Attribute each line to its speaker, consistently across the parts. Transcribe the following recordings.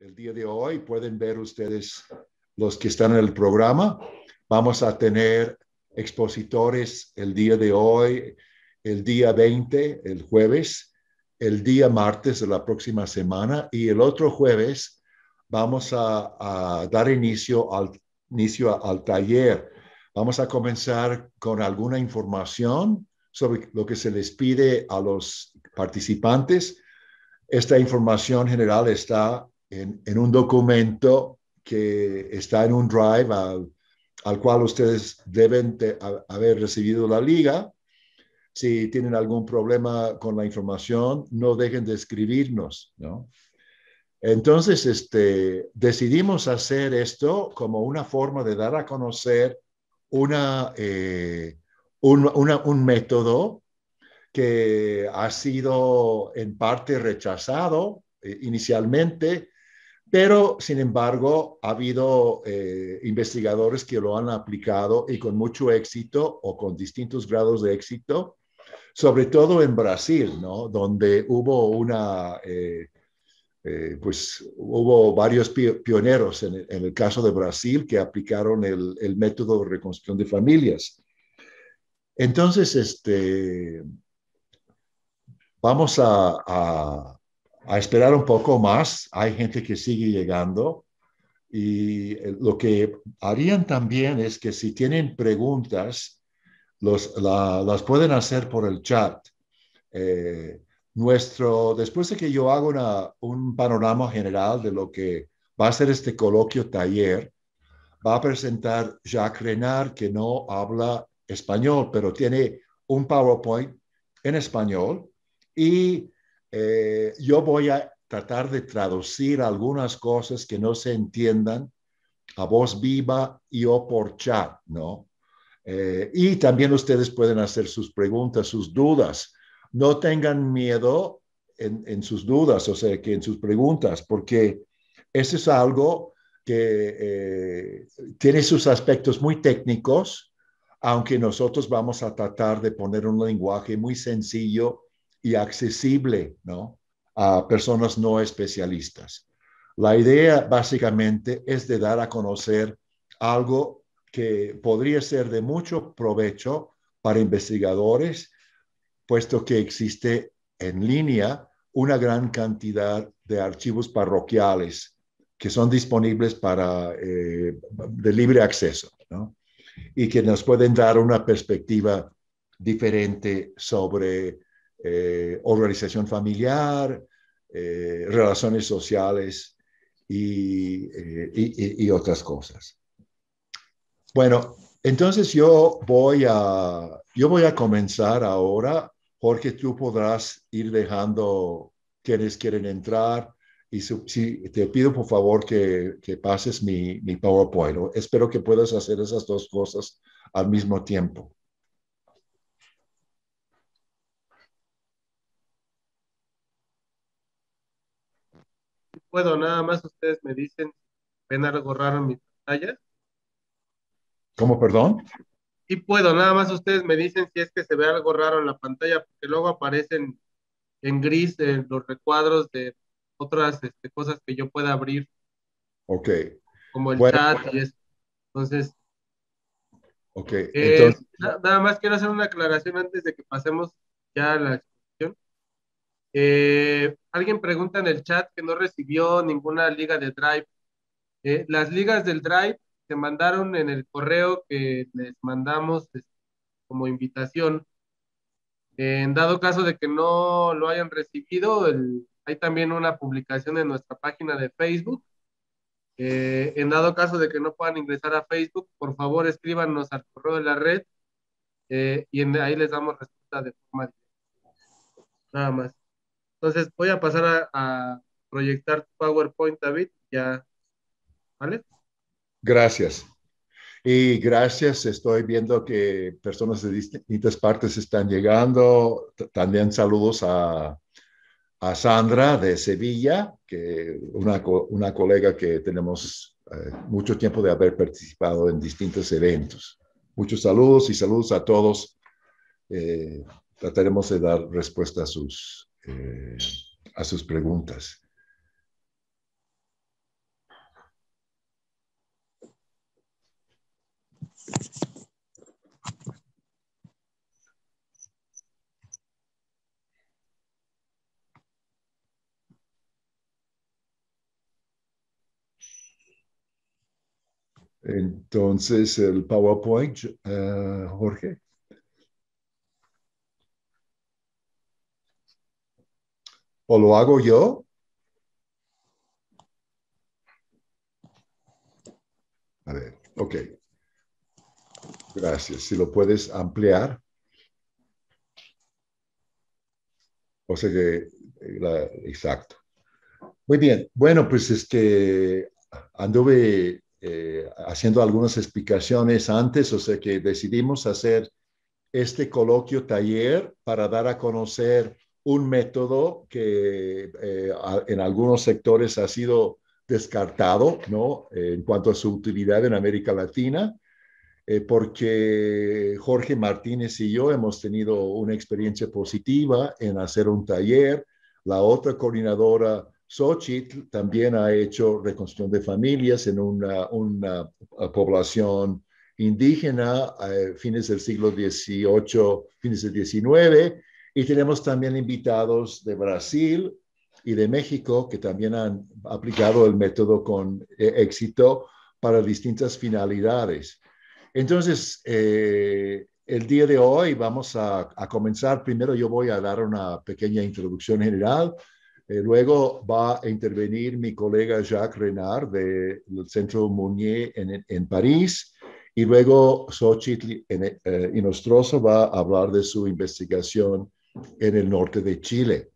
Speaker 1: el día de hoy pueden ver ustedes
Speaker 2: los que están en el programa. Vamos a
Speaker 1: tener expositores el día de hoy, el día 20, el jueves, el día martes de la próxima semana y el otro jueves vamos a, dar inicio al, inicio al taller. Vamos a comenzar con alguna información sobre lo que se les pide a los participantes. Esta información general está en, un documento que está en un drive al, cual ustedes deben haber recibido la liga. Si tienen algún problema con la información, no dejen de escribirnos, Entonces, este, decidimos hacer esto como una forma de dar a conocer una, eh, un, método que ha sido en parte rechazado eh, inicialmente pero, sin embargo, ha habido eh, investigadores que lo han aplicado y con mucho éxito o con distintos grados de éxito, sobre todo en Brasil, ¿no? Donde hubo una, eh, eh, pues hubo varios pioneros en el, caso de Brasil que aplicaron el, método de reconstrucción de familias. Entonces, este, vamos a a esperar un poco más. Hay gente que sigue llegando. Y eh, lo que harían también es que si tienen preguntas, las pueden hacer por el chat. Eh, nuestro, después de que yo haga un panorama general de lo que va a ser este coloquio taller, va a presentar Jacques Renard, que no habla español, pero tiene un PowerPoint en español y eh, yo voy a tratar de traducir algunas cosas que no se entiendan a voz viva y o por chat, ¿no? Eh, y también ustedes pueden hacer sus preguntas, sus dudas. No tengan miedo en, sus dudas, o sea, que en sus preguntas, porque eso es algo que eh, tiene sus aspectos muy técnicos, aunque nosotros vamos a tratar de poner un lenguaje muy sencillo y accesible a personas no especialistas. La idea básicamente es de dar a conocer algo que podría ser de mucho provecho para investigadores, puesto que existe en línea una gran cantidad de archivos parroquiales que son disponibles para, eh, de libre acceso y que nos pueden dar una perspectiva diferente sobre eh, organización familiar, eh, relaciones sociales eh, y, otras cosas. Bueno, entonces yo voy a, yo voy a comenzar ahora porque tú podrás ir dejando quienes quieren entrar. Y te pido por favor que, pases mi, mi PowerPoint. Espero que puedas hacer esas dos cosas al mismo tiempo.
Speaker 2: puedo, nada más ustedes me dicen, ven algo raro en mi pantalla.
Speaker 1: ¿Cómo, perdón?
Speaker 2: Sí puedo, nada más ustedes me dicen si es que se ve algo raro en la pantalla, porque luego aparecen en gris eh, los recuadros de otras este, cosas que yo pueda abrir. Ok. Como el chat pues, y eso. Entonces. Ok. Eh, nada más quiero hacer una aclaración antes de que pasemos ya a la eh, alguien pregunta en el chat que no recibió ninguna liga de Drive. Eh, las ligas del Drive se mandaron en el correo que les mandamos este, como invitación. en dado caso de que no lo hayan recibido, hay también una publicación en nuestra página de Facebook. Eh, en dado caso de que no puedan ingresar a Facebook, por favor escríbanos al correo de la red y ahí les damos respuesta de forma directa. Nada más. Entonces voy a pasar a, proyectar PowerPoint, David, ya, ¿vale?
Speaker 1: Gracias. Y gracias, estoy viendo que personas de distintas partes están llegando. También saludos a, a Sandra de Sevilla, que una, una colega que tenemos eh, mucho tiempo de haber participado en distintos eventos. Muchos saludos y saludos a todos. Eh, trataremos de dar respuesta a sus eh, a sus preguntas. Entonces, el PowerPoint, eh, Jorge. o lo hago yo. A ver, ok. Gracias. Si lo puedes ampliar. O sea que, eh, exacto. Muy bien. Bueno, pues es que anduve eh, haciendo algunas explicaciones antes, o sea que decidimos hacer este coloquio taller para dar a conocer un método que eh, en algunos sectores ha sido descartado, eh, en cuanto a su utilidad en América Latina, eh, porque Jorge Martínez y yo hemos tenido una experiencia positiva en hacer un taller. La otra coordinadora, Xochitl, también ha hecho reconstrucción de familias en una, una población indígena a fines del siglo XVIII, fines del XIX, y tenemos también invitados de Brasil y de México que también han aplicado el método con eh, éxito para distintas finalidades. Entonces, eh, el día de hoy vamos a, comenzar. Primero yo voy a dar una pequeña introducción general. Eh, luego va a intervenir mi colega Jacques Renard del Centro Mounier en, en, París. Y luego Xochitl Inostroso va a hablar de su investigación en el norte de Chile.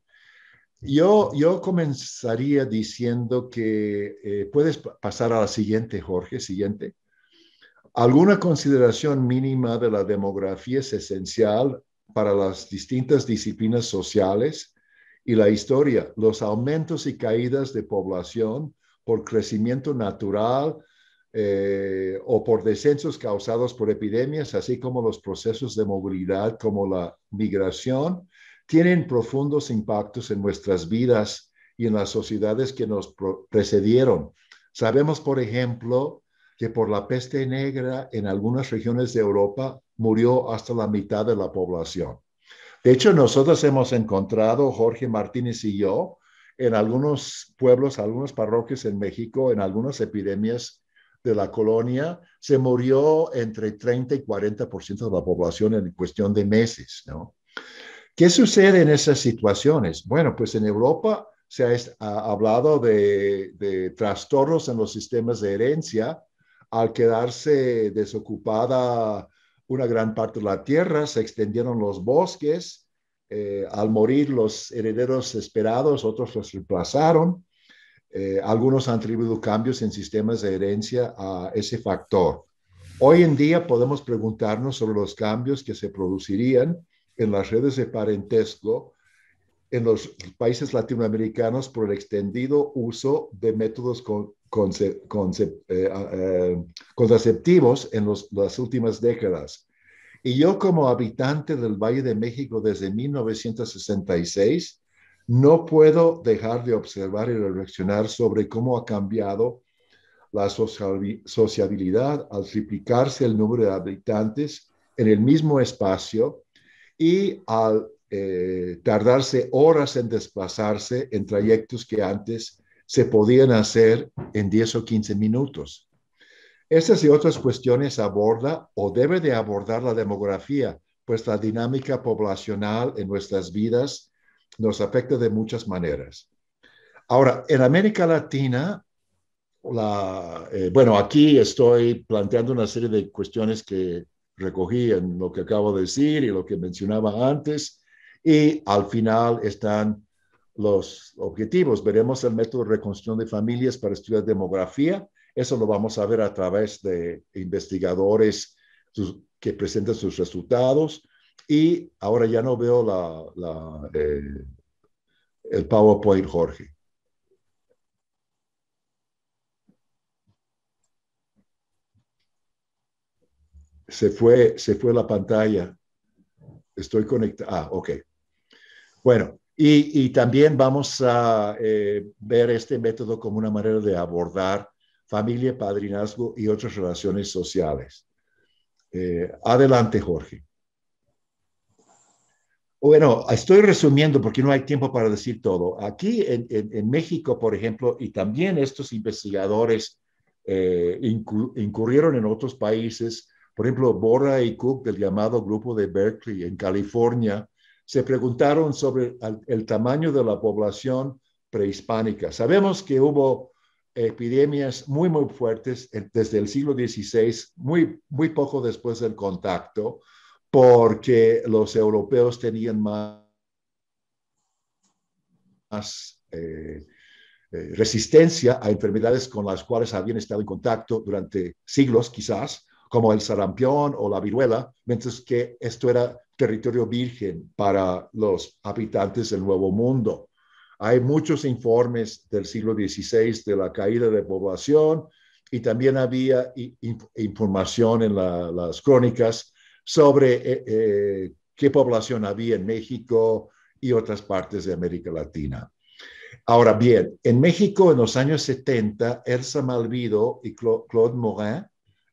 Speaker 1: Yo, comenzaría diciendo que eh, puedes pasar a la siguiente, Jorge, siguiente. Alguna consideración mínima de la demografía es esencial para las distintas disciplinas sociales y la historia. Los aumentos y caídas de población por crecimiento natural, eh, o por descensos causados por epidemias, así como los procesos de movilidad como la migración, tienen profundos impactos en nuestras vidas y en las sociedades que nos precedieron. Sabemos, por ejemplo, que por la peste negra en algunas regiones de Europa murió hasta la mitad de la población. De hecho, nosotros hemos encontrado, Jorge Martínez y yo, en algunos pueblos, algunos parroquias en México, en algunas epidemias de la colonia, se murió entre 30 y 40% de la población en cuestión de meses, ¿Qué sucede en esas situaciones? Bueno, pues en Europa se ha, hablado de, trastornos en los sistemas de herencia. Al quedarse desocupada una gran parte de la tierra, se extendieron los bosques. Eh, al morir los herederos esperados, otros los reemplazaron. Eh, algunos han atribuido cambios en sistemas de herencia a ese factor. Hoy en día podemos preguntarnos sobre los cambios que se producirían en las redes de parentesco en los países latinoamericanos por el extendido uso de métodos eh, eh, contraceptivos en las últimas décadas. Y yo como habitante del Valle de México desde 1966, no puedo dejar de observar y reflexionar sobre cómo ha cambiado la sociabilidad al triplicarse el número de habitantes en el mismo espacio y al eh, tardarse horas en desplazarse en trayectos que antes se podían hacer en 10 o 15 minutos. Estas y otras cuestiones aborda o debe de abordar la demografía, pues la dinámica poblacional en nuestras vidas nos afecta de muchas maneras. Ahora, en América Latina, eh, bueno, aquí estoy planteando una serie de cuestiones que recogí en lo que acabo de decir y lo que mencionaba antes, y al final están los objetivos. Veremos el método de reconstrucción de familias para estudiar demografía. Eso lo vamos a ver a través de investigadores que presentan sus resultados. Y ahora ya no veo la, eh, el PowerPoint, Jorge. Se fue, se fue la pantalla. Estoy conectado. Ah, ok. Bueno, y, también vamos a eh, ver este método como una manera de abordar familia, padrinazgo y otras relaciones sociales. Eh, adelante, Jorge. Bueno, estoy resumiendo porque no hay tiempo para decir todo. Aquí en, México, por ejemplo, y también estos investigadores eh, incurrieron en otros países, por ejemplo, Borra y Cook del llamado grupo de Berkeley en California, se preguntaron sobre el, tamaño de la población prehispánica. Sabemos que hubo epidemias muy, muy fuertes eh, desde el siglo XVI, muy, muy poco después del contacto, porque los europeos tenían más, eh, eh, resistencia a enfermedades con las cuales habían estado en contacto durante siglos, quizás, como el sarampión o la viruela, mientras que esto era territorio virgen para los habitantes del Nuevo Mundo. Hay muchos informes del siglo XVI de la caída de población y también había información en las crónicas sobre eh, eh, qué población había en México y otras partes de América Latina. Ahora bien, en México en los años 70, Elsa Malvido y Claude Morin,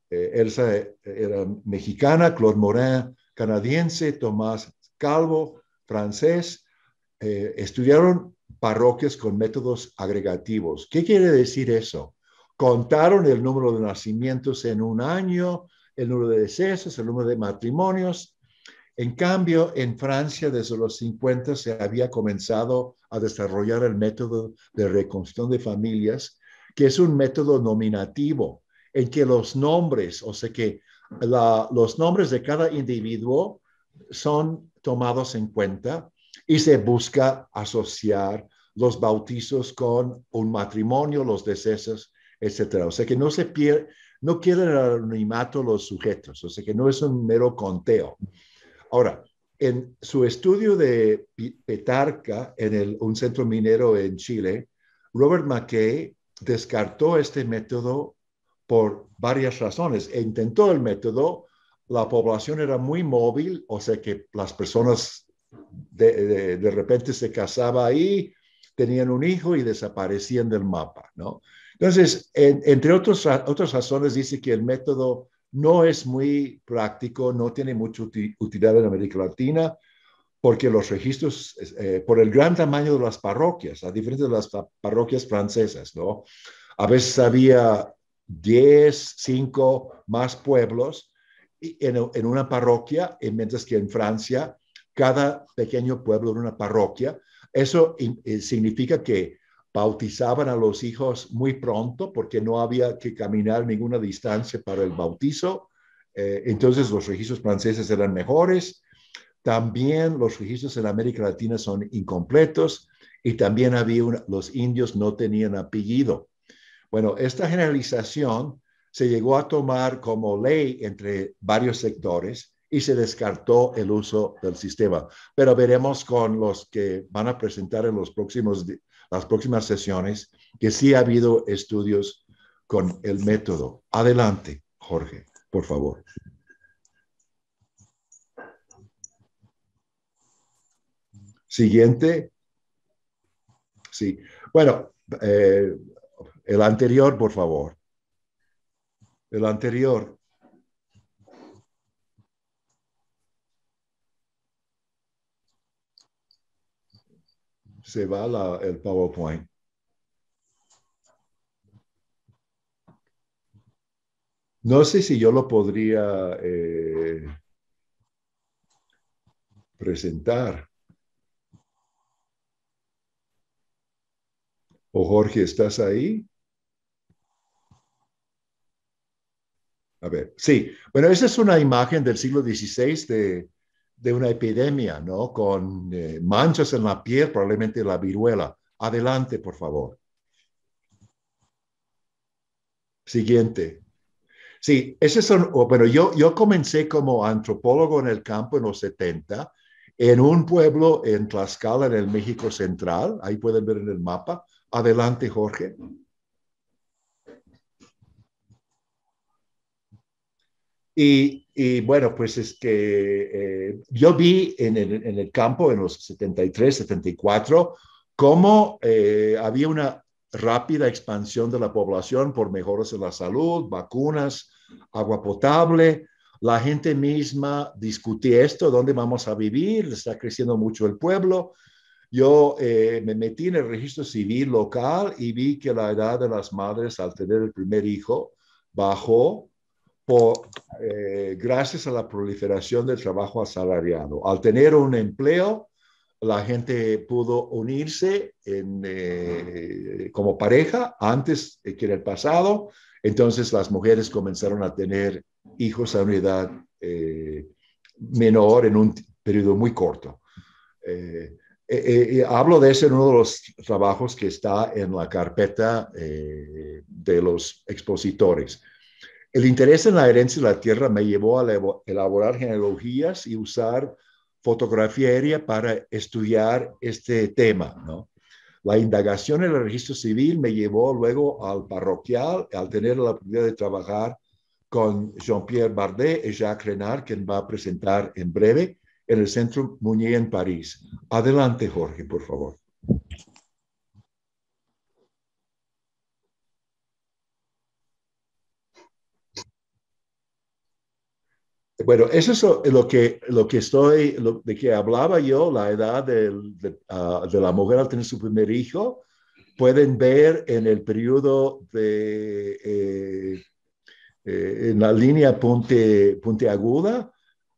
Speaker 1: eh, Elsa era mexicana, Claude Morin canadiense, Tomás Calvo francés, estudiaron parroquias con métodos agregativos. ¿Qué quiere decir eso? Contaron el número de nacimientos en un año, el número de decesos, el número de matrimonios. En cambio, en Francia desde los 50 se había comenzado a desarrollar el método de reconstrucción de familias, que es un método nominativo, en que los nombres, o sea que los nombres de cada individuo son tomados en cuenta y se busca asociar los bautizos con un matrimonio, los decesos, etcétera. O sea que no se pierde, no quieren el anonimato los sujetos, o sea que no es un mero conteo. Ahora, en su estudio de Petarca en un centro minero en Chile, Robert McKay descartó este método por varias razones. E intentó el método, la población era muy móvil, o sea que las personas de, de repente se casaban ahí, tenían un hijo y desaparecían del mapa, ¿no? Entonces, entre otros, otras razones, dice que el método no es muy práctico, no tiene mucha utilidad en América Latina, porque los registros, eh, por el gran tamaño de las parroquias, a diferencia de las parroquias francesas, ¿no? A veces había 10, 5 más pueblos en, una parroquia, mientras que en Francia, cada pequeño pueblo en una parroquia. Eso eh, significa que bautizaban a los hijos muy pronto porque no había que caminar ninguna distancia para el bautizo. Eh, entonces los registros franceses eran mejores. También los registros en América Latina son incompletos y también había los indios no tenían apellido. Bueno, esta generalización se llegó a tomar como ley entre varios sectores y se descartó el uso del sistema. Pero veremos con los que van a presentar en los próximos las próximas sesiones, que sí ha habido estudios con el método. Adelante, Jorge, por favor. Siguiente. Sí. Bueno, eh, el anterior, por favor. El anterior. se va la, el PowerPoint. No sé si yo lo podría eh, presentar. O Jorge, ¿estás ahí? A ver, sí. Bueno, esa es una imagen del siglo XVI de de una epidemia, ¿no? Con eh, manchas en la piel, probablemente la viruela. Adelante, por favor. Siguiente. Sí, ese son, bueno, yo, yo comencé como antropólogo en el campo en los 70, en un pueblo en Tlaxcala, en el México Central, ahí pueden ver en el mapa. Adelante, Jorge. Y, bueno, pues es que eh, yo vi en el, en campo, en los 73, 74, cómo eh, había una rápida expansión de la población por mejoras en la salud, vacunas, agua potable. La gente misma discutía esto, dónde vamos a vivir, está creciendo mucho el pueblo. Yo eh, me metí en el registro civil local y vi que la edad de las madres al tener el primer hijo bajó eh, gracias a la proliferación del trabajo asalariado. Al tener un empleo, la gente pudo unirse eh, como pareja antes que en el pasado. Entonces las mujeres comenzaron a tener hijos a una edad eh, menor en un periodo muy corto. hablo de ese en uno de los trabajos que está en la carpeta de los expositores. El interés en la herencia de la tierra me llevó a elaborar genealogías y usar fotografía aérea para estudiar este tema. La indagación en el registro civil me llevó luego al parroquial, al tener la oportunidad de trabajar con Jean-Pierre Bardet y Jacques Renard, quien va a presentar en breve en el Centro Muñé en París. Adelante, Jorge, por favor. Bueno, eso es lo, que, lo que estoy, de que hablaba yo, la edad ah, de, la mujer al tener su primer hijo, pueden ver en el periodo de, eh, eh, en la línea punte, puntiaguda,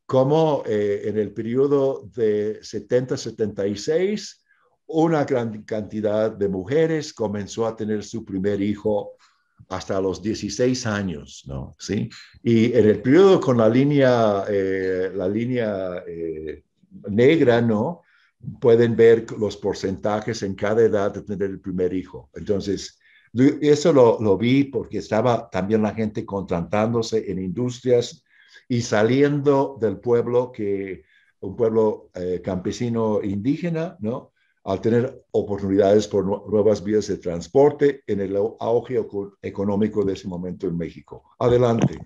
Speaker 1: como eh, en el periodo de 70-76, una gran cantidad de mujeres comenzó a tener su primer hijo hasta los 16 años, ¿no? ¿Sí? Y en el periodo con la línea, eh, la línea eh, negra, ¿no? Pueden ver los porcentajes en cada edad de tener el primer hijo. Entonces, eso lo, lo vi porque estaba también la gente contratándose en industrias y saliendo del pueblo que, un pueblo eh, campesino indígena, ¿no? al tener oportunidades por nuevas vías de transporte en el auge económico de ese momento en México. Adelante.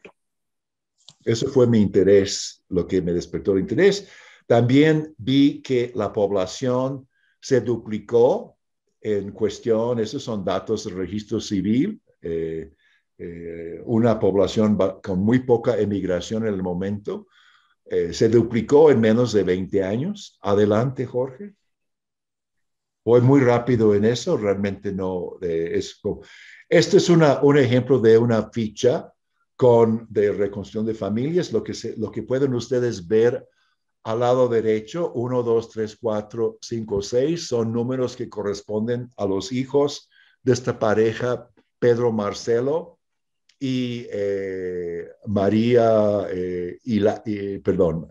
Speaker 1: Eso fue mi interés, lo que me despertó el interés. También vi que la población se duplicó en cuestión, esos son datos del registro civil, eh, eh, una población con muy poca emigración en el momento, eh, se duplicó en menos de 20 años. Adelante, Jorge voy muy rápido en eso, realmente no eh, es Este es una, un ejemplo de una ficha con, de reconstrucción de familias, lo que, se, lo que pueden ustedes ver al lado derecho, 1, 2, 3, 4, 5, 6, son números que corresponden a los hijos de esta pareja, Pedro Marcelo y eh, María, eh, Hila, eh, perdón,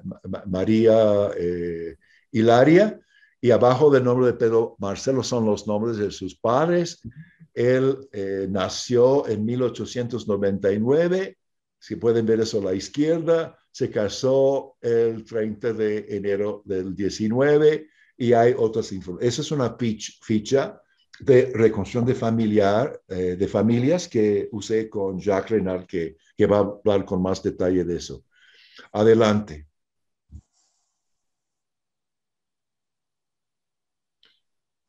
Speaker 1: María eh, Hilaria y abajo del nombre de Pedro, Marcelo son los nombres de sus padres. Él eh, nació en 1899, si pueden ver eso a la izquierda, se casó el 30 de enero del 19 y hay otras informaciones. Esa es una ficha de reconstrucción de, familiar, eh, de familias que usé con Jacques Renard, que, que va a hablar con más detalle de eso. Adelante.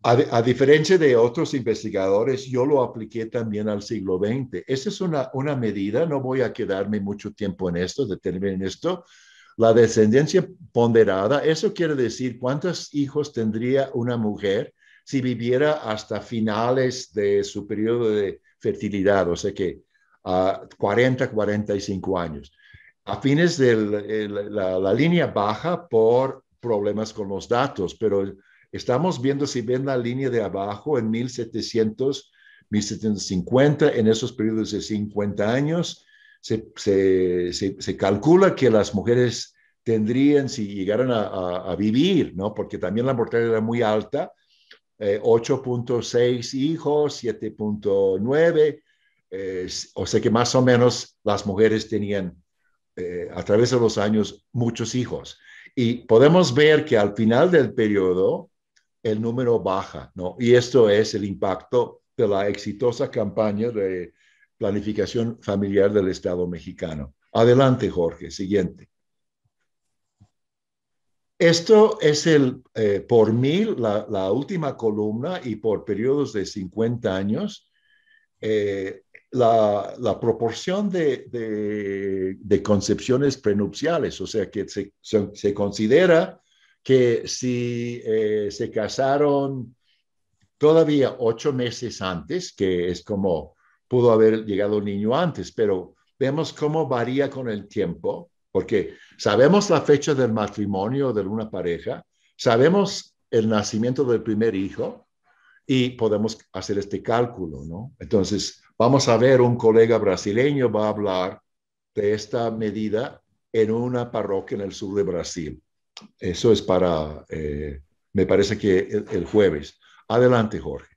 Speaker 1: A, diferencia de otros investigadores, yo lo apliqué también al siglo XX. Esa es una, una medida, no voy a quedarme mucho tiempo en esto, detenerme en esto. La descendencia ponderada, eso quiere decir cuántos hijos tendría una mujer si viviera hasta finales de su periodo de fertilidad, o sea que a 40, 45 años. A fines de la línea baja por problemas con los datos, pero Estamos viendo, si ven la línea de abajo, en 1700, 1750, en esos periodos de 50 años, se, calcula que las mujeres tendrían, si llegaran a, vivir, ¿no? porque también la mortalidad era muy alta, 8.6 eh, hijos, 7.9, eh, o sea que más o menos las mujeres tenían eh, a través de los años muchos hijos. Y podemos ver que al final del periodo, el número baja, ¿no? Y esto es el impacto de la exitosa campaña de planificación familiar del Estado mexicano. Adelante, Jorge, siguiente. Esto es el eh, por mil, la, última columna, y por periodos de 50 años, eh, la, la, proporción de, de, concepciones prenupciales, o sea, que se, se considera que si eh, se casaron todavía ocho meses antes, que es como pudo haber llegado un niño antes, pero vemos cómo varía con el tiempo, porque sabemos la fecha del matrimonio de una pareja, sabemos el nacimiento del primer hijo y podemos hacer este cálculo, ¿no? Entonces, vamos a ver, un colega brasileño va a hablar de esta medida en una parroquia en el sur de Brasil. Eso es para, eh, me parece que el, jueves. Adelante, Jorge.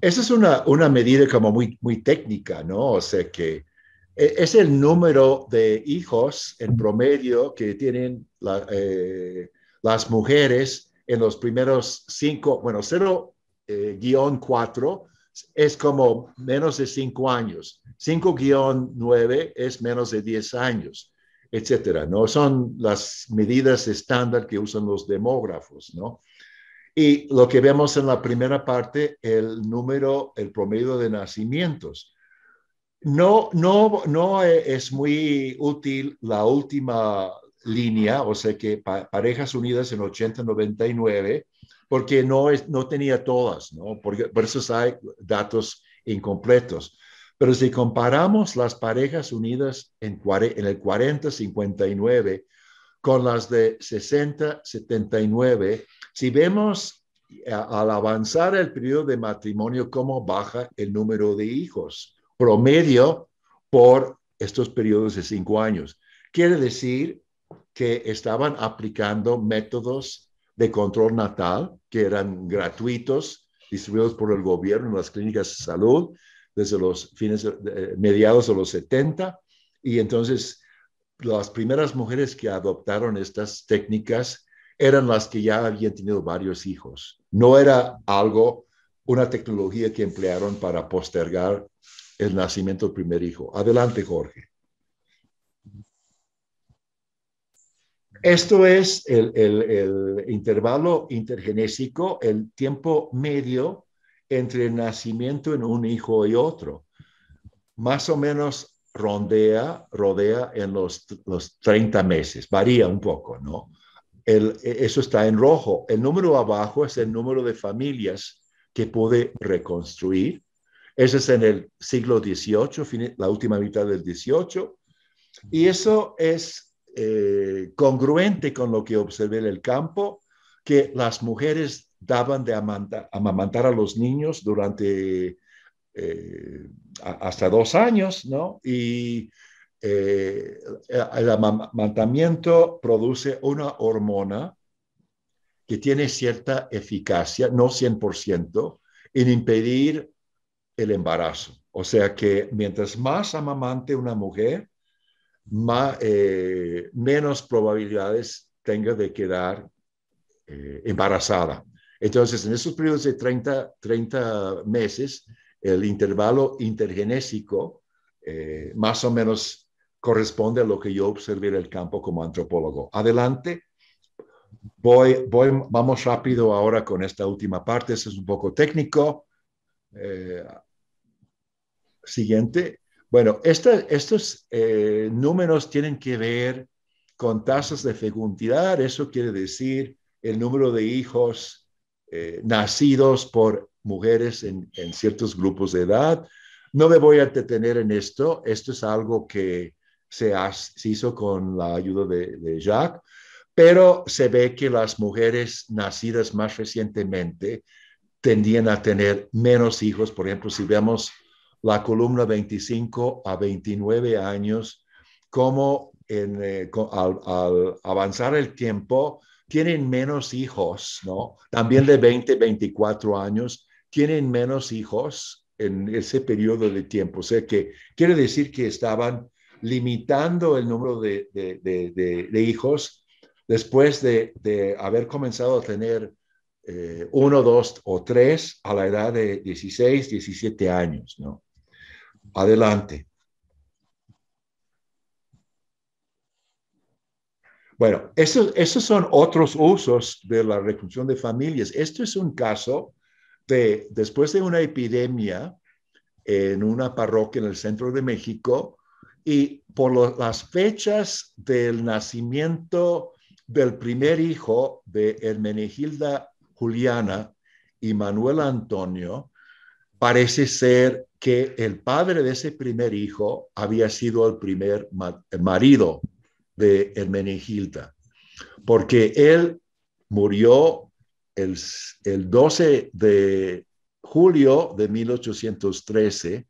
Speaker 1: Esa es una, medida como muy, muy técnica, ¿no? O sea que eh, es el número de hijos en promedio que tienen eh, las mujeres en los primeros cinco, bueno, cero guión 4 es como menos de cinco años, Cinco guión 9 es menos de diez años, etcétera, ¿no? Son las medidas estándar que usan los demógrafos, ¿no? Y lo que vemos en la primera parte, el número, el promedio de nacimientos. No, es muy útil la última línea, o sea que parejas unidas en 80-99, porque no, es, no tenía todas, ¿no? Porque, por eso hay datos incompletos. Pero si comparamos las parejas unidas en, en el 40-59 con las de 60-79, si vemos eh, al avanzar el periodo de matrimonio cómo baja el número de hijos promedio por estos periodos de cinco años. Quiere decir que estaban aplicando métodos de control natal que eran gratuitos, distribuidos por el gobierno en las clínicas de salud, desde los fines, eh, mediados de los 70, y entonces las primeras mujeres que adoptaron estas técnicas eran las que ya habían tenido varios hijos. No era algo, una tecnología que emplearon para postergar el nacimiento del primer hijo. Adelante, Jorge. Esto es el, el intervalo intergenésico, el tiempo medio entre el nacimiento en un hijo y otro. Más o menos rondea, rodea en los, los 30 meses, varía un poco, ¿no? El, eso está en rojo. El número abajo es el número de familias que puede reconstruir. Ese es en el siglo XVIII, la última mitad del XVIII. Y eso es eh, congruente con lo que observé en el campo, que las mujeres daban de amamantar a los niños durante eh, hasta dos años, ¿no? Y eh, el amamantamiento produce una hormona que tiene cierta eficacia, no 100%, en impedir el embarazo. O sea que mientras más amamante una mujer, más, eh, menos probabilidades tenga de quedar embarazada. Entonces, en esos periodos de 30, 30 meses, el intervalo intergenésico eh, más o menos corresponde a lo que yo observé en el campo como antropólogo. Adelante. Voy, vamos rápido ahora con esta última parte. es un poco técnico. Eh, siguiente. Bueno, estos eh, números tienen que ver con tasas de fecundidad. Eso quiere decir el número de hijos eh, nacidos por mujeres en, ciertos grupos de edad. No me voy a detener en esto. Esto es algo que se, hizo con la ayuda de, de Jacques, pero se ve que las mujeres nacidas más recientemente tendían a tener menos hijos. Por ejemplo, si vemos la columna 25 a 29 años, como eh, al avanzar el tiempo, tienen menos hijos, ¿no? También de 20, 24 años, tienen menos hijos en ese periodo de tiempo. O sea que quiere decir que estaban limitando el número de, hijos después de, haber comenzado a tener eh, uno, dos o tres a la edad de 16, 17 años, ¿no? Adelante. Bueno, esos son otros usos de la reconstrucción de familias. Esto es un caso de, después de una epidemia en una parroquia en el centro de México, y por las fechas del nacimiento del primer hijo de Hermenegilda Juliana y Manuel Antonio, parece ser que el padre de ese primer hijo había sido el primer marido de Hermenegilda, porque él murió el, 12 de julio de 1813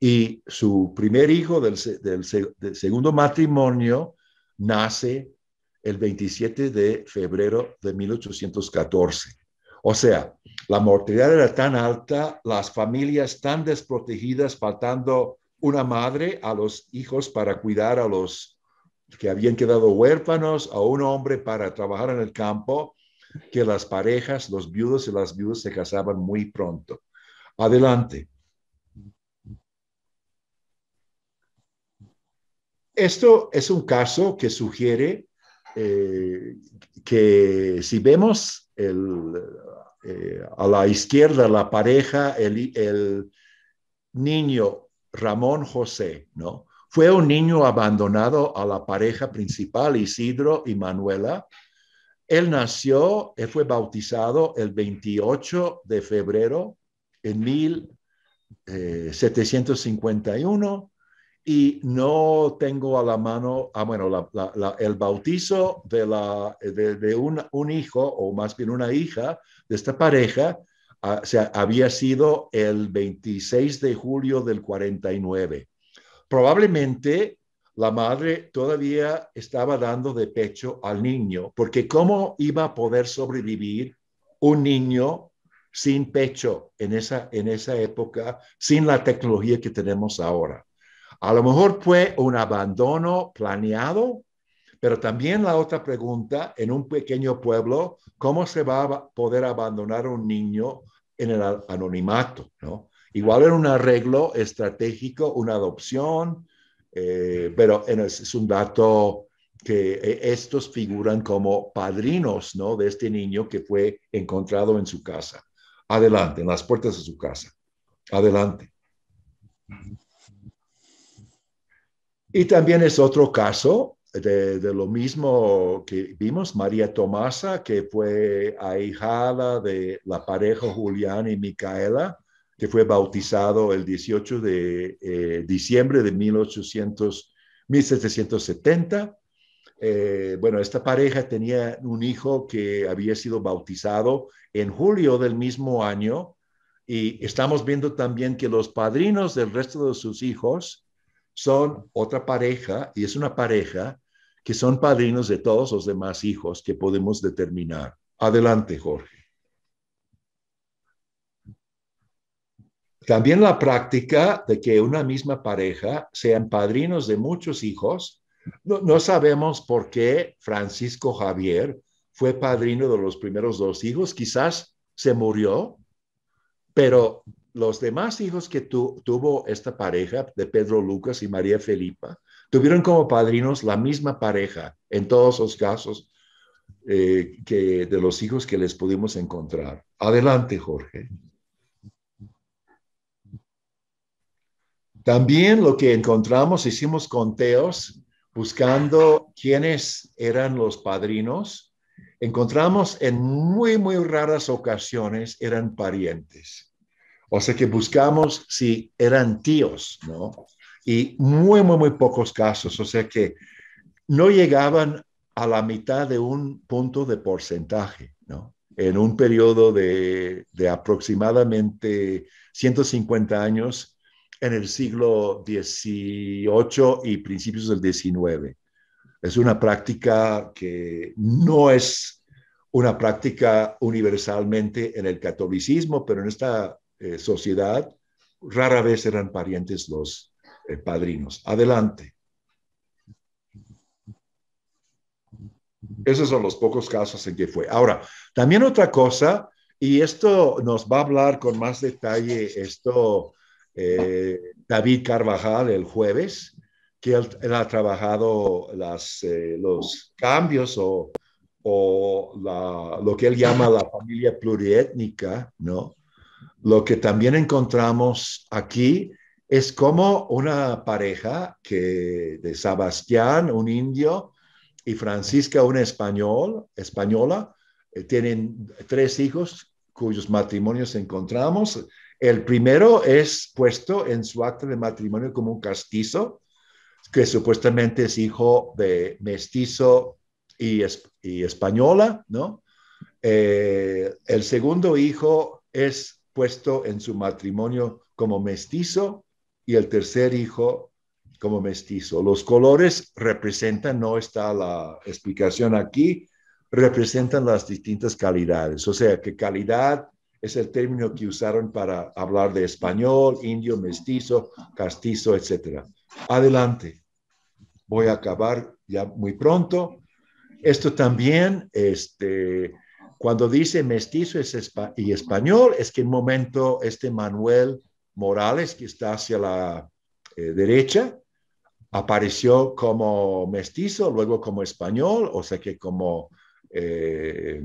Speaker 1: y su primer hijo del, del, segundo matrimonio nace el 27 de febrero de 1814. O sea, la mortalidad era tan alta, las familias tan desprotegidas, faltando una madre a los hijos para cuidar a los que habían quedado huérfanos a un hombre para trabajar en el campo, que las parejas, los viudos y las viudas se casaban muy pronto. Adelante. Esto es un caso que sugiere eh, que si vemos eh, a la izquierda la pareja, el niño Ramón José, ¿no? Fue un niño abandonado a la pareja principal, Isidro y Manuela. Él nació, y fue bautizado el 28 de febrero en 1751 eh, y no tengo a la mano, ah, bueno, el bautizo de, la, de, un, hijo o más bien una hija de esta pareja ah, había sido el 26 de julio del 49 probablemente la madre todavía estaba dando de pecho al niño, porque ¿cómo iba a poder sobrevivir un niño sin pecho en esa, en esa época, sin la tecnología que tenemos ahora? A lo mejor fue un abandono planeado, pero también la otra pregunta, en un pequeño pueblo, ¿cómo se va a poder abandonar un niño en el anonimato? ¿no? Igual era un arreglo estratégico, una adopción, eh, pero eh, es, un dato que eh, estos figuran como padrinos ¿no? de este niño que fue encontrado en su casa. Adelante, en las puertas de su casa. Adelante. Y también es otro caso de, de, lo mismo que vimos, María Tomasa, que fue ahijada de la pareja Julián y Micaela, que fue bautizado el 18 de eh, diciembre de 1770. Eh, bueno, esta pareja tenía un hijo que había sido bautizado en julio del mismo año y estamos viendo también que los padrinos del resto de sus hijos son otra pareja y es una pareja que son padrinos de todos los demás hijos que podemos determinar. Adelante, Jorge. También la práctica de que una misma pareja sean padrinos de muchos hijos. No, sabemos por qué Francisco Javier fue padrino de los primeros dos hijos. Quizás se murió, pero los demás hijos que tuvo esta pareja de Pedro Lucas y María Felipa tuvieron como padrinos la misma pareja en todos los casos eh, que de los hijos que les pudimos encontrar. Adelante, Jorge. También lo que encontramos, hicimos conteos buscando quiénes eran los padrinos. Encontramos en muy, muy raras ocasiones eran parientes. O sea que buscamos si eran tíos, ¿no? Y muy, muy, muy pocos casos. O sea que no llegaban a la mitad de un punto de porcentaje, ¿no? En un periodo de, de aproximadamente 150 años en el siglo XVIII y principios del XIX. Es una práctica que no es una práctica universalmente en el catolicismo, pero en esta eh, sociedad rara vez eran parientes los eh, padrinos. Adelante. Esos son los pocos casos en que fue. Ahora, también otra cosa, y esto nos va a hablar con más detalle esto eh, David Carvajal el jueves, que él, ha trabajado las, eh, los cambios o, lo que él llama la familia plurietnica ¿no? Lo que también encontramos aquí es como una pareja que de Sebastián, un indio, y Francisca, una español, española, eh, tienen tres hijos cuyos matrimonios encontramos el primero es puesto en su acta de matrimonio como un castizo, que supuestamente es hijo de mestizo y, española, ¿no? Eh, el segundo hijo es puesto en su matrimonio como mestizo y el tercer hijo como mestizo. Los colores representan, no está la explicación aquí, representan las distintas calidades, o sea que calidad es el término que usaron para hablar de español, indio, mestizo, castizo, etc. Adelante. Voy a acabar ya muy pronto. Esto también, este, cuando dice mestizo y español, es que en un momento este Manuel Morales, que está hacia la eh, derecha, apareció como mestizo, luego como español, o sea que como... Eh,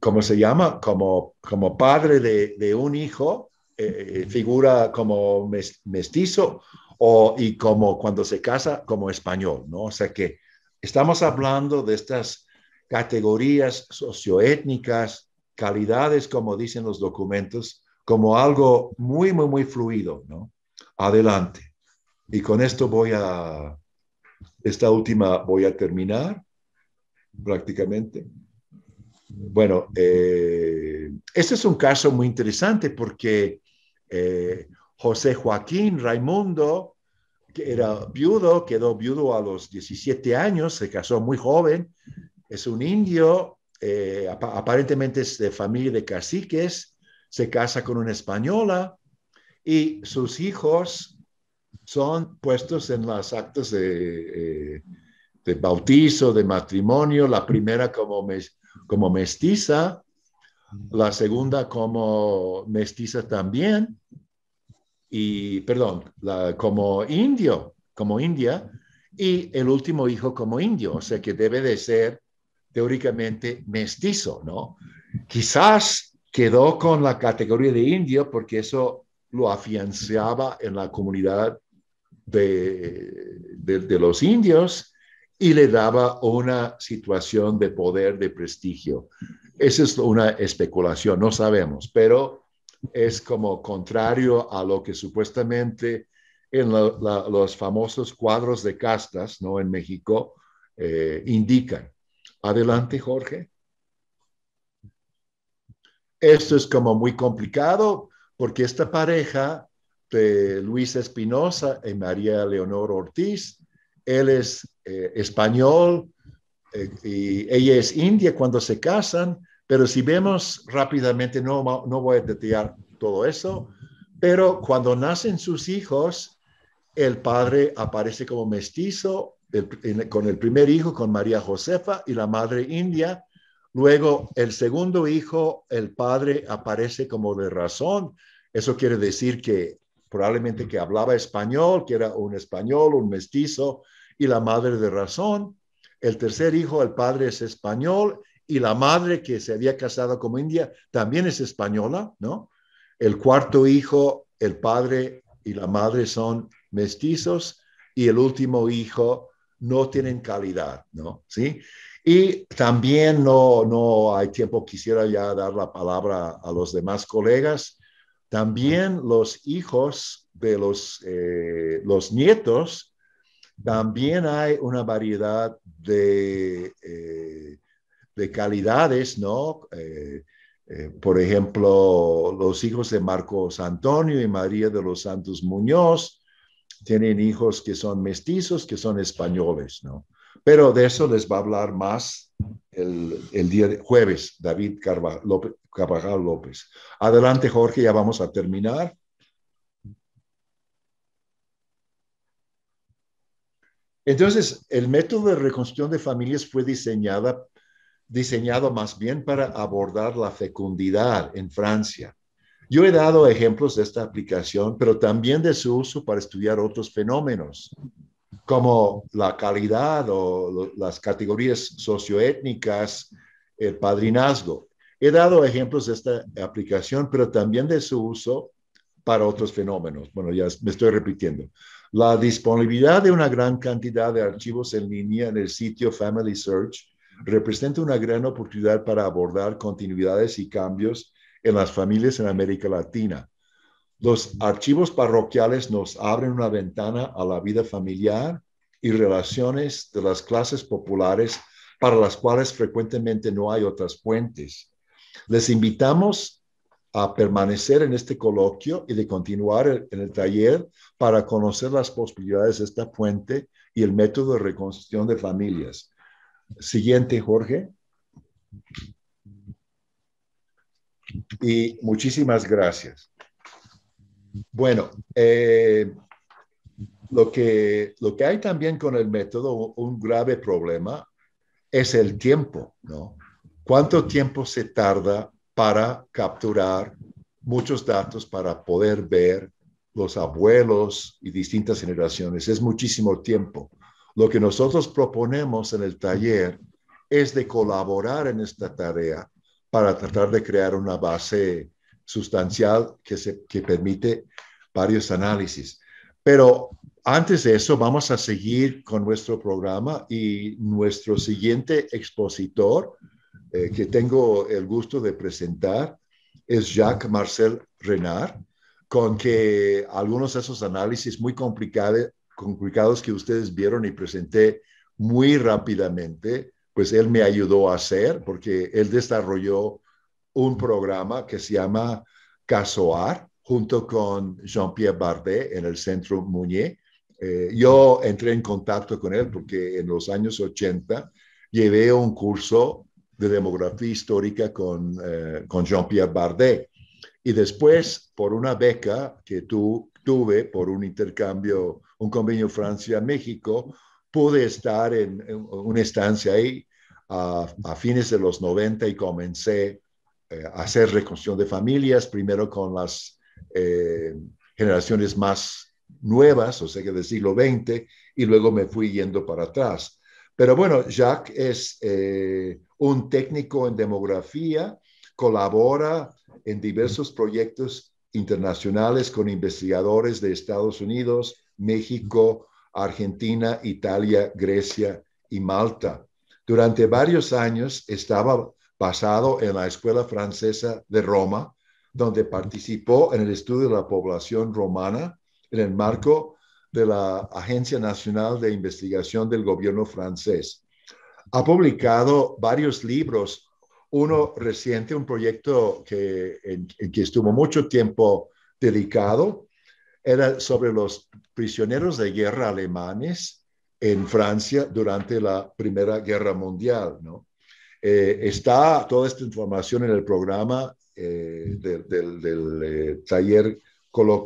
Speaker 1: ¿cómo se llama? Como, como padre de, un hijo, eh, eh, figura como mestizo o, y como cuando se casa como español, ¿no? O sea que estamos hablando de estas categorías socioétnicas, calidades, como dicen los documentos, como algo muy, muy, muy fluido, ¿no? Adelante. Y con esto voy a, esta última voy a terminar prácticamente. Bueno, eh, este es un caso muy interesante porque eh, José Joaquín Raimundo, que era viudo, quedó viudo a los 17 años, se casó muy joven, es un indio, eh, aparentemente es de familia de caciques, se casa con una española y sus hijos son puestos en las actas de, de bautizo, de matrimonio, la primera como mes como mestiza, la segunda como mestiza también, y perdón, como indio, como india, y el último hijo como indio, o sea que debe de ser teóricamente mestizo, ¿no? Quizás quedó con la categoría de indio porque eso lo afianzaba en la comunidad de los indios y le daba una situación de poder, de prestigio. Esa es una especulación, no sabemos, pero es como contrario a lo que supuestamente en los famosos cuadros de castas, ¿no? En México, eh, indican. Adelante, Jorge. Esto es como muy complicado porque esta pareja de Luis Espinosa y María Leonor Ortiz, él es eh, español eh, y ella es india cuando se casan, pero si vemos rápidamente, no, no voy a detallar todo eso, pero cuando nacen sus hijos, el padre aparece como mestizo con el primer hijo, con María Josefa y la madre india. Luego, el segundo hijo, el padre aparece como de razón. Eso quiere decir que probablemente que hablaba español, que era un español, un mestizo, y la madre de razón. El tercer hijo, el padre es español y la madre que se había casado como india también es española, ¿no? El cuarto hijo, el padre y la madre son mestizos y el último hijo no tienen calidad, ¿no? ¿Sí? Y también no, no hay tiempo, quisiera ya dar la palabra a los demás colegas. También los hijos de los, eh, los nietos también hay una variedad de, eh, de calidades, ¿no? Eh, eh, por ejemplo, los hijos de Marcos Antonio y María de los Santos Muñoz tienen hijos que son mestizos, que son españoles, ¿no? Pero de eso les va a hablar más el, día de, jueves, David Carvajal López. Adelante, Jorge, ya vamos a terminar. Entonces, el método de reconstrucción de familias fue diseñada, diseñado más bien para abordar la fecundidad en Francia. Yo he dado ejemplos de esta aplicación, pero también de su uso para estudiar otros fenómenos, como la calidad o las categorías socioétnicas, el padrinazgo. He dado ejemplos de esta aplicación, pero también de su uso para otros fenómenos. Bueno, ya me estoy repitiendo. La disponibilidad de una gran cantidad de archivos en línea en el sitio Family Search representa una gran oportunidad para abordar continuidades y cambios en las familias en América Latina. Los archivos parroquiales nos abren una ventana a la vida familiar y relaciones de las clases populares para las cuales frecuentemente no hay otras fuentes. Les invitamos a permanecer en este coloquio y de continuar en el taller para conocer las posibilidades de esta fuente y el método de reconstrucción de familias. Siguiente, Jorge. Y muchísimas gracias. Bueno, eh, lo, que, lo que hay también con el método, un grave problema, es el tiempo, ¿no? ¿Cuánto tiempo se tarda para capturar muchos datos para poder ver los abuelos y distintas generaciones. Es muchísimo tiempo. Lo que nosotros proponemos en el taller es de colaborar en esta tarea para tratar de crear una base sustancial que, se, que permite varios análisis. Pero antes de eso, vamos a seguir con nuestro programa y nuestro siguiente expositor eh, que tengo el gusto de presentar es Jacques Marcel Renard, con que algunos de esos análisis muy complicados que ustedes vieron y presenté muy rápidamente, pues él me ayudó a hacer, porque él desarrolló un programa que se llama Casoar, junto con Jean-Pierre Bardet en el Centro Muñé. Eh, yo entré en contacto con él porque en los años 80 llevé un curso de demografía histórica con, eh, con Jean-Pierre Bardet. Y después, por una beca que tuve por un intercambio, un convenio Francia-México, pude estar en, una estancia ahí a, fines de los 90 y comencé eh, a hacer reconstrucción de familias, primero con las eh, generaciones más nuevas, o sea que del siglo XX, y luego me fui yendo para atrás. Pero bueno, Jacques es un técnico en demografía, colabora en diversos proyectos internacionales con investigadores de Estados Unidos, México, Argentina, Italia, Grecia y Malta. Durante varios años estaba basado en la Escuela Francesa de Roma, donde participó en el estudio de la población romana en el marco de la Agencia Nacional de Investigación del Gobierno francés. Ha publicado varios libros, uno reciente, un proyecto que, en, que estuvo mucho tiempo dedicado, era sobre los prisioneros de guerra alemanes en Francia durante la Primera Guerra Mundial. ¿no? Eh, está toda esta información en el programa eh, del, del, eh, taller,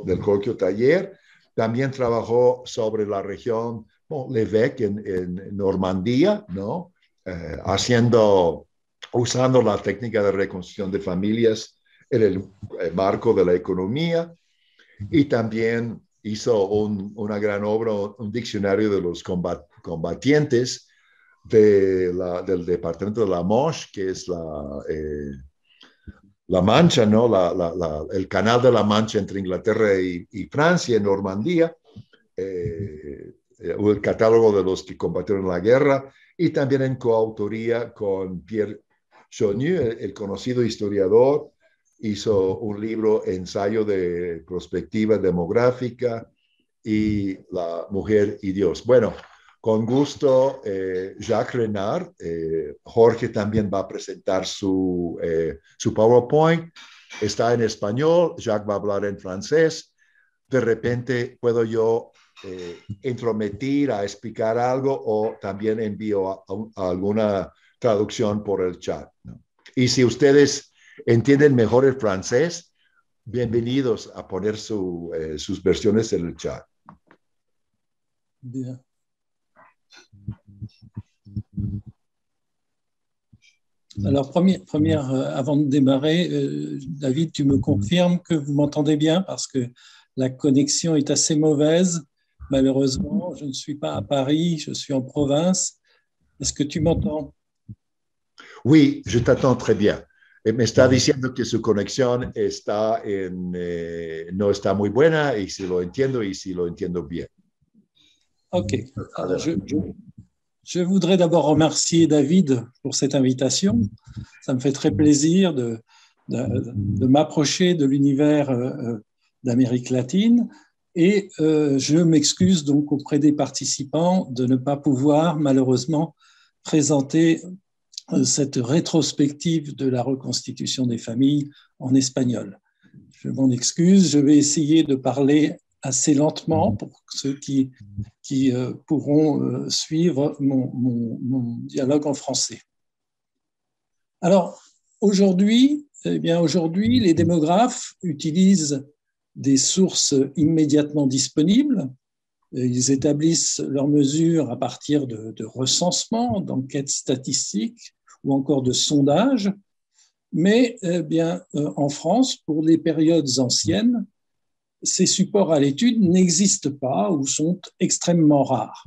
Speaker 1: del coloquio taller. También trabajó sobre la región Levesque en, en, Normandía, ¿no? Eh, haciendo, usando la técnica de reconstrucción de familias en el eh, marco de la economía y también hizo una gran obra, un diccionario de los combatientes del departamento de la Manche, que es la, eh, la Mancha, ¿no? La, el canal de la Mancha entre Inglaterra y, Francia, en Normandía, eh, el catálogo de los que combatieron la guerra y también en coautoría con Pierre Chonu, el conocido historiador, hizo un libro ensayo de perspectiva demográfica y la mujer y Dios. Bueno, con gusto, eh, Jacques Renard, eh, Jorge también va a presentar su, eh, su PowerPoint, está en español, Jacques va a hablar en francés. De repente puedo yo eh, intrometir, a explicar algo o también envío a, a alguna traducción por el chat. ¿no? Y si ustedes entienden mejor el francés, bienvenidos a poner su, eh, sus versiones en el chat.
Speaker 3: Bien. Alors, première, première euh, avant de démarrer, euh, David, tu me confirmes que vous m'entendez bien parce que la connexion est assez mauvaise. Malheureusement, je ne suis pas à Paris, je suis en province. Est-ce que tu m'entends
Speaker 1: Oui, je t'entends très bien. Me está diciendo que su conexión está en, très eh, no está muy buena y si lo entiendo y si lo entiendo bien. Ok. je,
Speaker 3: voudrais d'abord remercier David
Speaker 1: pour cette invitation. Ça
Speaker 3: me fait très plaisir de, de, de m'approcher de l'univers euh, euh, d'Amérique latine et euh, je m'excuse donc auprès des participants de ne pas pouvoir malheureusement présenter euh, cette rétrospective de la reconstitution des familles en espagnol. Je m'en excuse, je vais essayer de parler assez lentement pour ceux qui, qui euh, pourront suivre mon, dialogue en français. Alors, aujourd'hui, eh bien aujourd'hui, les démographes utilisent des sources immédiatement disponibles. Ils établissent leurs mesures à partir de, recensements, d'enquêtes statistiques ou encore de sondages. Mais eh bien, euh, en France, pour les périodes anciennes, ces supports à l'étude n'existent pas ou sont extrêmement rares.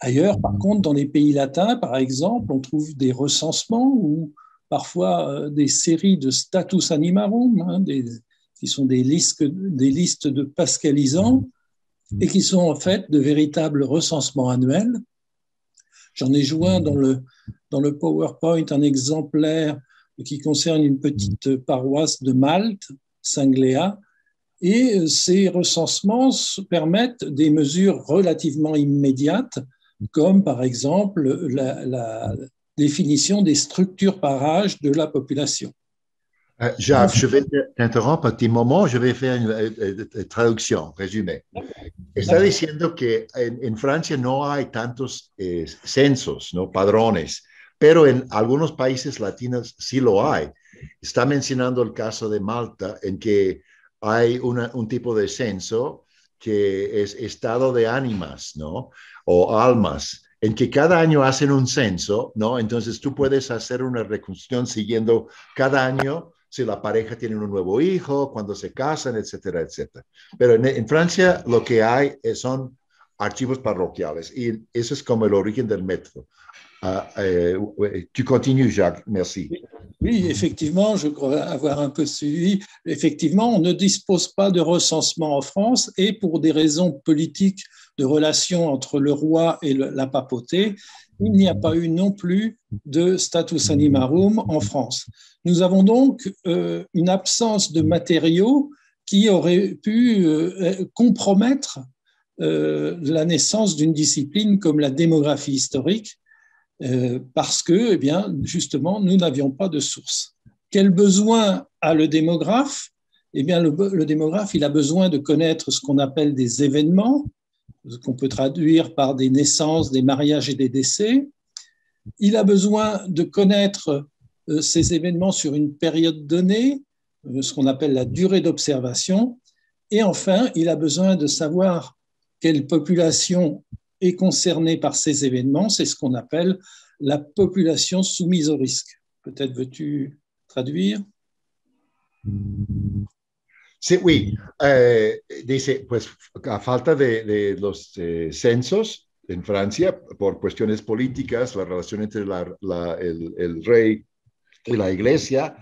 Speaker 3: Ailleurs, par contre, dans les pays latins, par exemple, on trouve des recensements ou parfois euh, des séries de status animarum, hein, des, qui sont des listes, des listes de pascalisants et qui sont en fait de véritables recensements annuels. J'en ai joint dans le, dans le PowerPoint un exemplaire qui concerne une petite paroisse de Malte, Sangléa, et ces recensements permettent des mesures relativement immédiates, comme par exemple la, la définition des structures par âge
Speaker 1: de la population. Euh, Jacques, je vais t'interrompre un momento, moment, je vais faire una euh, euh, traducción, resumen. Está diciendo que en, Francia no hay tantos eh, censos, ¿no? padrones, pero en algunos países latinos sí lo hay. Está mencionando el caso de Malta, en que hay un tipo de censo que es estado de ánimas, ¿no? O almas, en que cada año hacen un censo, ¿no? Entonces tú puedes hacer una reconstrucción siguiendo cada año si la pareille a un nouveau nuevo quand ils se casan, etc. Mais en, France, ce qu'il y a, ce sont des archives paroissiales. et c'est comme origen del método. Uh, tu continues, Jacques, merci. Oui, effectivement, je crois avoir un peu suivi. Effectivement, on ne dispose pas de
Speaker 3: recensement en France et pour des raisons politiques de relations entre le roi et la papauté, il n'y a pas eu non plus de status animarum en France. Nous avons donc euh, une absence de matériaux qui aurait pu euh, euh, compromettre la naissance d'une discipline comme la démographie historique, parce que, eh bien, justement, nous n'avions pas de source. Quel besoin a le démographe Eh bien, le, le, démographe, il a besoin de connaître ce qu'on appelle des événements, qu'on peut traduire par des naissances, des mariages et des décès. Il a besoin de connaître euh, ces événements sur une période donnée, euh, ce qu'on appelle la durée d'observation. Et enfin, il a besoin de savoir quelle population est concernée par ces événements. C'est ce qu'on appelle la population soumise au risque. Peut-être
Speaker 1: veux-tu traduire Sí, eh, dice, pues a falta de, los eh, censos en Francia, por cuestiones políticas, la relación entre el, rey y la iglesia,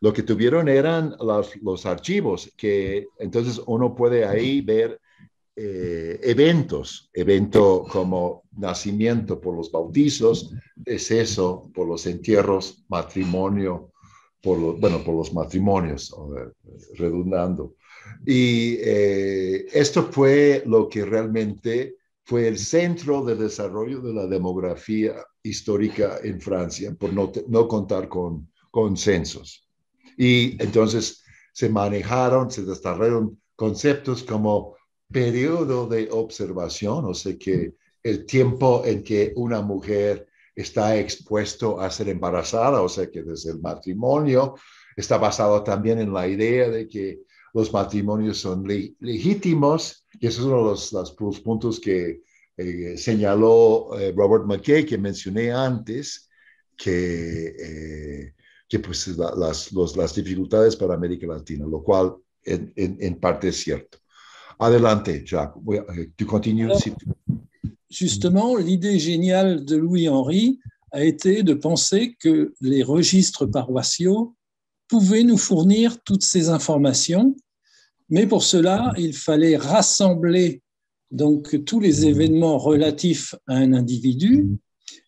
Speaker 1: lo que tuvieron eran los archivos, que entonces uno puede ahí ver eh, eventos, evento como nacimiento por los bautizos, exceso por los entierros, matrimonio por los, bueno, por los matrimonios, redundando. Y eh, esto fue lo que realmente fue el centro de desarrollo de la demografía histórica en Francia, por no, no contar con, con censos. Y entonces se manejaron, se desarrollaron conceptos como periodo de observación, o sea que el tiempo en que una mujer está expuesto a ser embarazada, o sea que desde el matrimonio está basado también en la idea de que los matrimonios son legítimos, y eso es uno de los, puntos que eh, señaló eh, Robert McKay, que mencioné antes, que, eh, que pues, las, dificultades para América Latina, lo cual en, parte es cierto. Adelante, Jack. tú continúas
Speaker 3: justement, l'idée géniale de Louis-Henri a été de penser que les registres paroissiaux pouvaient nous fournir toutes ces informations, mais pour cela, il fallait rassembler donc tous les événements relatifs à un individu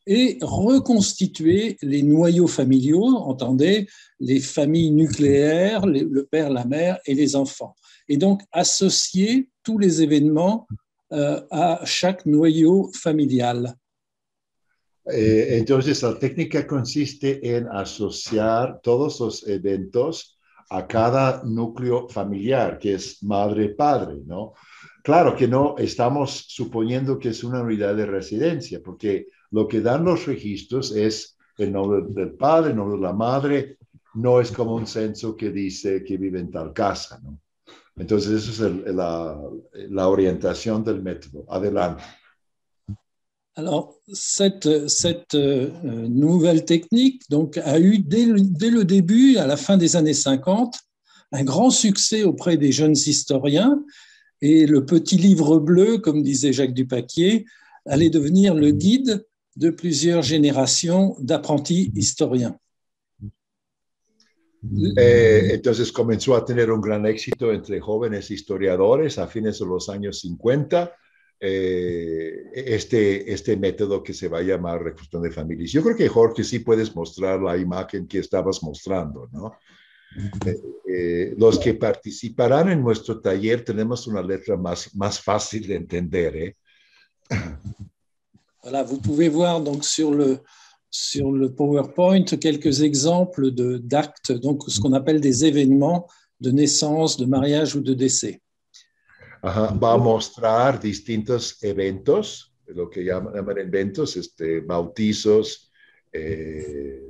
Speaker 3: et reconstituer les noyaux familiaux, entendez, les familles nucléaires, le père, la mère et les enfants. Et donc associer tous les événements Eh, a chaque noyau familiar
Speaker 1: eh, entonces, la técnica consiste en asociar todos los eventos a cada núcleo familiar, que es madre-padre, ¿no? Claro que no estamos suponiendo que es una unidad de residencia, porque lo que dan los registros es el nombre del padre, el nombre de la madre, no es como un censo que dice que vive en tal casa, ¿no? Adelante.
Speaker 3: Alors, cette, euh, nouvelle technique a eu dès le, début, à la fin des années 50, un grand succès auprès des jeunes historiens. Et le petit livre bleu, comme disait Jacques Dupaquier, allait devenir le guide de plusieurs générations d'apprentis historiens. Mm. Eh,
Speaker 1: entonces comenzó a tener un gran éxito entre jóvenes historiadores a fines de los años 50, eh, este, este método que se va a llamar reclusión de familias. Yo creo que Jorge sí puedes mostrar la imagen que estabas mostrando, ¿no? Eh, los que participarán en nuestro taller tenemos una letra más, más fácil de entender.
Speaker 3: Voilà, vous pouvez donc sur sur le PowerPoint quelques exemples d'actes, donc ce qu'on appelle des événements de naissance, de mariage ou de décès.
Speaker 1: Va a mostrar distintos eventos, lo que llaman eventos, este, bautizos, eh,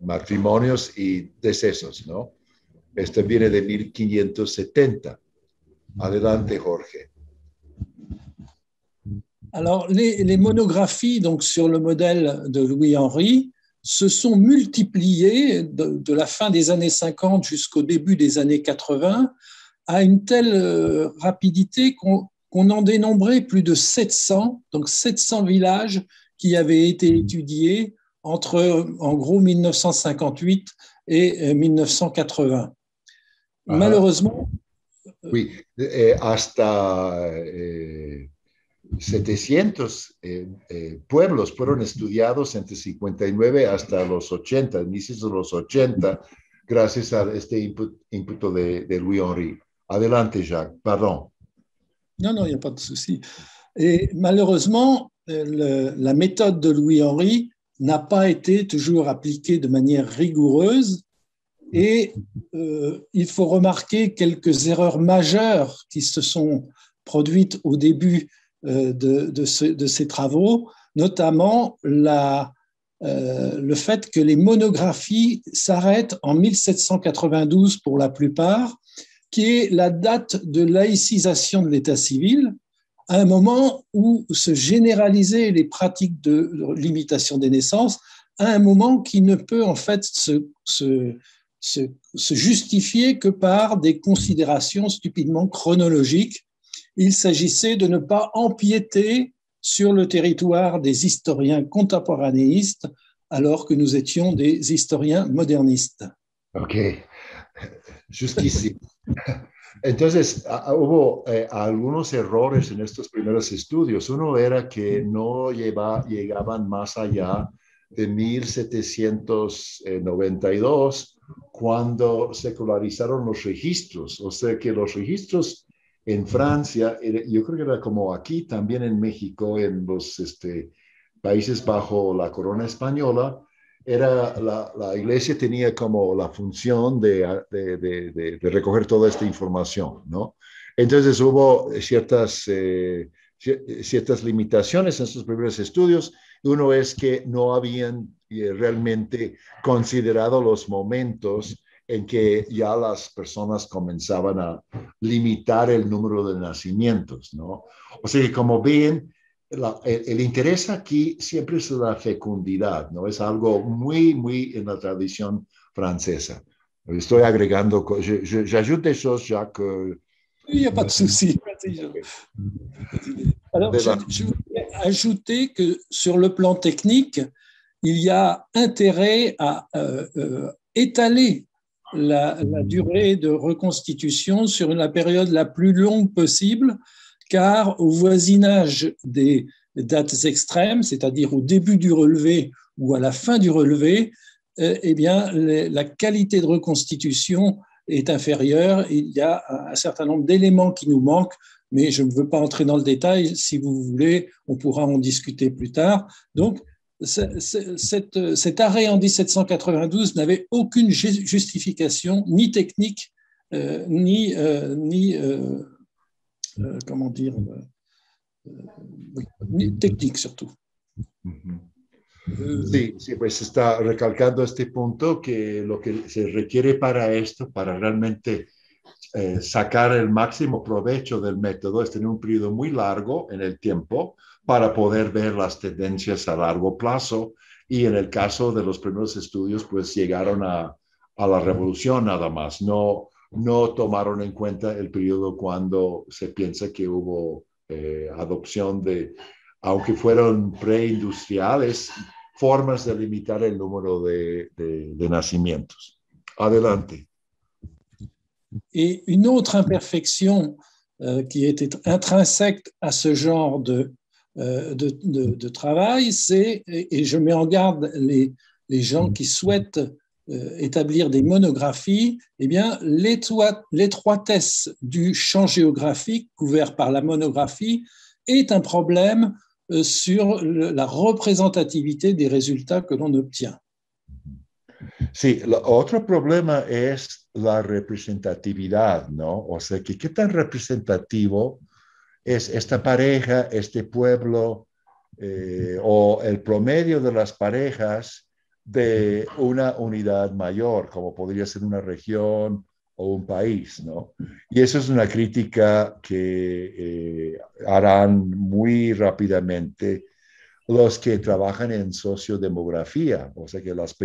Speaker 1: matrimonios y decesos, ¿no? Este viene de 1570. Adelante, Jorge.
Speaker 3: Alors, les, monographies donc, sur le modèle de Louis-Henri se sont multipliées de, la fin des années 50 jusqu'au début des années 80 à une telle euh, rapidité qu'on en dénombrait plus de 700, donc 700 villages qui avaient été mmh. étudiés entre, en gros, 1958 et 1980. Euh, ah. Malheureusement...
Speaker 4: oui,
Speaker 1: et hasta... Euh, 700 eh, eh, pueblos fueron estudiados entre 59 hasta los 80, inicios de los 80, gracias a este input, de, Louis henri Adelante, Jacques, pardon.
Speaker 3: Non, non, il n'y a pas de souci. Et eh, malheureusement, euh, la méthode de Louis henri n'a pas été toujours appliquée de manière rigoureuse et euh, il faut remarquer quelques erreurs majeures qui se sont produites au début euh, de, de, ces travaux, notamment euh, le fait que les monographies s'arrêtent en 1792 pour la plupart, qui est la date de laïcisation de l'État civil, à un moment où se généralisaient les pratiques de limitation des naissances, à un moment qui ne peut en fait se justifier que par des considérations stupidement chronologiques il s'agissait de ne pas empiéter sur le territoire des historiens contemporanéistes alors que nous étions des historiens modernistes. OK.
Speaker 1: Jusqu'ici. Entonces, hubo eh, algunos errores en estos primeros estudios. Uno era que no llegaban más allá de 1792, cuando secularizaron los registros. O sea que los registros en Francia, yo creo que era como aquí también en México, en los este, países bajo la corona española, era la, iglesia tenía como la función de, recoger toda esta información, ¿no? Entonces hubo ciertas, eh, ciertas limitaciones en sus primeros estudios. Uno es que no habían eh, realmente considerado los momentos en que ya las personas comenzaban a limitar el número de nacimientos, ¿no? O sea que como ven, el, interés aquí siempre es la fecundidad, ¿no? Es algo muy, muy en la tradición francesa. Estoy agregando, j'ajoute des choses, Jacques. Euh, il n'y a pas de euh,
Speaker 3: souci. que sur le plan technique, il y a intérêt euh, la, durée de reconstitution sur la période la plus longue possible, car au voisinage des dates extrêmes, c'est-à-dire au début du relevé ou à la fin du relevé, euh, eh bien, la qualité de reconstitution est inférieure. Il y a un certain nombre d'éléments qui nous manquent, mais je ne veux pas entrer dans le détail. Si vous voulez, on pourra en discuter plus tard. Donc, cette, cet arrêt en 1792 n'avait aucune justification, ni technique, euh, ni, euh, ni euh, comment dire, ni technique surtout.
Speaker 1: Oui, sí, pues está recalcando este punto que lo que se requiere para esto, para realmente eh, sacar le maximum provecho del método, es tener un periodo muy largo en el tiempo, para poder ver las tendencias a largo plazo. Y en el caso de los primeros estudios, pues llegaron a, la revolución nada más, no, no tomaron en cuenta el periodo cuando se piensa que hubo eh, adopción de, aunque fueron preindustriales, formas de limitar el número de, nacimientos. Adelante.
Speaker 3: Y una otra imperfección que euh, qui était intrinsèque à ce genre de Euh, de, travail, c'est, et je mets en garde les, les gens mm. qui souhaitent euh, établir des monographies, eh bien, l'étroitesse du champ géographique couvert par la monographie est un problème euh, sur
Speaker 1: la représentativité des résultats que l'on obtient. Sí, otro problema es la representatividad, ¿no? O sea, que qué tan representativo es esta pareja, este pueblo eh, o el promedio de las parejas de una unidad mayor, como podría ser una región o un país, ¿no? Y eso es una crítica que eh, harán muy rápidamente los que trabajan en sociodemografía, o sea que los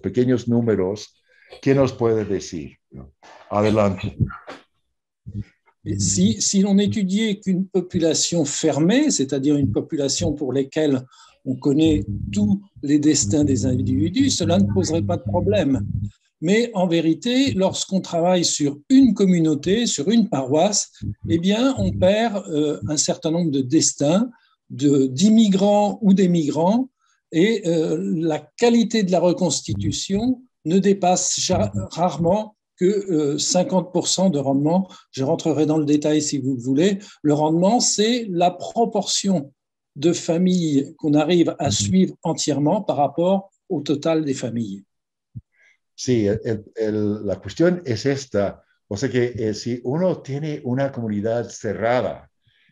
Speaker 1: pequeños números, ¿qué nos puede decir? Adelante.
Speaker 3: Mm-hmm. Si, l'on étudiait qu'une population fermée, c'est-à-dire une population pour laquelle on connaît tous les destins des individus, cela ne poserait pas de problème. Mais en vérité, lorsqu'on travaille sur une communauté, sur une paroisse, eh bien, on perd euh, un certain nombre de destins d'immigrants ou d'émigrants, et euh, la qualité de la reconstitution ne dépasse rarement que 50% euh, de rendement. Je rentrerai dans le détail si vous le voulez. Le rendement, c'est la proportion de familles qu'on
Speaker 1: arrive à mhm. suivre entièrement par rapport au total des familles. Sí, la question est esta. O que eh, si uno tiene una comunidad cerrada,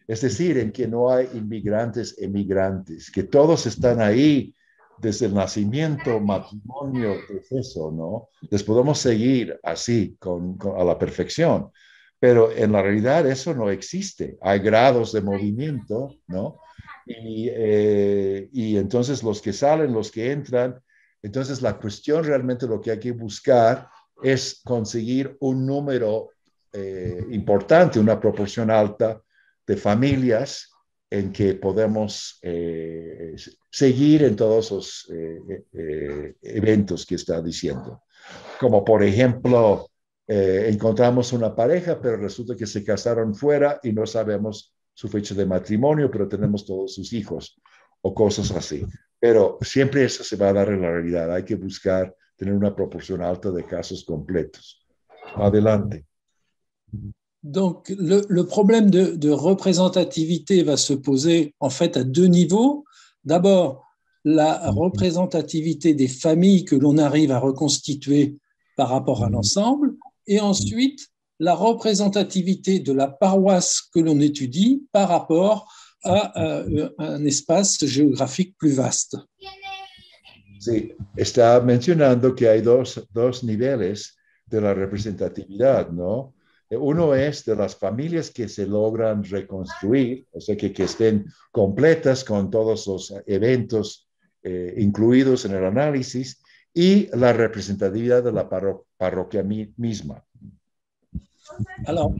Speaker 1: es decir, en que no hay inmigrantes, emigrantes, que todos están ahí desde el nacimiento, matrimonio, proceso, ¿no? Les podemos seguir así, a la perfección, pero en la realidad eso no existe. Hay grados de movimiento, ¿no? Eh, y, entonces los que salen, los que entran, entonces la cuestión realmente lo que hay que buscar es conseguir un número eh, importante, una proporción alta de familias en que podemos eh, seguir en todos los eh, eh, eventos que está diciendo. Como por ejemplo, encontramos una pareja, pero resulta que se casaron fuera y no sabemos su fecha de matrimonio, pero tenemos todos sus hijos o cosas así. Pero siempre eso se va a dar en la realidad. Hay que buscar tener una proporción alta de casos completos. Adelante. Donc, le,
Speaker 3: problème de, représentativité va se poser en fait à deux niveaux. D'abord, la mhm. représentativité des familles que l'on arrive à reconstituer par rapport à mhm. l'ensemble, et mhm. ensuite la représentativité de la paroisse que l'on étudie par rapport à, euh, un espace géographique
Speaker 1: plus vaste. Sí, está mencionando que hay dos, dos niveles de la representatividad, ¿no? Eh, uno est de las familias que se logran reconstruire, o sea, que, que estén completas con todos los eventos eh, incluidos en el análisis la représentativité de la parro parroquia misma.
Speaker 3: Alors,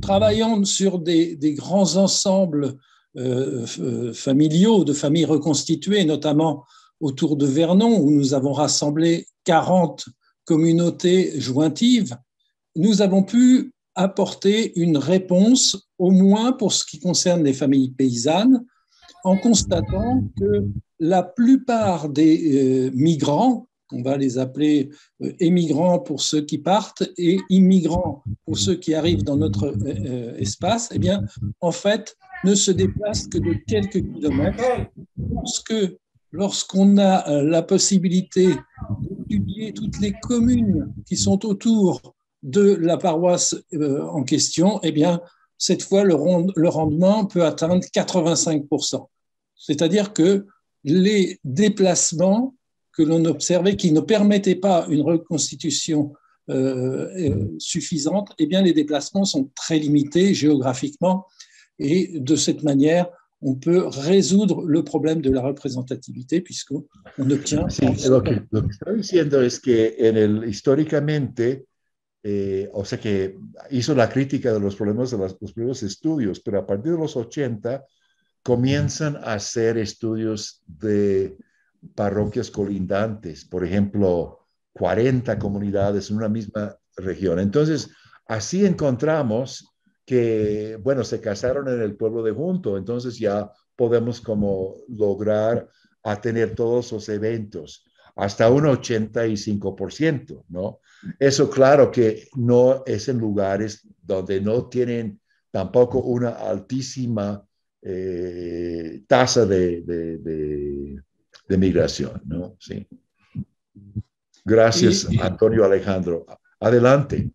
Speaker 3: travaillant sur des, grands ensembles euh, euh, familiaux, de familles reconstituées, notamment autour de Vernon, où nous avons rassemblé 40 communautés jointives, nous avons pu apporter une réponse, au moins pour ce qui concerne les familles paysannes, en constatant que la plupart des euh, migrants, on va les appeler euh, émigrants pour ceux qui partent et immigrants pour ceux qui arrivent dans notre euh, espace, eh bien, en fait, ne se déplacent que de quelques kilomètres, parce que lorsqu'on a la possibilité d'étudier toutes les communes qui sont autour de la paroisse euh, en question, eh bien, cette fois, le, rendement peut atteindre 85%. C'est-à-dire que les déplacements que l'on observait qui ne permettaient pas une reconstitution euh, euh, suffisante, eh bien, les déplacements sont très limités géographiquement. Et de cette manière, on peut résoudre le problème de la représentativité puisqu'on obtient. que,
Speaker 1: Eh, o sea que hizo la crítica de los problemas de los primeros estudios, pero a partir de los 80 comienzan a hacer estudios de parroquias colindantes, por ejemplo, 40 comunidades en una misma región. Entonces, así encontramos que, bueno, se casaron en el pueblo de Junto, entonces ya podemos como lograr a tener todos los eventos hasta un 85%, ¿no? Eso claro que no es en lugares donde no tienen tampoco una altísima eh, tasa de, de, migración, ¿no? Sí. Gracias, Antonio Alejandro. Adelante.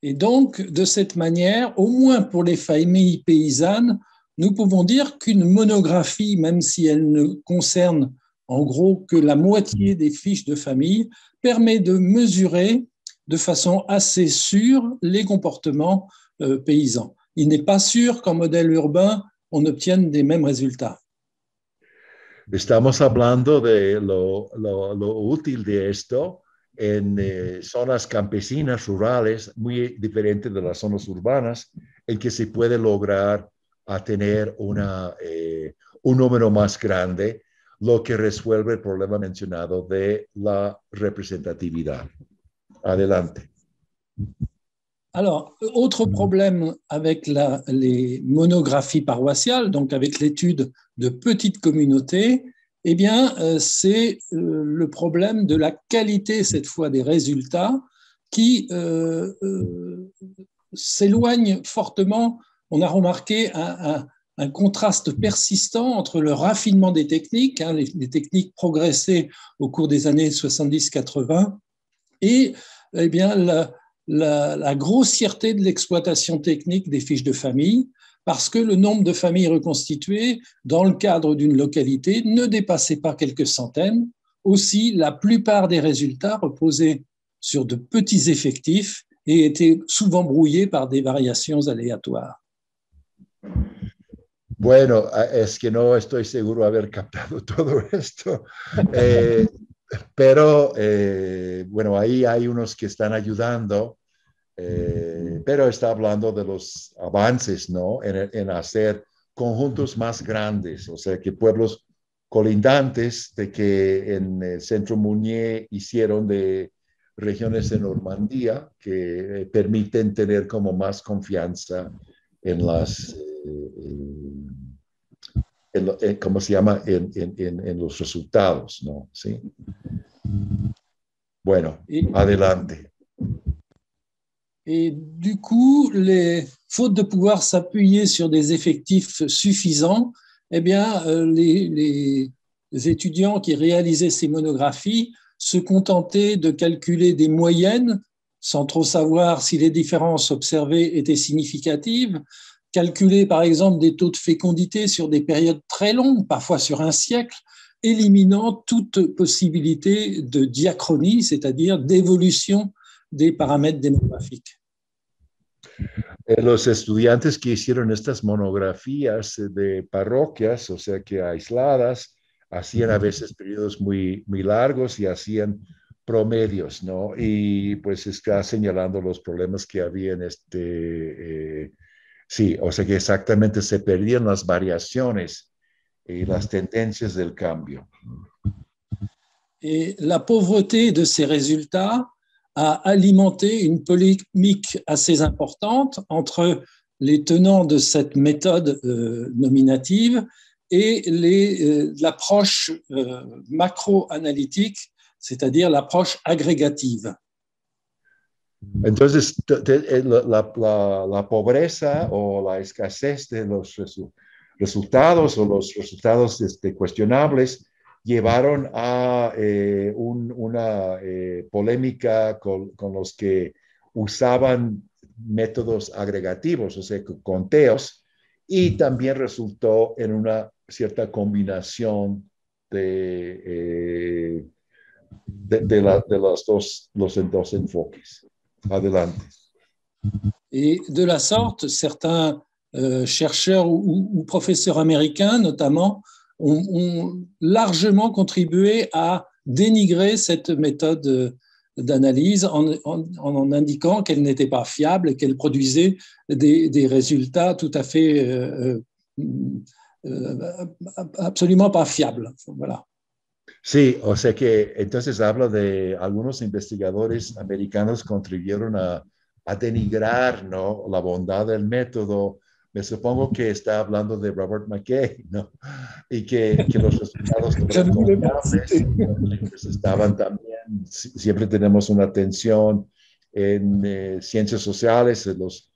Speaker 3: Y, donc, de cette manière, au moins pour les familles paysannes, nous pouvons dire qu'une monographie, même si elle ne concerne en gros que la moitié mm. des fiches de famille, permet de mesurer de façon assez sûre les comportements euh, paysans. Il n'est pas sûr qu'en modèle urbain, on obtienne des mêmes résultats.
Speaker 1: Estamos hablando de lo, lo, lo útil de esto en eh, zonas campesinas, rurales, muy diferentes de las zonas urbanas, en que se puede lograr a tener una, eh, un nombre plus grand lo que resuelve le problème mentionné de la représentativité. Adelante.
Speaker 3: Alors, autre mm. problème avec les monographies paroissiales, donc avec l'étude de petites communautés, eh bien, euh, c'est euh, le problème de la qualité, cette fois, des résultats qui euh, s'éloignent s'éloigne fortement. On a remarqué un, un contraste persistant entre le raffinement des techniques, hein, les, techniques progressées au cours des années 70-80, et eh bien, la grossièreté de l'exploitation technique des fiches de famille, parce que le nombre de familles reconstituées dans le cadre d'une localité ne dépassait pas quelques centaines. Aussi, la plupart des résultats reposaient sur de petits effectifs et étaient souvent brouillés par des variations aléatoires.
Speaker 1: Bueno, es que no estoy seguro de haber captado todo esto, eh, pero eh, bueno, ahí hay unos que están ayudando, eh, pero está hablando de los avances, ¿no? En, hacer conjuntos más grandes, o sea, que pueblos colindantes de que en el centro Muñé hicieron de regiones de Normandía que permiten tener como más confianza en las... en, en, ¿cómo se en, et, adelante.
Speaker 3: Et du coup, les, faute de pouvoir s'appuyer sur des effectifs suffisants, eh bien, euh, les, étudiants qui réalisaient ces monographies se contentaient de calculer des moyennes sans trop savoir si les différences observées étaient significatives, calculer par exemple des taux de fécondité sur des périodes très longues, parfois sur un siècle, éliminant toute possibilité de diachronie, c'est-à-dire d'évolution des paramètres démographiques.
Speaker 1: Eh, los estudiantes que hicieron estas monografías de parroquias, o sea que aisladas, hacían a veces periodos muy, muy largos y hacían promedios, ¿no? Y pues está señalando los problemas que había en este eh, Sí, o sea que se perdían les variations et les tendances du changement.
Speaker 3: Et la pauvreté de ces résultats a alimenté une polémique assez importante entre les tenants de cette méthode euh, nominative et euh, l'approche euh, macro-analytique, c'est-à-dire l'approche agrégative.
Speaker 1: Entonces, eh, la, pobreza o la escasez de los resultados o los resultados este, cuestionables llevaron a eh, una eh, polémica con, los que usaban métodos agregativos, o sea, conteos, y también resultó en una cierta combinación de, de los, dos, los dos enfoques. Adelante.
Speaker 3: Et de la sorte, certains euh, chercheurs ou, professeurs américains, notamment, ont, largement contribué à dénigrer cette méthode euh, d'analyse en, indiquant qu'elle n'était pas fiable et qu'elle produisait des, résultats tout à fait euh, absolument pas
Speaker 1: fiables. Voilà. Sí, o sea que entonces habla de algunos investigadores americanos contribuyeron a, denigrar la bondad del método. Me supongo que está hablando de Robert McKay, ¿no? Y que, los resultados estaban también, siempre tenemos una tensión en eh, ciencias sociales, los,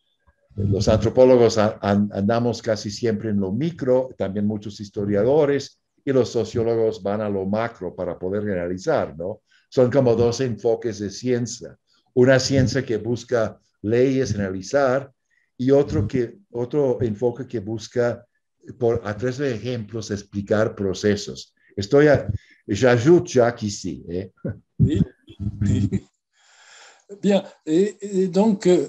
Speaker 1: antropólogos andamos casi siempre en lo micro, también muchos historiadores, y los sociólogos van a lo macro para poder generalizar, ¿no? Son como dos enfoques de ciencia. Una ciencia que busca leyes, analizar y otro, que, otro enfoque que busca, por, a través de ejemplos, explicar procesos. Estoy a ya Jack, ¿eh? sí. ¿eh?
Speaker 3: Bien, et, donc, euh,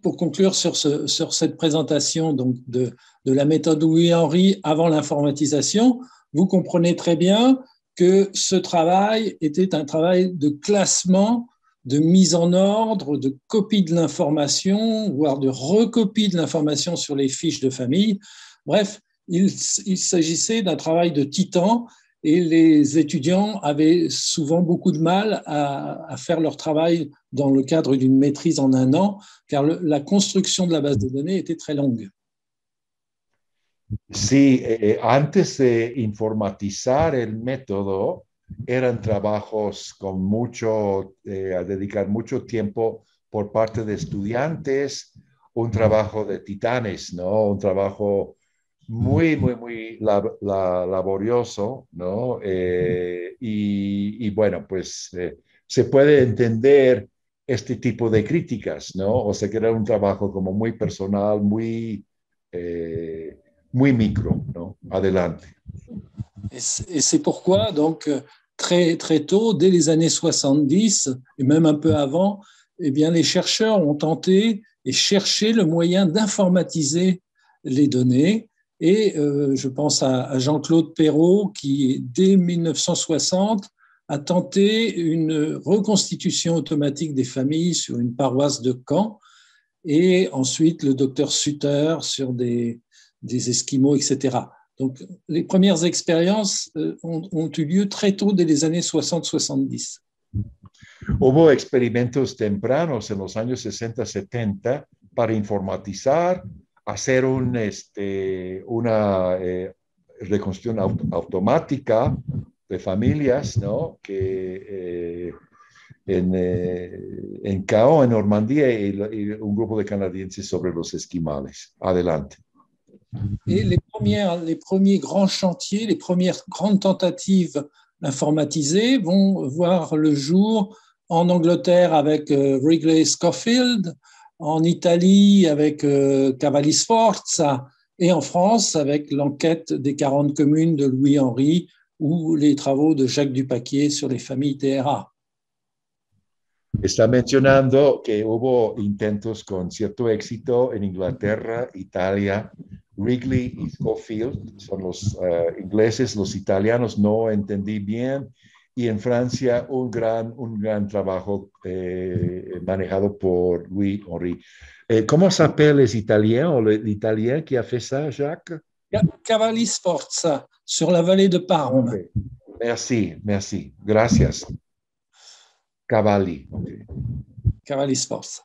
Speaker 3: pour conclure sur, ce, sur cette présentation donc de, de la méthode Louis-Henri avant l'informatisation, vous comprenez très bien que ce travail était un travail de classement, de mise en ordre, de copie de l'information, voire de recopie de l'information sur les fiches de famille. Bref, il, s'agissait d'un travail de titan et les étudiants avaient souvent beaucoup de mal à, faire leur travail dans le cadre d'une maîtrise en un an, car la construction de la base de données était
Speaker 1: très longue. Sí, eh, antes de informatizar el método, eran trabajos con mucho, eh, a dedicar mucho tiempo por parte de estudiantes, un trabajo de titanes, ¿no? Un trabajo muy, muy, muy laborioso, ¿no? Eh, y, bueno, pues se puede entender este tipo de críticas, ¿no? O sea, que era un trabajo como muy personal, muy micro. Adelante.
Speaker 3: Et c'est pourquoi, donc, très, très tôt, dès les années 70, et même un peu avant, eh bien, les chercheurs ont tenté et cherché le moyen d'informatiser les données. Et euh, je pense à, à Jean-Claude Perrault, qui, dès 1960, a tenté une reconstitution automatique des familles sur une paroisse de Caen, et ensuite le docteur Sutter sur des, des Esquimaux, etc. Donc les premières expériences
Speaker 1: euh, ont, ont eu lieu très tôt dès les 60-70. Hubo experimentos tempranos en los años 60-70 para informatizar, hacer un, este, una eh, reconstrucción automática de familias, Que eh, en, Cao, eh, en Normandía, y un grupo de canadienses sobre los esquimales. Adelante.
Speaker 3: Et les, premiers grands chantiers, les premières grandes tentatives informatisées vont voir le jour en Angleterre avec euh, Wrigley en Italie avec euh, Cavalli Sforza et en France avec l'enquête des 40 communes de Louis-Henri
Speaker 1: ou les travaux de Jacques Dupaquier sur les
Speaker 3: familles TRA.
Speaker 1: Está mencionando que hubo intentos con cierto éxito en Inglaterra, Italia, Wrigley y Schofield, son los eh, ingleses, los italianos no entendí bien, y en Francia un gran, un gran trabajo eh, manejado por Louis Henry. Eh, ¿Cómo se les italiano o italiano que a hecho eso, Jacques
Speaker 3: Cavalli Sforza,
Speaker 1: sur la vallée de
Speaker 3: Parme. Okay.
Speaker 1: Merci, merci, gracias. Cavalli. Cavalli Sforza.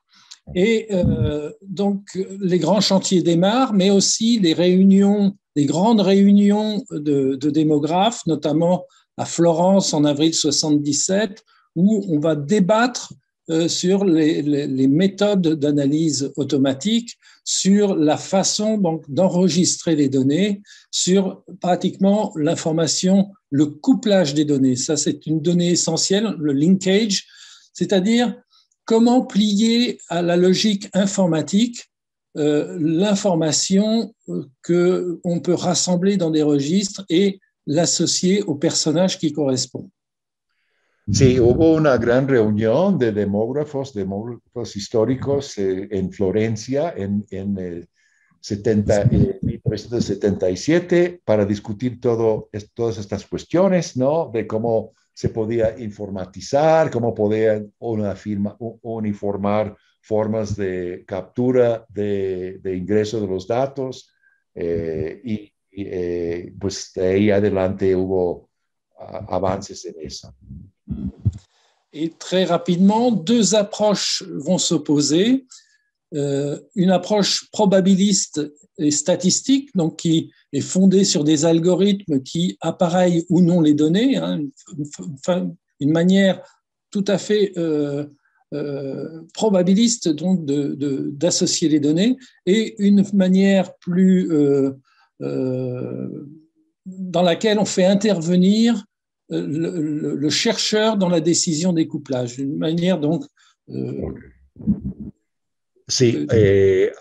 Speaker 3: Et euh, donc, les grands chantiers démarrent, mais aussi les réunions, les grandes réunions de, démographes, notamment à Florence en avril 77, où on va débattre euh, sur les, les méthodes d'analyse automatique, sur la façon donc d'enregistrer les données, sur pratiquement l'information, le couplage des données. Ça, c'est une donnée essentielle, le linkage, c'est-à-dire comment plier à la logique informatique euh, l'information euh, qu'on peut rassembler dans des registres et l'associer
Speaker 1: au personnage qui correspond. Sí, hubo una gran reunión de demógrafos, demógrafos históricos eh, en Florencia en, en 70, 1977 eh, para discutir todo, todas estas cuestiones, ¿no? De cómo se podía informatizar, cómo podía una firma, uniformar formas de captura de, de ingreso de los datos. Eh, y, eh, pues de ahí adelante hubo avances en eso.
Speaker 3: y très rapidement, deux approches vont s'opposer. Euh, une approche probabiliste et statistique, donc qui est fondée sur des algorithmes qui appareillent ou non les données, hein, une, manière tout à fait euh, euh, probabiliste donc d'associer de, d'associer les données, et une manière plus dans laquelle on fait intervenir le, le, chercheur dans la décision des couplages, une manière donc
Speaker 1: Sí, eh,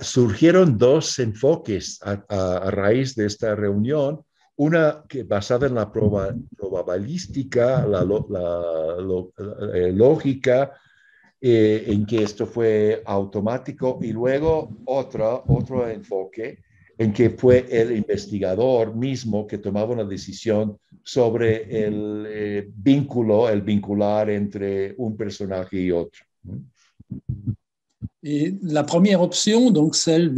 Speaker 1: surgieron dos enfoques a, raíz de esta reunión. Una que basada en la prueba probabilística, la, eh, lógica, eh, en que esto fue automático, y luego otra, otro enfoque en que fue el investigador mismo que tomaba una decisión sobre el vínculo, el vincular entre un personaje y otro. Et la première option, donc celle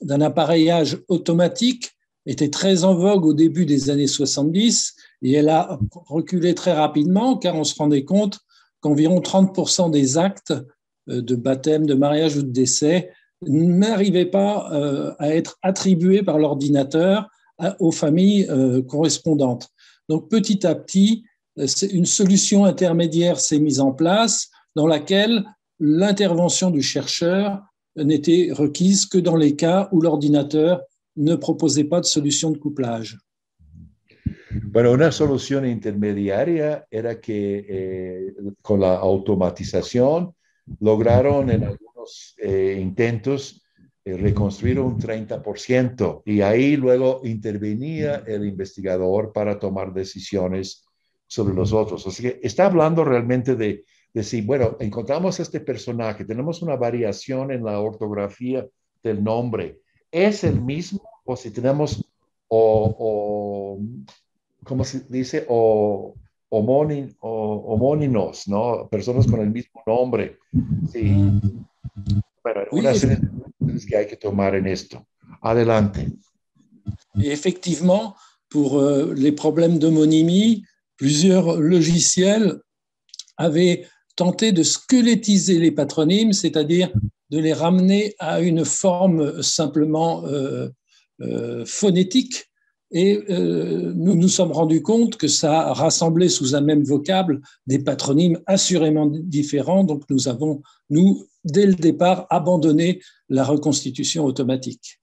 Speaker 3: d'un appareillage automatique, était très en vogue au début des années 70 et elle a reculé très rapidement car on se rendait compte qu'environ 30% des actes euh, de baptême, de mariage ou de décès n'arrivaient pas euh, à être attribués par l'ordinateur aux familles euh, correspondantes. Donc petit à petit, une solution intermédiaire s'est mise en place dans laquelle l'intervention du chercheur n'était requise que dans les cas où l'ordinateur ne proposait pas de solution de couplage.
Speaker 1: Bueno, una solución intermediaria era que eh, con la automatización lograron en algunos eh, intentos eh, reconstruir un 30% y ahí luego intervenía el investigador para tomar decisiones sobre los otros. Así que está hablando realmente de decir, bueno, encontramos este personaje, tenemos una variación en la ortografía del nombre. ¿Es el mismo o si tenemos o, o ¿cómo se dice? O, homónimos, ¿no? Personas con el mismo nombre. Sí. Pero una serie de que hay que tomar en esto. Adelante. Efectivamente, por pour problemas euh, les
Speaker 3: problèmes d'homonymie, plusieurs logiciels avaient tenter de squelettiser les patronymes, c'est-à-dire de les ramener à une forme simplement euh, euh, phonétique. Et euh, nous nous sommes rendus compte que ça rassemblait sous un même vocable des patronymes assurément différents. Donc nous avons, nous, dès le départ, abandonné la reconstitution
Speaker 1: automatique.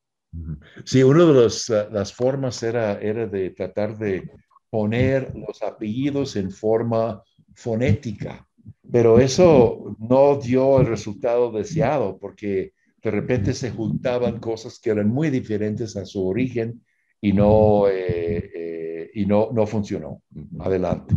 Speaker 1: Si, une de los, las formas era de tratar de poner los apellidos en forma fonética. Mais n'a pas no le résultat resultado parce que de repente se juntaban des choses eran muy diferentes a su origen y no, eh, eh, y no, no funcionó. Adelante.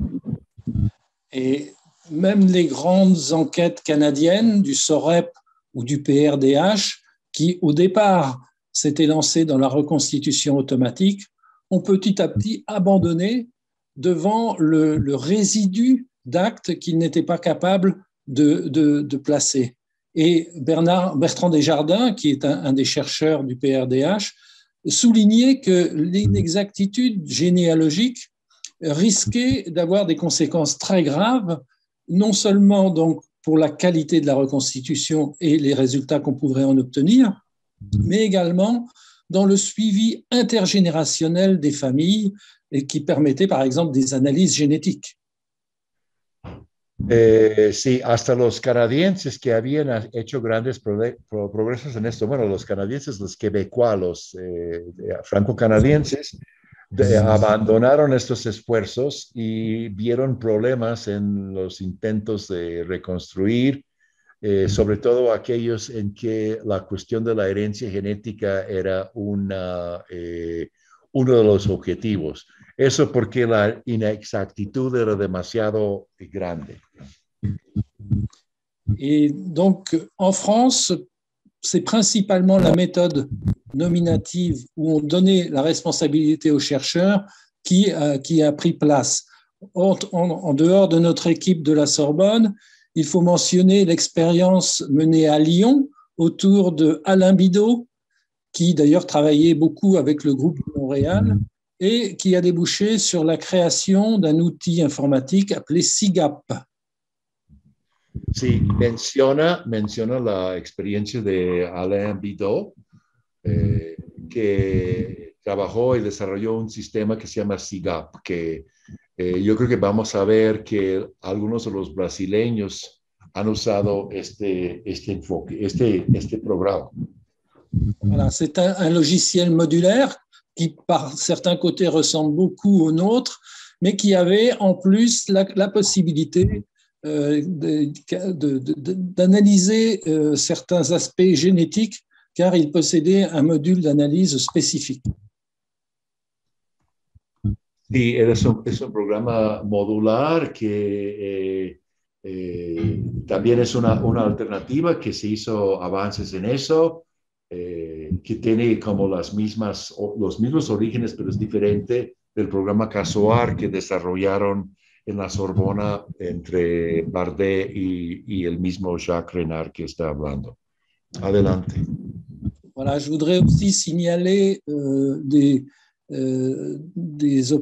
Speaker 1: Et même les grandes
Speaker 3: enquêtes canadiennes du SOREP ou du PRDH, qui au départ s'étaient lancées dans la reconstitution automatique, ont petit à petit abandonné devant le, le résidu d'actes qu'il n'était pas capable de, placer. Et Bernard, Bertrand Desjardins, qui est un, des chercheurs du PRDH, soulignait que l'inexactitude généalogique risquait d'avoir des conséquences très graves, non seulement donc pour la qualité de la reconstitution et les résultats qu'on pourrait en obtenir, mais également dans le suivi intergénérationnel des familles et qui permettait par exemple des analyses génétiques.
Speaker 1: Eh, sí, hasta los canadienses que habían hecho grandes progresos en esto, bueno, los canadienses, los Quebecuales, los eh, franco-canadienses, abandonaron estos esfuerzos y vieron problemas en los intentos de reconstruir, eh, sobre todo aquellos en que la cuestión de la herencia genética era uno de los objetivos. Eso porque la era demasiado grande. Et donc, en
Speaker 3: France, c'est principalement
Speaker 1: la méthode
Speaker 3: nominative où on donnait la responsabilité aux chercheurs qui, euh, a pris place. En, dehors de notre équipe de la Sorbonne, il faut mentionner l'expérience menée à Lyon autour de Alain Bido, qui d'ailleurs travaillait beaucoup avec le groupe de Montréal et qui a débouché sur la de un outil informatique appelé SIGAP.
Speaker 1: Sí, menciona, menciona la experiencia de Alain Bidot, eh, que trabajó y desarrolló un sistema que se llama SIGAP, que eh, yo creo que vamos a ver que algunos de los brasileños han usado este, este enfoque, este, este programa. Es
Speaker 3: un, un, logiciel qui par certains côtés ressemble beaucoup au nôtre, mais qui avait en plus la, possibilité euh, d'analyser euh, certains aspects génétiques, car il possédait un module d'analyse spécifique.
Speaker 1: Sí, es un, es un programa modular que une eh, alternative, eh, también es una, una alternativa que se hizo avances en eso. Eh, que tiene como las mismas, los mismos orígenes, pero es diferente del programa CASOAR que desarrollaron en la Sorbona entre Bardet y, el mismo Jacques Renard que está hablando. Adelante. Bueno, je voudrais
Speaker 3: aussi signaler euh, des, euh,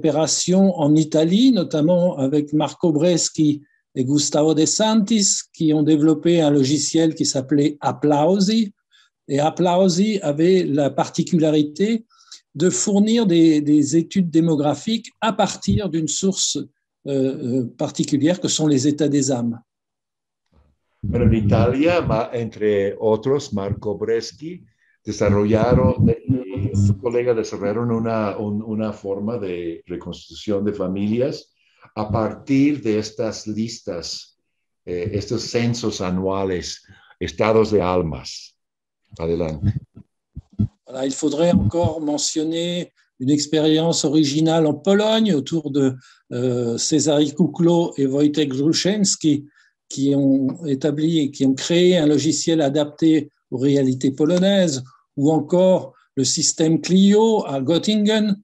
Speaker 3: en Italie, notamment avec Marco Breschi y Gustavo De Santis, que ont développé un logiciel se s'appelait Applausi, Et Aplausi avait la particularité de fournir des, études démographiques à partir d'une source euh, euh, particulière que sont les états des âmes.
Speaker 1: en Italia, entre otros, Marco Breschi, desarrollaron, y eh, eh, su colega desarrollaron una, forme una forma de reconstrucción de familias a partir de estas listas, eh, estos censos anuales, estados de almas
Speaker 3: il faudrait encore mentionner une expérience originale en Pologne autour de César euh, Césari Kuklo et Wojtek Gruszewski qui ont établi et qui ont créé un logiciel adapté aux réalités polonaises ou encore le système Clio à Göttingen.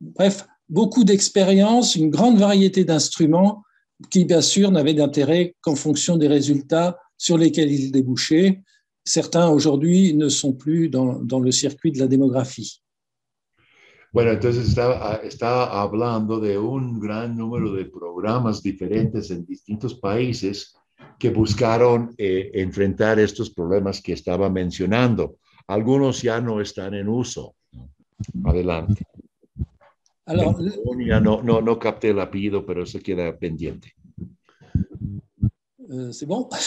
Speaker 3: Bref, beaucoup d'expériences, une grande variété d'instruments qui, bien sûr, n'avaient d'intérêt qu'en fonction des résultats sur lesquels ils débouchaient. certains aujourd'hui no sont plus dans, el le circuit
Speaker 1: de la demografía. Bueno, entonces está, hablando de un gran número de programas diferentes en distintos países que buscaron eh, enfrentar estos problemas que estaba mencionando. Algunos ya no están en uso. Adelante. no, no, no capté el apellido, pero eso queda pendiente.
Speaker 3: ¿Es euh, C'est bon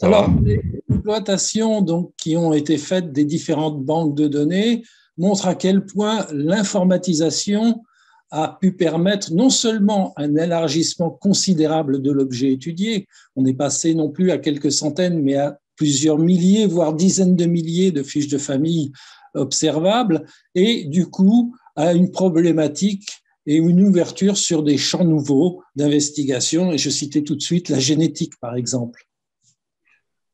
Speaker 3: Alors, les exploitations donc, qui ont été faites des différentes banques de données montrent à quel point l'informatisation a pu permettre non seulement un élargissement considérable de l'objet étudié, on est passé non plus à quelques centaines, mais à plusieurs milliers, voire dizaines de milliers de fiches de famille observables, et du coup à une problématique et une ouverture sur des champs nouveaux d'investigation. Et je citais tout de suite la génétique, par exemple.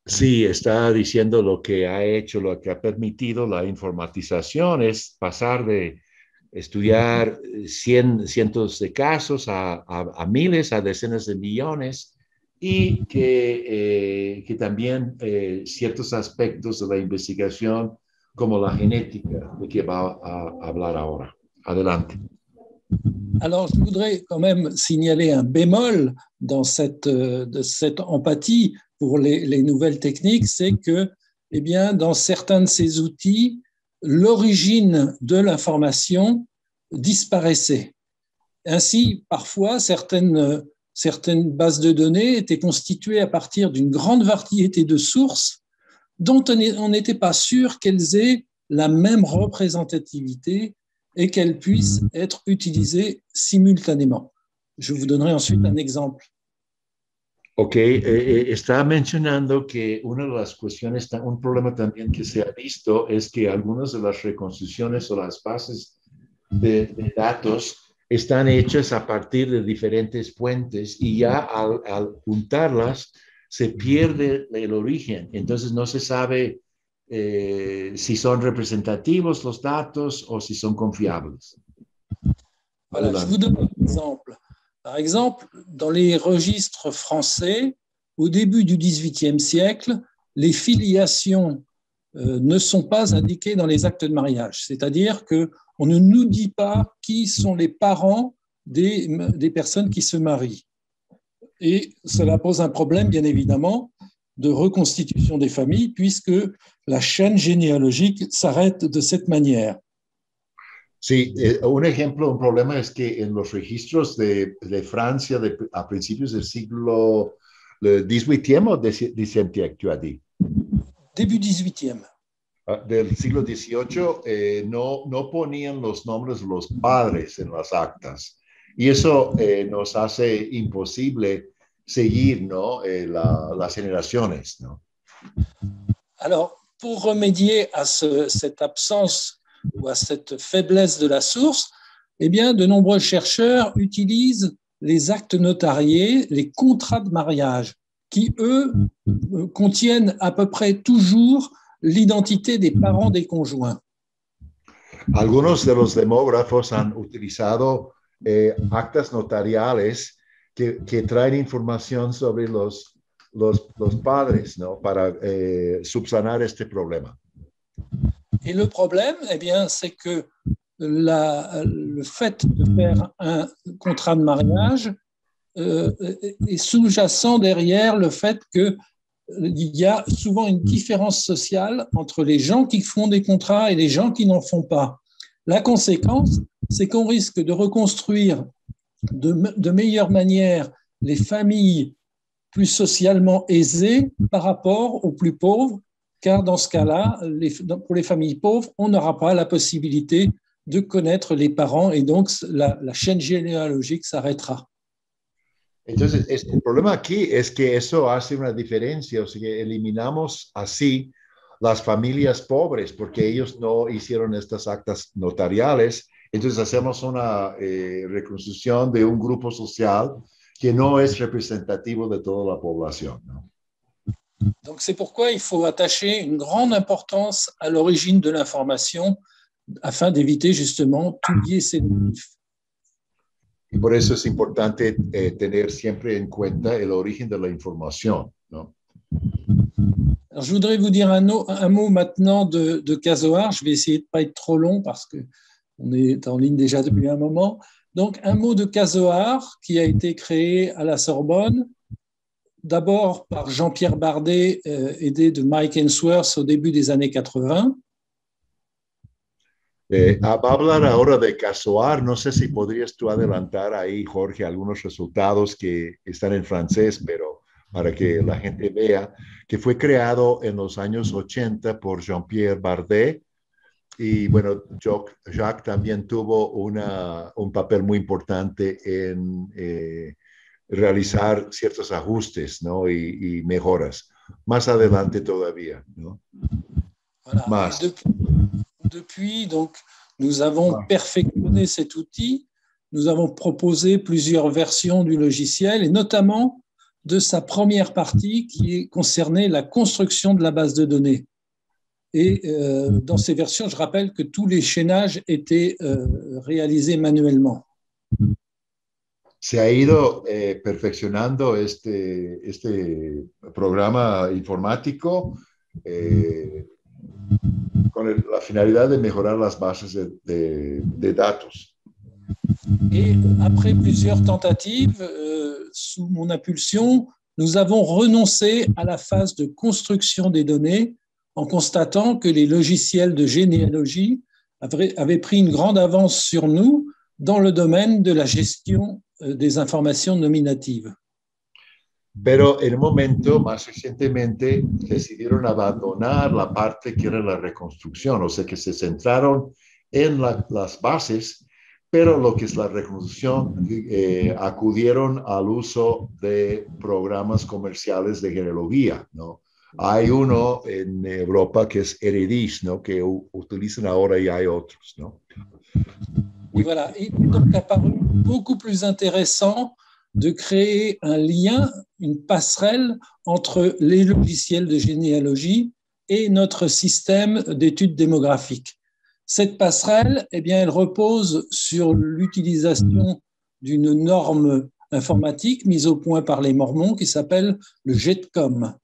Speaker 1: Sí, está diciendo lo que ha hecho, lo que ha permitido la informatización es pasar de estudiar eh, cien, cientos de casos a, miles, a decenas de millones y eh, que, también eh, ciertos aspectos de la investigación como la genética, de que va a hablar ahora. Adelante.
Speaker 3: Alors, je voudrais quand même signaler un bémol dans cette, euh, empathie pour les, nouvelles techniques, c'est que, eh dans certains de ces outils, l'origine de l'information disparaissait. Ainsi, parfois, certaines bases de données étaient constituées à partir d'une grande variété de sources dont on n'était pas sûr qu'elles aient la même représentativité et qu'elles puissent mm-hmm. être utilisées simultanément. Je vous donnerai ensuite mm-hmm. un ejemplo.
Speaker 1: Ok, está eh, eh, estaba mencionando que una de las cuestiones, un problema también que se ha visto es que algunas de las reconstrucciones o las bases de, datos están hechas a partir de diferentes fuentes y ya al juntarlas se pierde el origen. Entonces no se sabe Eh, si sont représentativos les datos ou si sont confiables.
Speaker 2: Voilà, je vous donne
Speaker 3: un exemple. Par exemple, dans les registres français, au début du XVIIIe siècle, les filiations euh, ne sont pas indiquées dans les actes de mariage. C'est-à-dire que on ne nous dit pas qui sont les parents des personnes qui se marient. Et cela pose un problème, bien évidemment, de reconstitución des familles, puisque la chaîne genealógica s'arrête
Speaker 1: de cette manera. Sí, eh, un ejemplo, un problema es que en los registros de, Francia a principios del siglo XVIII o XVII, tu as Début XVIII. Ah, del siglo XVIII eh, no, no ponían los nombres de los padres en las actas. Y eso eh, nos hace imposible seguir eh, ¿no?
Speaker 3: Alors, pour remédier à cette absence ou à cette faiblesse de la source, eh bien, de nombreux chercheurs utilisent les actes notariés, les contrats de mariage, qui, eux, contiennent à peu près toujours l'identité des parents des conjoints.
Speaker 1: Algunos de los demógrafos han utilizado eh, notariales que, que traen información sobre los, los, los padres ¿no? Eh,
Speaker 3: et le problème, eh bien, c'est que le fait de faire un contrat de mariage euh, est sous-jacent derrière le fait que il y a souvent une différence sociale entre les gens qui font des contrats et les gens qui n'en font pas. La conséquence, c'est qu'on risque de reconstruire de, meilleure manière les familles plus socialement aisées par rapport aux plus pauvres, car dans ce cas-là, pour les familles pauvres, on n'aura pas la possibilité de connaître les parents et donc la, chaîne généalogique
Speaker 1: s'arrêtera. Entonces, le problème aquí es que eso fait una diferencia, o sea, que ainsi les familles pauvres, parce qu'elles ellos no hicieron ces actes notariales Entonces nous faisons une eh, reconstruction de un social qui n'est pas représentatif de toute la population.
Speaker 3: Donc c'est pourquoi il faut attacher une grande importance à l'origine de
Speaker 1: l'information afin d'éviter justement tout biais sélectif. Et pour eso c'est important eh, tenir toujours en compte l'origine de l'information.
Speaker 3: je voudrais vous dire un, mot maintenant de, de Casoar. Je vais essayer de ne pas être trop long parce que on est en ligne déjà depuis un moment. Donc, un mot de Casoar qui a été créé à la Sorbonne, d'abord par Jean-Pierre Bardet, euh, aidé de Mike Ensworth au début des années 80.
Speaker 1: Eh, va a hablar ahora de Casoar. No sé si podrías tú adelantar ahí, Jorge, algunos resultados que están en français, pero para que la gente vea que fue creado en los años 80 par Jean-Pierre Bardet et bueno, Jacques, aussi a tuvo un papel muy importante en eh, realizar ciertos ajustes ¿no? y, y, mejoras. Más adelante todavía.
Speaker 3: Depuis, donc, nous avons perfectionné cet outil. Nous avons proposé plusieurs versions du logiciel et notamment de sa première partie qui concernait la construction de la base de données. Et euh, mm-hmm. dans ces versions, je rappelle que tous les chaînages étaient euh, réalisés manuellement.
Speaker 1: Se ha ido eh, perfeccionando este, este programa informático eh, con la finalidad de mejorar las bases de, de, de datos.
Speaker 3: Et après plusieurs tentatives, euh, sous mon impulsion, nous avons renoncé à la phase de construction des données en constatant que les logiciels de généalogie avaient pris une grande avance sur nous dans le domaine de la gestion
Speaker 1: euh, des informations nominatives. Pero en momento, más recientemente, decidieron abandonar la parte que era la reconstrucción, o sea que se centraron en las bases, pero lo que es la reconstrucción, eh, acudieron al uso de programas comerciales de genealogía, il y en Europa que es Eredis, ¿no? que utilizan ahora y hay otros. ¿no?
Speaker 3: Voilà, a paru beaucoup plus intéressant de créer un lien, une passerelle entre les logiciels de généalogie et notre système d'études démographiques. Cette passerelle, eh bien, elle repose sur l'utilisation d'une norme informatique mise au point par les Mormons qui s'appelle le GETCOM.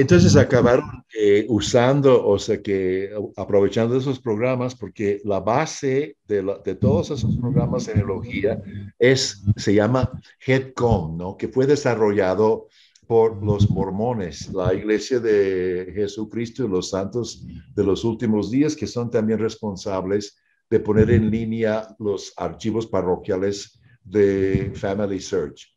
Speaker 1: Entonces acabaron eh, usando, o sea que aprovechando esos programas, porque la base de, todos esos programas en elogía es, se llama HEDCOM, ¿no? que fue desarrollado por los mormones, la iglesia de Jesucristo y los santos de los últimos días, que son también responsables de poner en línea los archivos parroquiales de Family Search.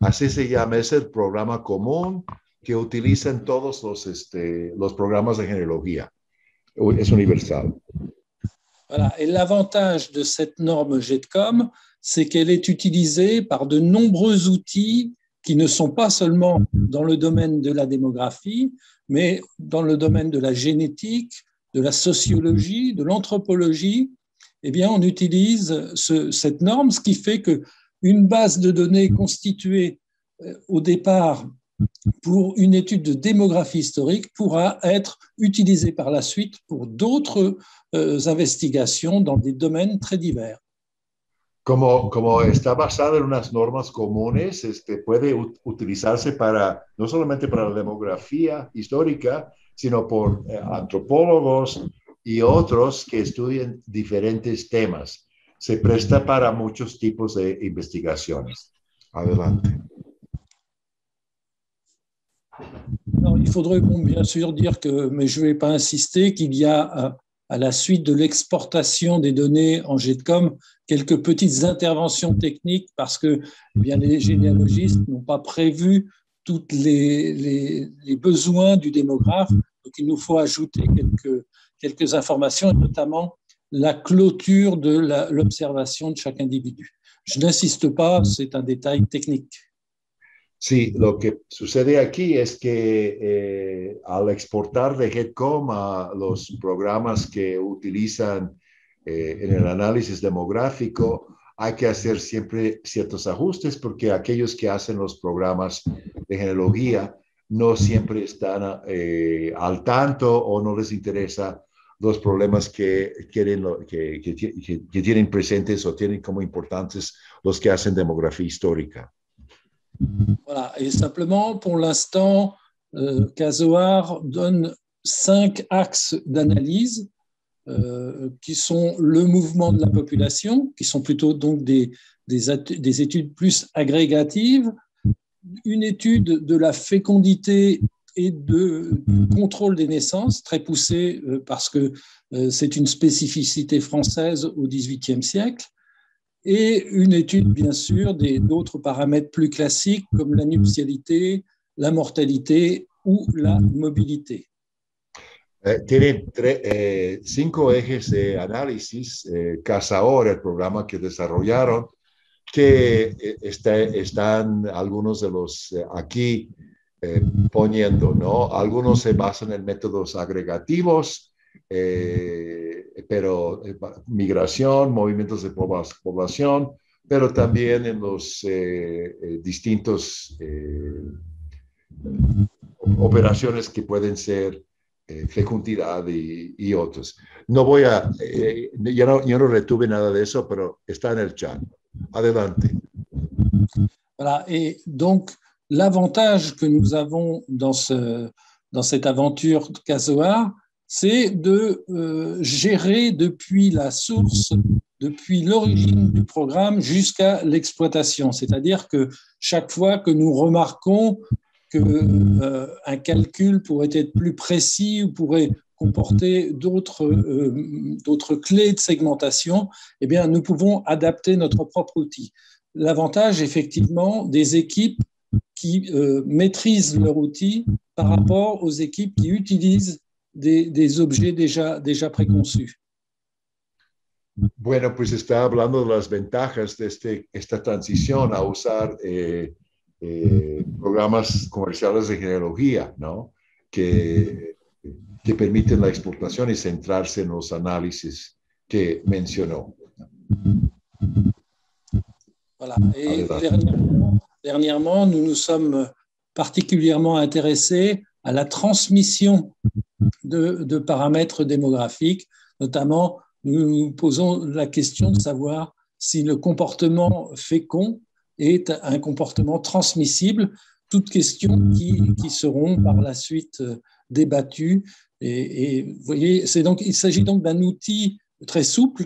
Speaker 1: Así se llama, ese programa común qui utilisent tous les programmes de généalogie. C'est universel.
Speaker 3: Voilà. Et l'avantage de cette norme GETCOM, c'est qu'elle est utilisée par de nombreux outils qui ne sont pas seulement dans le domaine de la démographie, mais dans le domaine de la génétique, de la sociologie, de l'anthropologie. Eh bien, on utilise cette norme, ce qui fait que une base de données constituée euh, au départ pour une étude de démographie historique pourra être utilisée par la suite pour d'autres
Speaker 1: euh, investigations dans des domaines très divers. Como, como está basada en unas normas comunes, este, puede utilizarse para, no solamente para la demografía histórica, sino por eh, antropólogos y otros que différents diferentes temas. Se presta para muchos tipos de investigaciones. Adelante
Speaker 3: il faudrait bien sûr dire que, mais je ne vais pas insister, qu'il y a euh, à, la suite de l'exportation des données en GEDCOM quelques petites interventions techniques parce que eh bien, les généalogistes n'ont pas prévu tous les, les, besoins du démographe. Donc, il nous faut ajouter quelques, quelques informations, et notamment la clôture de l'observation de chaque individu. Je n'insiste pas, c'est un détail technique.
Speaker 1: Sí, lo que sucede aquí es que eh, al exportar de GEDCOM a los programas que utilizan eh, en el análisis demográfico, hay que hacer siempre ciertos ajustes porque aquellos que hacen los programas de genealogía no siempre están eh, al tanto o no les interesa los problemas que, que tienen presentes o tienen como importantes los que hacen demografía histórica.
Speaker 3: Voilà, et simplement, pour l'instant, euh, donne cinq axes d'analyse euh, qui sont le mouvement de la population, qui sont plutôt donc des, études plus agrégatives, une étude de la fécondité et de contrôle des naissances, très poussée euh, parce que euh, c'est une spécificité française au XVIIIe siècle. y une étude, mm-hmm. bien sûr, d'autres mm-hmm. paramètres plus classiques como la mm-hmm. nuptialité, la mortalité
Speaker 1: o la movilidad. Eh, tiene eh, cinco ejes de análisis, eh, Casa Ahora, el programa que desarrollaron, que eh, están algunos de los eh, aquí poniendo, ¿no? Algunos se basan en métodos agregativos, pero eh, migración, movimientos de población, pero también en los eh, eh, distintos operaciones que pueden ser fecundidad y, otros. No voy a, yo no, retuve nada de eso, pero está en el chat. Adelante.
Speaker 3: Y et donc l'avantage que nous avons dans, ce, dans cette aventure Casoar, c'est de euh, gérer depuis la source, depuis l'origine du programme jusqu'à l'exploitation. C'est-à-dire que chaque fois que nous remarquons qu'un euh, calcul pourrait être plus précis ou pourrait comporter euh, d'autres clés de segmentation, eh bien, nous pouvons adapter notre propre outil. L'avantage, effectivement, des équipes qui maîtrisent leur outil par rapport aux équipes qui utilisent des, des objets déjà, déjà préconçus.
Speaker 1: Bueno, pues está hablando de las ventajas de este, esta transición a usar eh, eh, de généalogie ¿no? Que, que permiten la exportación y centrarse en los análisis que mencionó. Voilà. Et
Speaker 3: dernièrement, nous nous sommes particulièrement intéressés à la transmission de, paramètres démographiques. Notamment, nous posons la question de mhm. savoir si le comportement fécond est un comportement transmissible, toutes questions mhm. qui, seront par mhm. la suite euh, débattues. Et, et donc, il s'agit donc d'un outil très souple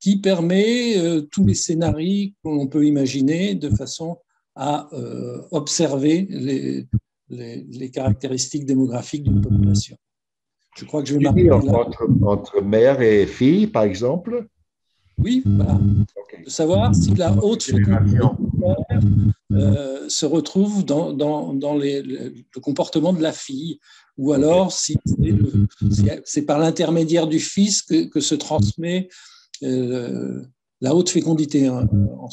Speaker 3: qui permet euh, tous les scénarios qu'on peut imaginer de façon à euh, observer les, les, caractéristiques démographiques
Speaker 1: d'une population. Je crois que je vais entre, entre, mère et fille, par exemple
Speaker 3: Oui, voilà. De savoir si la haute fécondité euh, se retrouve dans, le, comportement de la fille, ou alors si c'est par l'intermédiaire du fils
Speaker 1: que, se transmet euh, la haute fécondité hein, en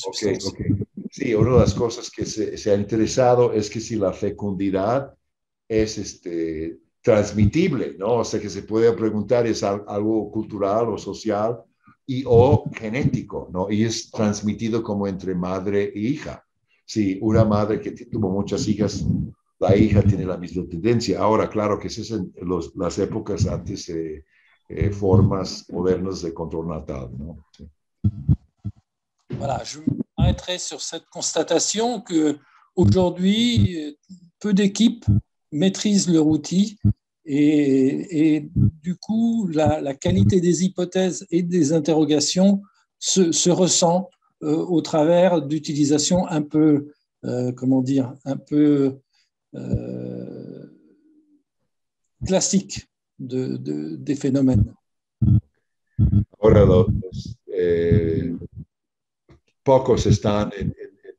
Speaker 1: Sí, una de las cosas que se, se, ha interesado es que si la fecundidad es este, transmitible, ¿no? O sea, que se puede preguntar es algo cultural o social y o genético, ¿no? Y es transmitido como entre madre e hija. Si una madre que tuvo muchas hijas, la hija tiene la misma tendencia. Ahora, claro que es en las épocas antes, eh, eh, formas modernas de control natal, ¿no? Sí.
Speaker 3: m'arrêterai sur cette constatation que aujourd'hui, peu d'équipes maîtrisent leur outil et, du coup, la, qualité des hypothèses et des interrogations se, ressent euh, au travers d'utilisations un peu, euh, comment dire, un peu classique euh,
Speaker 1: classiques de, des phénomènes. Eh, pocos están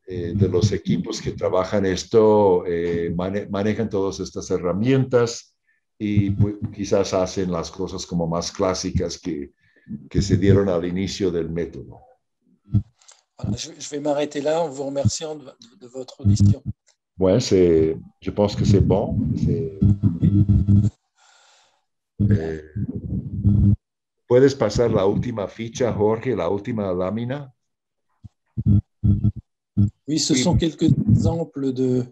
Speaker 1: eh, de los equipos que trabajan esto, eh, manejan todas estas herramientas y pues, quizás hacen las cosas como más clásicas que, se dieron al inicio del método. Bueno, je, vais
Speaker 3: de, de
Speaker 1: votre audition. que es bon. Eh, ¿Puedes pasar la última ficha, Jorge, la última lámina?
Speaker 3: Oui, ce sont quelques exemples de,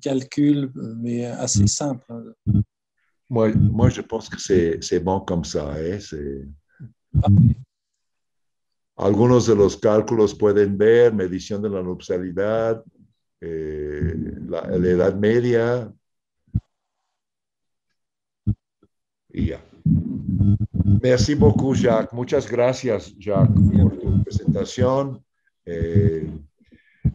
Speaker 3: calculs, mais assez mm. simples.
Speaker 1: Moi, moi je pense que c'est bon comme ça. hein. Algunos de los cálculos pueden ver medición de la nupcialidad, eh, la, la, edad media. Merci beaucoup, Jacques. Muchas gracias, Jacques, pour tu présentation. Eh,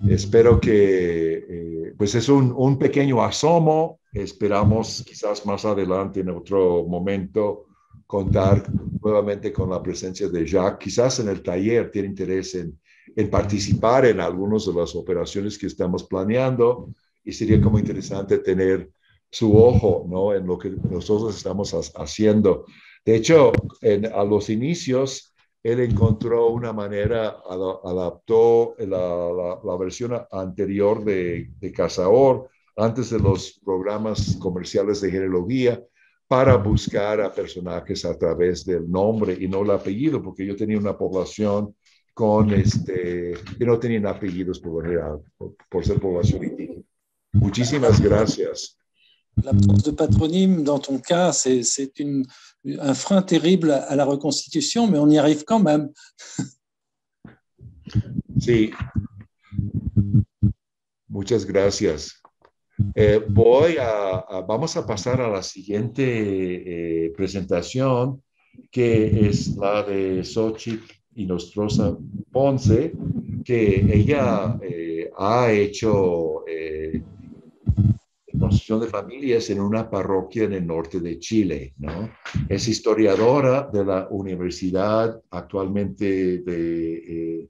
Speaker 1: espero que, eh, pues es un, un, pequeño asomo, esperamos quizás más adelante en otro momento contar nuevamente con la presencia de Jacques, quizás en el taller tiene interés en, en participar en algunas de las operaciones que estamos planeando y sería como interesante tener su ojo ¿no? en lo que nosotros estamos haciendo. De hecho, a los inicios, él encontró una manera, adaptó la, versión anterior de, de antes de los programas comerciales de genealogía, para buscar a personajes a través del nombre y no el apellido, porque yo tenía una población con este, que no tenían apellidos por por, ser población indígena. Muchísimas gracias. La de
Speaker 3: patronyme, en tu caso, es una un frein terrible a la reconstitución, pero on y arrive quand même.
Speaker 1: Sí. Muchas gracias. Eh, voy a, vamos a pasar a la siguiente eh, presentación, que es la de Xochitl y Nostrosa Ponce, que ella eh, ha hecho construcción de familias en una parroquia en el norte de Chile. ¿no? Es historiadora de la universidad actualmente de eh,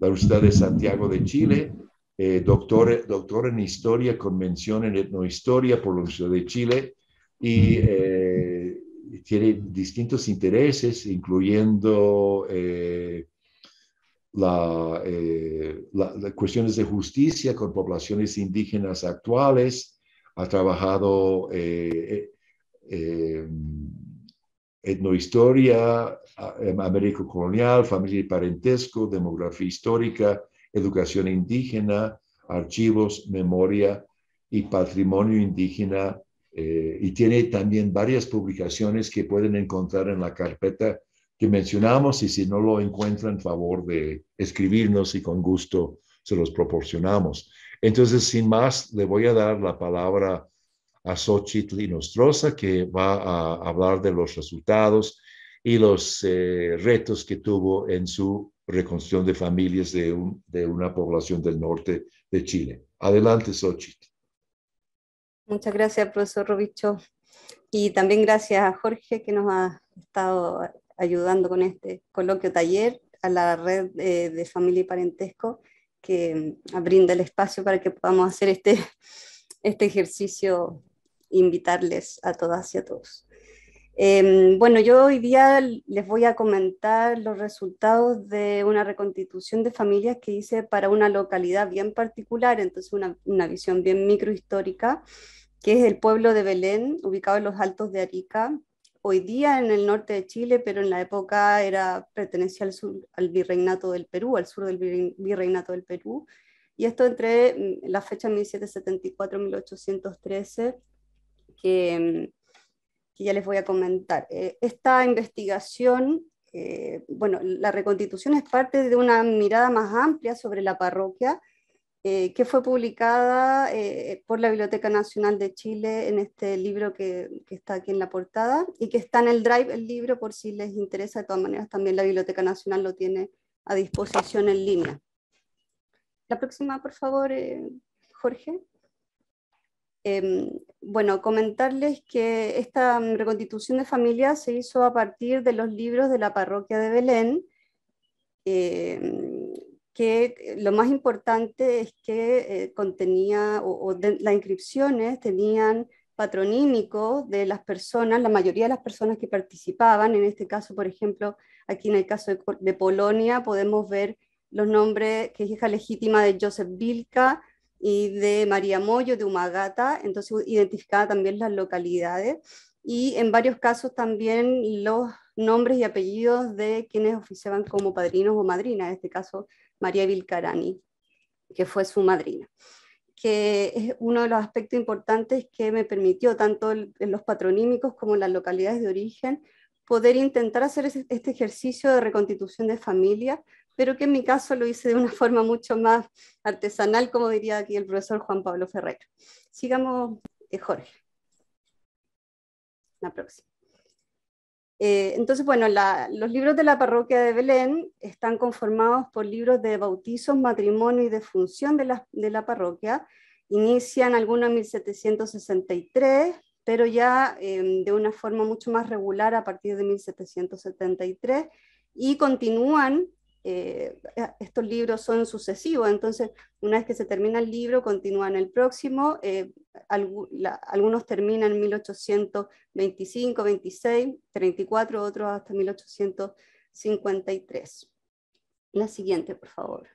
Speaker 1: la Universidad de Santiago de Chile, eh, doctora doctor, en historia con mención en etnohistoria por la Universidad de Chile y eh, tiene distintos intereses, incluyendo... La, cuestiones de justicia con poblaciones indígenas actuales, ha trabajado eh, eh, eh etnohistoria, eh, América colonial, familia y parentesco, demografía histórica, educación indígena, archivos, memoria y patrimonio indígena. y tiene también varias publicaciones que pueden encontrar en la carpeta que mencionamos y si no lo encuentran, favor de escribirnos y con gusto se los proporcionamos. Entonces, sin más, le voy a dar la palabra a Xochitl y que va a hablar de los resultados y los eh, retos que tuvo en su reconstrucción de familias de, una población del norte de Chile. Adelante, Xochitl.
Speaker 4: Muchas gracias, profesor Robicho. Y también gracias a Jorge, que nos ha estado ayudando con este coloquio taller, a la red eh, de familia y parentesco que brinda el espacio para que podamos hacer este, este ejercicio, invitarles a todas y a todos. Em, bueno, yo hoy día les voy a comentar los resultados de una reconstitución de familias que hice para una localidad bien particular, entonces una, una visión bien microhistórica, que es el pueblo de Belén, ubicado en los altos de Arica, hoy día en el norte de Chile, pero en la época era, pertenecía al, sur, al virreinato del Perú, al sur del virreinato del Perú. Y esto entre mm, la fecha 1774-1813, que, mm, que, ya les voy a comentar. Eh, esta investigación, eh, bueno, la reconstitución es parte de una mirada más amplia sobre la parroquia eh, que fue publicada eh, por la Biblioteca Nacional de Chile en este libro que, está aquí en la portada y que está en el drive el libro por si les interesa. De todas maneras, también la Biblioteca Nacional lo tiene a disposición en línea. La próxima, por favor, eh, Jorge. Em, bueno, comentarles que esta mm, reconstitución de familia se hizo a partir de los libros de la parroquia de Belén que eh, lo más importante es que eh, contenía o, las inscripciones tenían patronímico de las personas, la mayoría de las personas que participaban, en este caso, por ejemplo, aquí en el caso de, Polonia, podemos ver los nombres que es hija legítima de Joseph vilka y de María Moyo, de Humagata, entonces identificaba también las localidades y en varios casos también los nombres y apellidos de quienes oficiaban como padrinos o madrinas, en este caso María Vilcarani, que fue su madrina que es uno de los aspectos importantes que me permitió, tanto en los patronímicos como en las localidades de origen, poder intentar hacer este ejercicio de reconstitución de familia, pero que en mi caso lo hice de una forma mucho más artesanal, como diría aquí el profesor Juan Pablo Ferrero. Sigamos, eh, Jorge. La próxima. Eh, entonces, bueno, los libros de la parroquia de Belén están conformados por libros de bautizos, matrimonio y defunción de la, de la parroquia. Inician algunos en 1763, pero ya em, de una forma mucho más regular a partir de 1773 y continúan eh, estos libros son sucesivos, entonces una vez que se termina el libro, continúan el próximo, eh, algunos terminan en 1825, 26, 34, otros hasta 1853. La siguiente, por favor,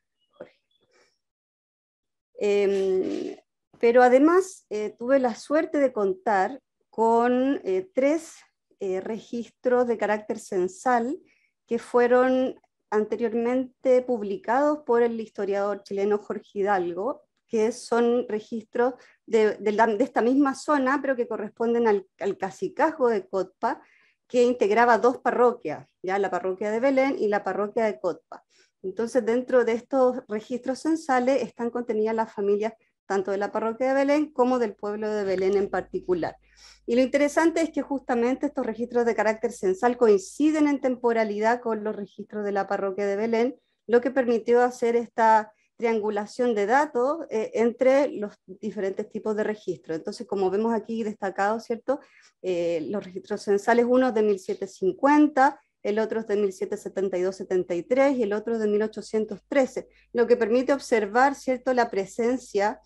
Speaker 4: em, pero además eh, tuve la suerte de contar con tres registros de carácter censal que fueron anteriormente publicados por el historiador chileno Jorge Hidalgo, que son registros de, esta misma zona, pero que corresponden al, al de Cotpa, que integraba dos parroquias, ya la parroquia de Belén y la parroquia de Cotpa. Entonces, dentro de estos registros censales están contenidas las familias tanto de la parroquia de Belén como del pueblo de Belén en particular. Y lo interesante es que justamente estos registros de carácter censal coinciden en temporalidad con los registros de la parroquia de Belén, lo que permitió hacer esta triangulación de datos eh, entre los diferentes tipos de registros. Entonces, como vemos aquí destacado ¿cierto? Eh, los registros censales, uno de 1750, el otro es de 1772-73 y el otro es de 1813, lo que permite observar ¿cierto? la presencia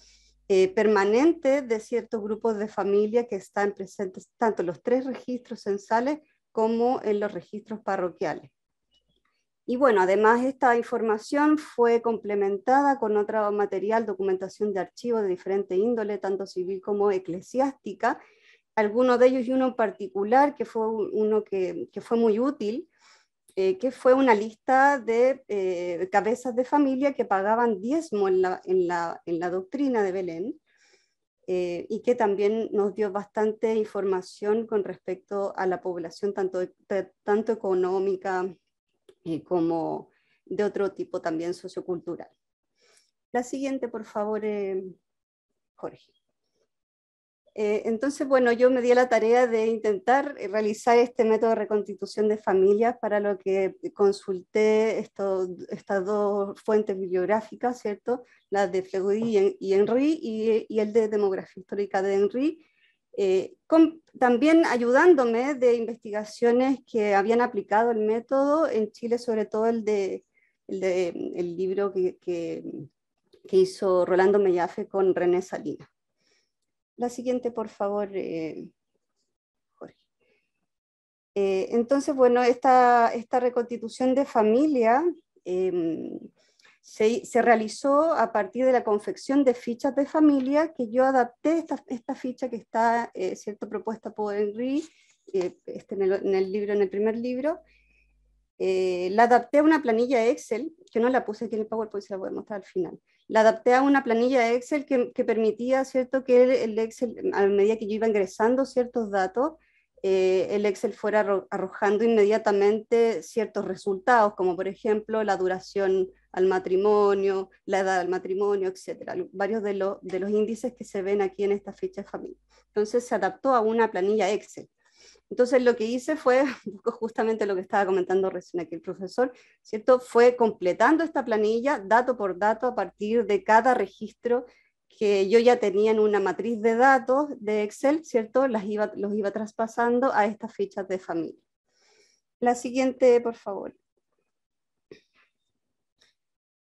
Speaker 4: eh, permanente de ciertos grupos de familia que están presentes tanto en los tres registros censales como en los registros parroquiales. Y bueno, además esta información fue complementada con otro material, documentación de archivo de diferente índole, tanto civil como eclesiástica, algunos de ellos y uno en particular, que fue uno que, que fue muy útil, eh, que fue una lista de eh, cabezas de familia que pagaban diezmo en la, en la, en la doctrina de Belén. Eh, y que también nos dio bastante información con respecto a la población, tanto, tanto económica como de otro tipo también sociocultural. La siguiente, por favor, Jorge. Eh, entonces, bueno, yo me di a la tarea de intentar eh, realizar este método de reconstitución de familias para lo que consulté estas dos fuentes bibliográficas, ¿cierto? Las de Fleudí y Henry y, el de Demografía Histórica de Henry, eh, también ayudándome de investigaciones que habían aplicado el método en Chile, sobre todo el de el, libro que, que, hizo Rolando Mellafe con René Salinas. La siguiente, por favor, eh, Jorge. Eh, entonces, bueno, esta, esta, reconstitución de familia em, se, realizó a partir de la confección de fichas de familia que yo adapté esta, ficha que está, eh, cierto, propuesta por Henry, este en, el, libro, en el primer libro, la adapté a una planilla Excel, que no la puse aquí en el PowerPoint, se la voy a mostrar al final la adapté a una planilla Excel que, permitía, ¿cierto?, que el, Excel, a medida que yo iba ingresando ciertos datos, eh, el Excel fuera arrojando inmediatamente ciertos resultados, como por ejemplo la duración al matrimonio, la edad al matrimonio, etcétera, varios de, de los índices que se ven aquí en esta ficha de familia. Entonces se adaptó a una planilla Excel. Entonces lo que hice fue, justamente lo que estaba comentando recién aquí el profesor, ¿cierto? Fue completando esta planilla dato por dato a partir de cada registro que yo ya tenía en una matriz de datos de Excel, ¿cierto? Las iba, los iba traspasando a estas fichas de familia. La siguiente, por favor.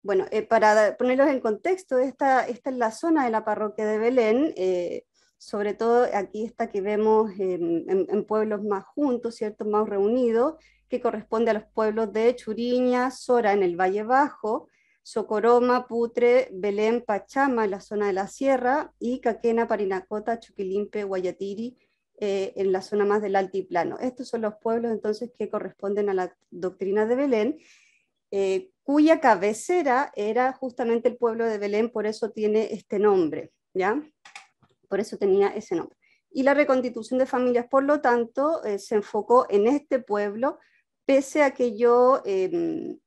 Speaker 4: Bueno, eh, para ponerlos en contexto, esta, esta, es la zona de la parroquia de Belén, eh, sobre todo aquí está que vemos en, pueblos más juntos, ¿cierto? más reunidos, que corresponde a los pueblos de Churiña, Sora en el Valle Bajo, Socoroma, Putre, Belén, Pachama en la zona de la sierra y Caquena, Parinacota, Chuquilimpe, Guayatiri eh, en la zona más del altiplano. Estos son los pueblos entonces que corresponden a la doctrina de Belén. Eh, cuya cabecera era justamente el pueblo de Belén, por eso tiene este nombre, ¿ya? por eso tenía ese nombre. Y la reconstitución de familias, por lo tanto, eh, se enfocó en este pueblo, pese a que yo em,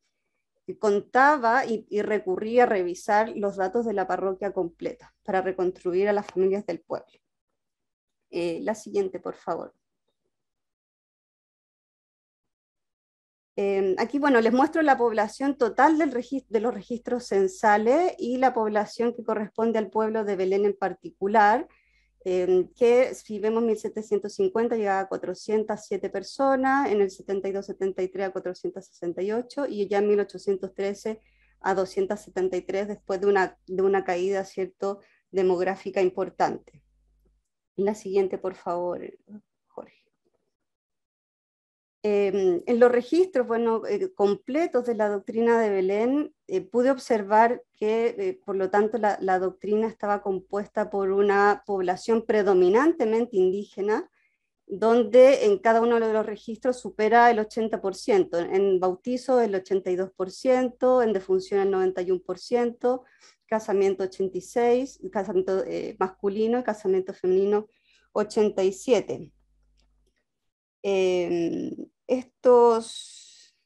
Speaker 4: contaba y, recurría a revisar los datos de la parroquia completa para reconstruir a las familias del pueblo. Eh, la siguiente, por favor. Em, aquí, bueno, les muestro la población total del de los registros censales y la población que corresponde al pueblo de Belén en particular, em, que si vemos 1750 llegaba a 407 personas, en el 72-73 a 468 y ya en 1813 a 273 después de una, de una caída, ¿cierto?, demográfica importante. La siguiente, por favor. Em, en los registros bueno, eh, completos de la doctrina de Belén eh, pude observar que, eh, por lo tanto, la, la, doctrina estaba compuesta por una población predominantemente indígena, donde en cada uno de los registros supera el 80%, en bautizo el 82%, en defunción el 91%, casamiento 86%, casamiento masculino y casamiento femenino 87% estos,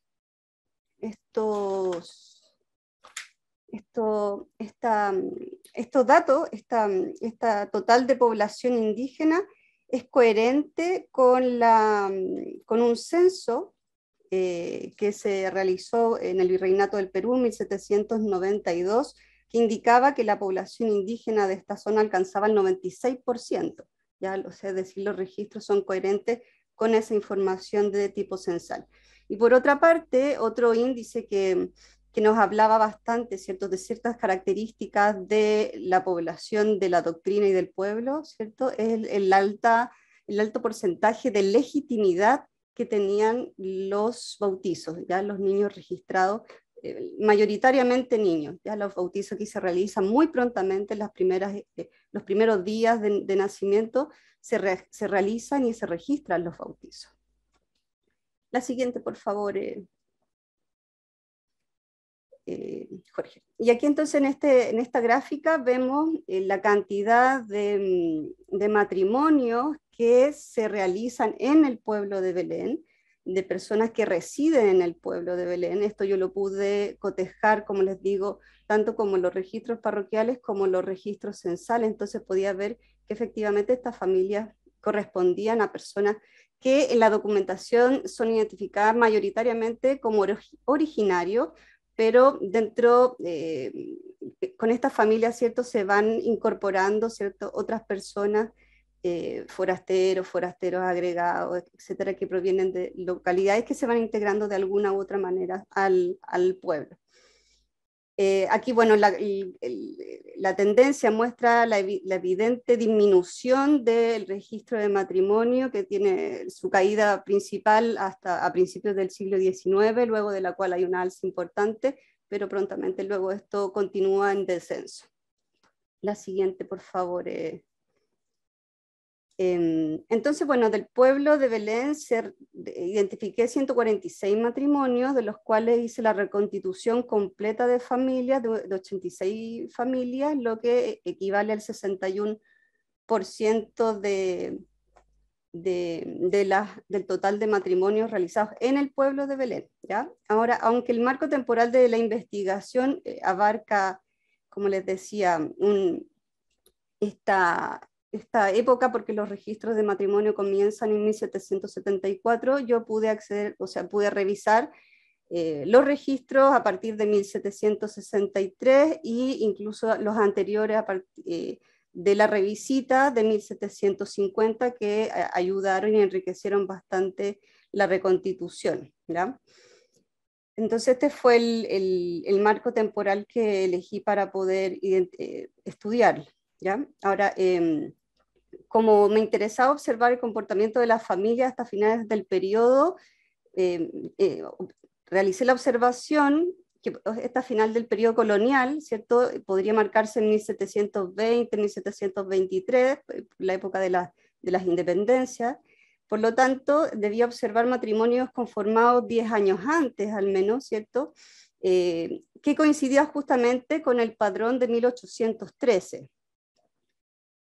Speaker 4: datos, esta, total de población indígena es coherente con, la, con un censo eh, que se realizó en el Virreinato del Perú en 1792, que indicaba que la población indígena de esta zona alcanzaba el 96%. Ya, o sea, decir, los registros son coherentes con esa información de tipo censal. Y por otra parte, otro índice que, nos hablaba bastante, ¿cierto?, de ciertas características de la población, de la doctrina y del pueblo, ¿cierto?, es el, alta, el alto porcentaje de legitimidad que tenían los bautizos, ya los niños registrados eh, mayoritariamente niños, ya los bautizos aquí se realizan muy prontamente, eh, los primeros días de, nacimiento se, realizan y se registran los bautizos. La siguiente, por favor, eh, Jorge. Y aquí entonces en, este, esta gráfica vemos la cantidad de, mm, de matrimonios que se realizan en el pueblo de Belén, de personas que residen en el pueblo de Belén. Esto yo lo pude cotejar, como les digo, tanto como los registros parroquiales como los registros censales. Entonces podía ver que efectivamente estas familias correspondían a personas que en la documentación son identificadas mayoritariamente como originario originarios, pero dentro, eh, con estas familias, ¿cierto?, se van incorporando, ¿cierto?, otras personas eh, forasteros, forasteros agregados, etcétera, que provienen de localidades que se van integrando de alguna u otra manera al, pueblo. Eh, aquí, bueno, la, tendencia muestra la, evidente disminución del registro de matrimonio que tiene su caída principal hasta a principios del siglo XIX, luego de la cual hay un alza importante, pero prontamente luego esto continúa en descenso. La siguiente, por favor. Eh, Em, entonces, bueno, del pueblo de Belén se, identifiqué 146 matrimonios, de los cuales hice la reconstitución completa de familias, de, 86 familias, lo que equivale al 61% de, del total de matrimonios realizados en el pueblo de Belén. Ahora, aunque el marco temporal de la investigación eh, abarca, como les decía, esta esta época, porque los registros de matrimonio comienzan en 1774, yo pude acceder, o sea, pude revisar eh, los registros a partir de 1763 e incluso los anteriores a eh, de la revisita de 1750 que eh, ayudaron y enriquecieron bastante la reconstitución. Entonces este fue el, el, marco temporal que elegí para poder estudiar ¿ya? Ahora, em, como me interesaba observar el comportamiento de las familia hasta finales del periodo, em, eh, realicé la observación que esta final del periodo colonial, ¿cierto? Podría marcarse en 1720, 1723, eh, la época de, de las independencias. Por lo tanto, debía observar matrimonios conformados 10 años antes, al menos, ¿cierto? Eh, que coincidía justamente con el padrón de 1813.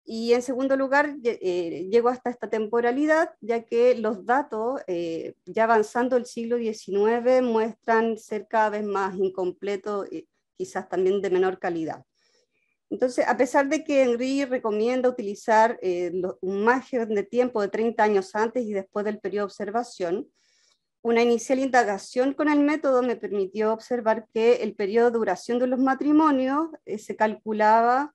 Speaker 4: Y en segundo lugar, eh, llego hasta esta temporalidad, ya que los datos, eh, ya avanzando el siglo XIX, muestran ser cada vez más incompleto y quizás también de menor calidad. Entonces, a pesar de que Henry recomienda utilizar eh, un margen de tiempo de 30 años antes y después del periodo de observación, una inicial indagación con el método me permitió observar que el periodo de duración de los matrimonios se calculaba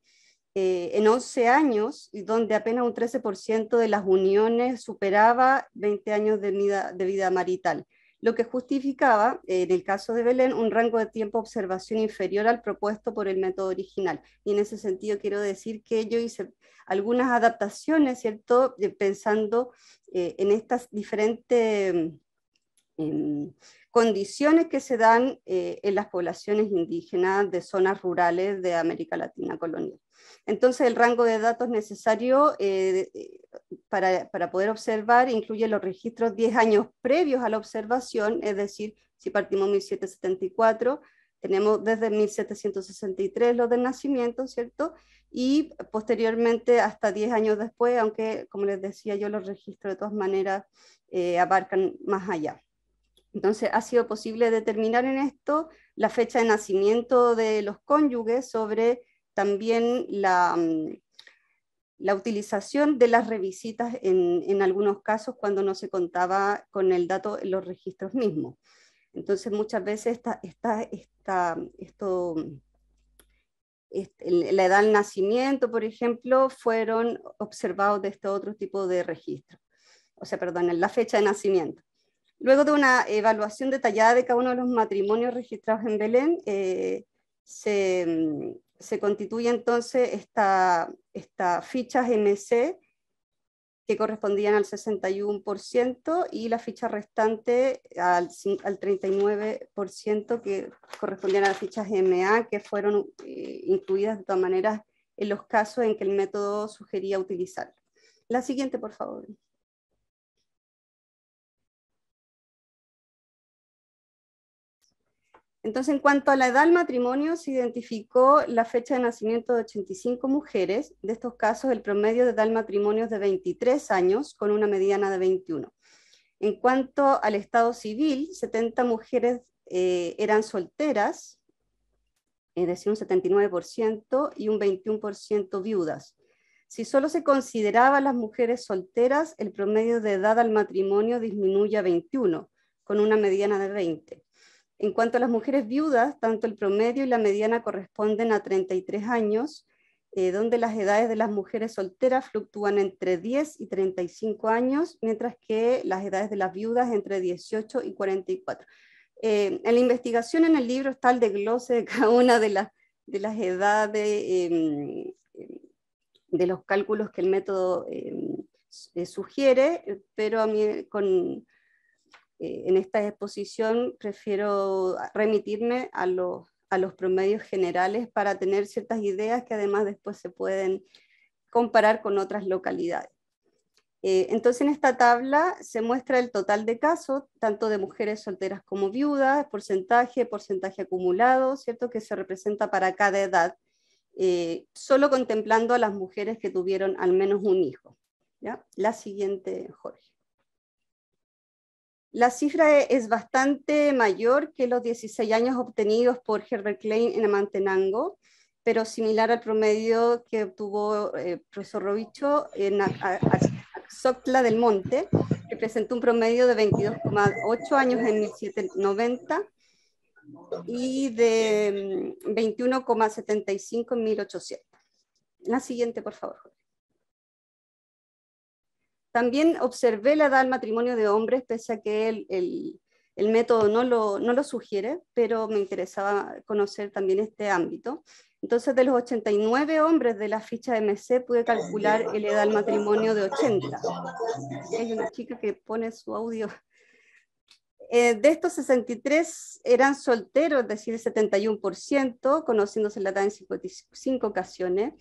Speaker 4: eh, en 11 años donde apenas un 13% de las uniones superaba 20 años de vida, de vida marital, lo que justificaba, en el caso de Belén, un rango de tiempo de observación inferior al propuesto por el método original. Y en ese sentido quiero decir que yo hice algunas adaptaciones, ¿cierto? Eh, pensando eh, en estas diferentes em, condiciones que se dan en las poblaciones indígenas de zonas rurales de América Latina colonial. Entonces, el rango de datos necesario eh, para, para, poder observar incluye los registros 10 años previos a la observación, es decir, si partimos 1774, tenemos desde 1763 los del nacimiento, ¿cierto? Y posteriormente hasta 10 años después, aunque, como les decía yo, los registros de todas maneras eh, abarcan más allá. Entonces, ha sido posible determinar en esto la fecha de nacimiento de los cónyuges sobre también la, mm, la utilización de las revisitas en, algunos casos cuando no se contaba con el dato en los registros mismos. Entonces muchas veces esta, está esta, esto, mm, la edad del nacimiento, por ejemplo, fueron observados de este otro tipo de registro. O sea, perdón, la fecha de nacimiento. Luego de una evaluación detallada de cada uno de los matrimonios registrados en Belén, eh, se, mm, se constituye entonces esta, esta fichas MC que correspondían al 61% y la ficha restante al, 39% que correspondían a las fichas MA que fueron eh, incluidas de todas maneras en los casos en que el método sugería utilizar. La siguiente, por favor. Entonces, en cuanto a la edad al matrimonio, se identificó la fecha de nacimiento de 85 mujeres. De estos casos, el promedio de edad al matrimonio es de 23 años, con una mediana de 21. En cuanto al estado civil, 70 mujeres eh, eran solteras, es decir, un 79% y un 21% viudas. Si solo se consideraba las mujeres solteras, el promedio de edad al matrimonio disminuye a 21, con una mediana de 20. En cuanto a las mujeres viudas, tanto el promedio y la mediana corresponden a 33 años, eh, donde las edades de las mujeres solteras fluctúan entre 10 y 35 años, mientras que las edades de las viudas entre 18 y 44. Eh, en la investigación en el libro está el desglose de cada una de, las las edades, em, em, de los cálculos que el método em, eh, sugiere, pero a mí con eh, en esta exposición prefiero remitirme a los, a los promedios generales para tener ciertas ideas que además después se pueden comparar con otras localidades. Eh, entonces, en esta tabla se muestra el total de casos, tanto de mujeres solteras como viudas, porcentaje, porcentaje acumulado, ¿cierto? Que se representa para cada edad, eh, solo contemplando a las mujeres que tuvieron al menos un hijo. La siguiente, Jorge. La cifra e-, es bastante mayor que los 16 años obtenidos por Herbert Klein en Amantenango, pero similar al promedio que obtuvo el eh, profesor Robicho en Soctla del Monte, que presentó un promedio de 22,8 años en 1790 y de 21,75 mm, en 1800. La siguiente, por favor. También observé la edad al matrimonio de hombres, pese a que el, el, método no lo, no lo, sugiere, pero me interesaba conocer también este ámbito. Entonces, de los 89 hombres de la ficha MC, pude calcular el edad al matrimonio de 80. Hay una chica que pone su audio. Eh, de estos 63 eran solteros, es decir, 71%, conociéndose la edad en 55 ocasiones,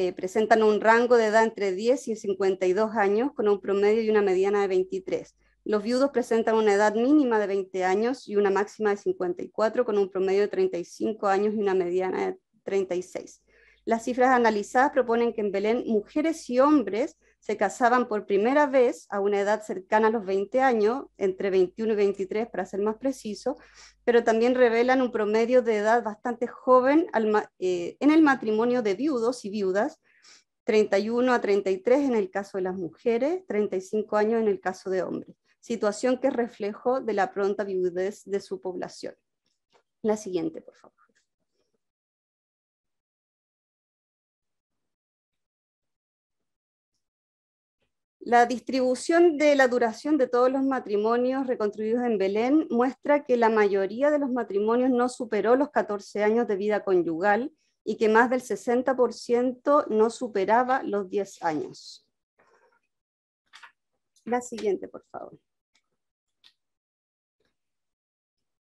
Speaker 4: eh, presentan un rango de edad entre 10 y 52 años, con un promedio y una mediana de 23. Los viudos presentan una edad mínima de 20 años y una máxima de 54, con un promedio de 35 años y una mediana de 36. Las cifras analizadas proponen que en Belén mujeres y hombres se casaban por primera vez a una edad cercana a los 20 años, entre 21 y 23 para ser más preciso, pero también revelan un promedio de edad bastante joven eh, en el matrimonio de viudos y viudas, 31 a 33 en el caso de las mujeres, 35 años en el caso de hombres, situación que es reflejo de la pronta viudez de su población. La siguiente, por favor. La distribución de la duración de todos los matrimonios reconstruidos en Belén muestra que la mayoría de los matrimonios no superó los 14 años de vida conyugal y que más del 60% no superaba los 10 años. La siguiente, por favor.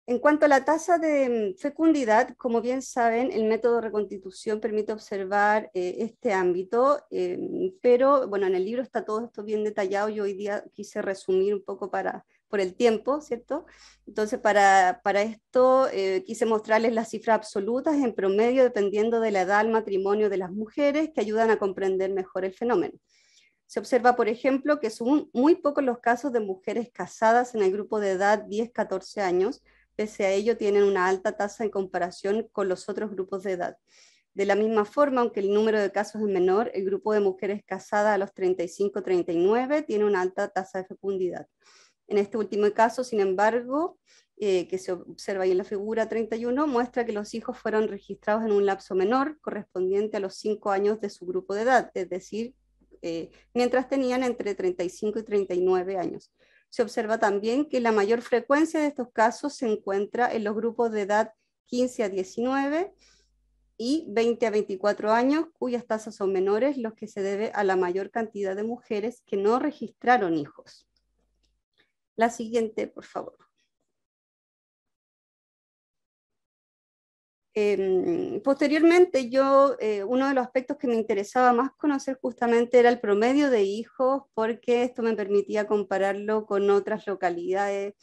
Speaker 4: En cuanto a la tasa de mm, fecundidad, como bien saben, el método de reconstitución permite observar eh, este ámbito, eh, mm, pero bueno, en el libro está todo esto bien detallado. Yo hoy día quise resumir un poco para, por el tiempo, ¿cierto? Entonces, para, esto eh, quise mostrarles las cifras absolutas en promedio, dependiendo de la edad, al matrimonio de las mujeres, que ayudan a comprender mejor el fenómeno. Se observa, por ejemplo, que son muy pocos los casos de mujeres casadas en el grupo de edad 10-14 años, Pese a ello, tienen una alta tasa en comparación con los otros grupos de edad. De la misma forma, aunque el número de casos es menor, el grupo de mujeres casadas a los 35-39 tiene una alta tasa de fecundidad. En este último caso, sin embargo, eh, que se observa ahí en la figura 31, muestra que los hijos fueron registrados en un lapso menor correspondiente a los 5 años de su grupo de edad, es decir, eh, mientras tenían entre 35 y 39 años. Se observa también que la mayor frecuencia de estos casos se encuentra en los grupos de edad 15 a 19 y 20 a 24 años, cuyas tasas son menores, los que se debe a la mayor cantidad de mujeres que no registraron hijos. La siguiente, por favor. Em, posteriormente, yo, eh, uno de los aspectos que me interesaba más conocer justamente era el promedio de hijos, porque esto me permitía compararlo con otras localidades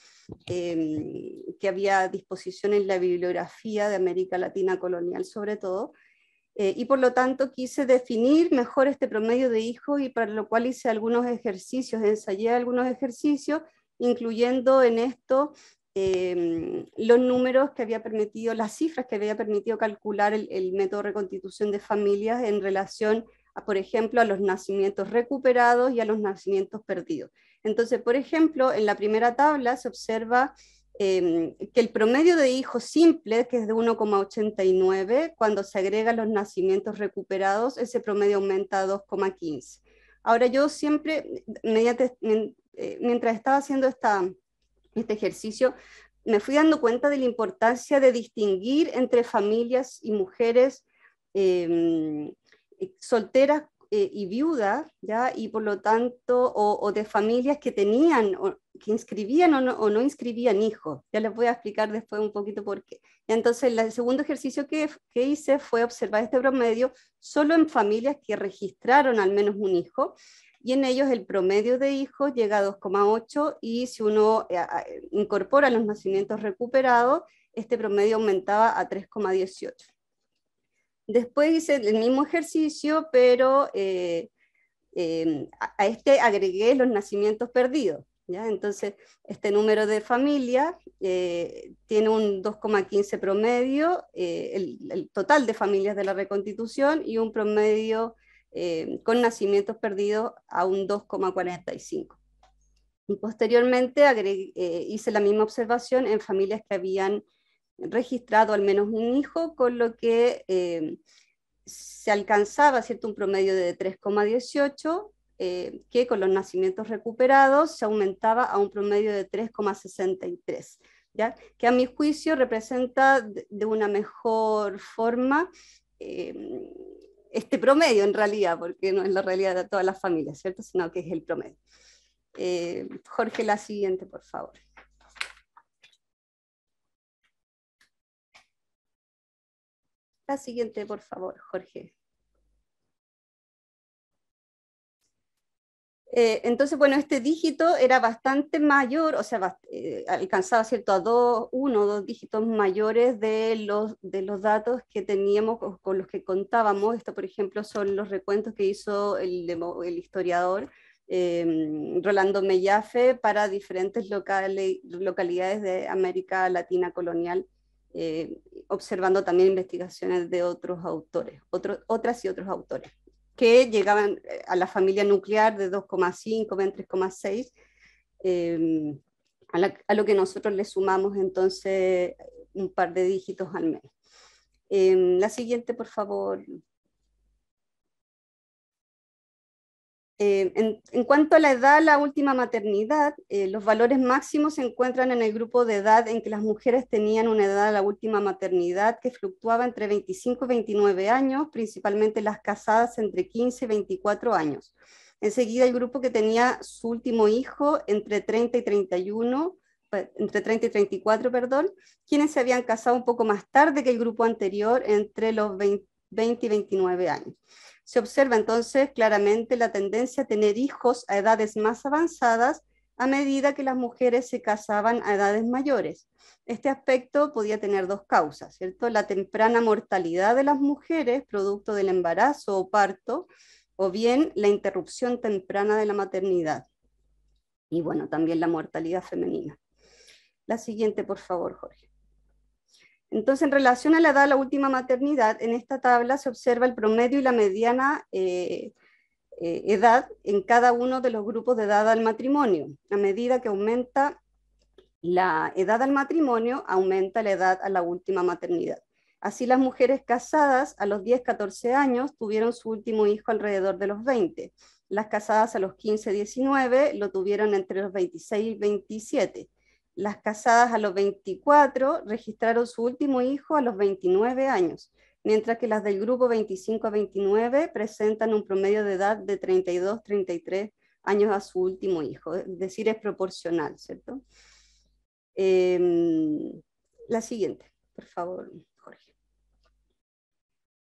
Speaker 4: em, que había disposición en la bibliografía de América Latina colonial, sobre todo. Eh, y por lo tanto quise definir mejor este promedio de hijos y para lo cual hice algunos ejercicios, ensayé algunos ejercicios, incluyendo en esto Em, los números que había permitido, las cifras que había permitido calcular el, método de reconstitución de familias en relación a, por ejemplo, a los nacimientos recuperados y a los nacimientos perdidos. Entonces, por ejemplo, en la primera tabla se observa em, que el promedio de hijos simples, que es de 1,89, cuando se agregan los nacimientos recuperados, ese promedio aumenta a 2,15. Ahora yo siempre, mediante, eh, mientras estaba haciendo esta, este ejercicio, me fui dando cuenta de la importancia de distinguir entre familias y mujeres em, eh, solteras eh, y viudas, ¿ya? y por lo tanto, o, de familias que tenían, que inscribían o no, o no, inscribían hijos. Ya les voy a explicar después un poquito por qué. entonces, el segundo ejercicio que, que hice fue observar este promedio solo en familias que registraron al menos un hijo y en ellos el promedio de hijos llega a 2,8 y si uno eh, incorpora los nacimientos recuperados, este promedio aumentaba a 3,18. Después hice el mismo ejercicio, pero eh, em, a este agregué los nacimientos perdidos. Entonces, este número de familias eh, tiene un 2,15 promedio, el, total de familias de la reconstitución, y un promedio eh, con nacimientos perdidos a un 2,45. Y posteriormente eh, hice la misma observación en familias que habían registrado al menos un hijo, con lo que eh, se alcanzaba ¿cierto? un promedio de 3,18, que con los nacimientos recuperados se aumentaba a un promedio de 3,63, ¿ya? que a mi juicio representa de una mejor forma este promedio en realidad, porque no es la realidad de todas las familias, ¿cierto? Sino que es el promedio. Eh, Jorge, la siguiente, por favor. La siguiente, por favor, Jorge. Eh, entonces, bueno, este dígito era bastante mayor, o sea, eh, alcanzaba, ¿cierto?, a dos, uno o dos dígitos mayores de los, de los datos que teníamos con los que contábamos. Esto, por ejemplo, son los recuentos que hizo el, historiador em, Rolando Mellafe para diferentes locales localidades de América Latina colonial, eh, observando también investigaciones de otros autores, otras y otros autores que llegaban eh, a la familia nuclear de 2,5, ven 3,6, a, lo que nosotros le sumamos entonces un par de dígitos al mes. Em, la siguiente, por favor, Eh, en, cuanto a la edad, a la última maternidad, eh, los valores máximos se encuentran en el grupo de edad en que las mujeres tenían una edad a la última maternidad que fluctuaba entre 25 y 29 años, principalmente las casadas entre 15 y 24 años. Enseguida el grupo que tenía su último hijo entre 30 y 31, entre 30 y 34, perdón, quienes se habían casado un poco más tarde que el grupo anterior entre los 20 y 29 años. Se observa entonces claramente la tendencia a tener hijos a edades más avanzadas a medida que las mujeres se casaban a edades mayores. Este aspecto podía tener dos causas, ¿cierto? La temprana mortalidad de las mujeres, producto del embarazo o parto, o bien la interrupción temprana de la maternidad. Y bueno, también la mortalidad femenina. La siguiente, por favor, Jorge. Entonces, en relación a la edad de la última maternidad, en esta tabla se observa el promedio y la mediana eh, eh, edad en cada uno de los grupos de edad al matrimonio. A medida que aumenta la edad al matrimonio, aumenta la edad a la última maternidad. Así las mujeres casadas a los 10, 14 años tuvieron su último hijo alrededor de los 20. Las casadas a los 15, 19 lo tuvieron entre los 26 y 27 las casadas a los 24 registraron su último hijo a los 29 años, mientras que las del grupo 25 a 29 presentan un promedio de edad de 32, 33 años a su último hijo, es decir, es proporcional, ¿cierto? Em, la siguiente, por favor.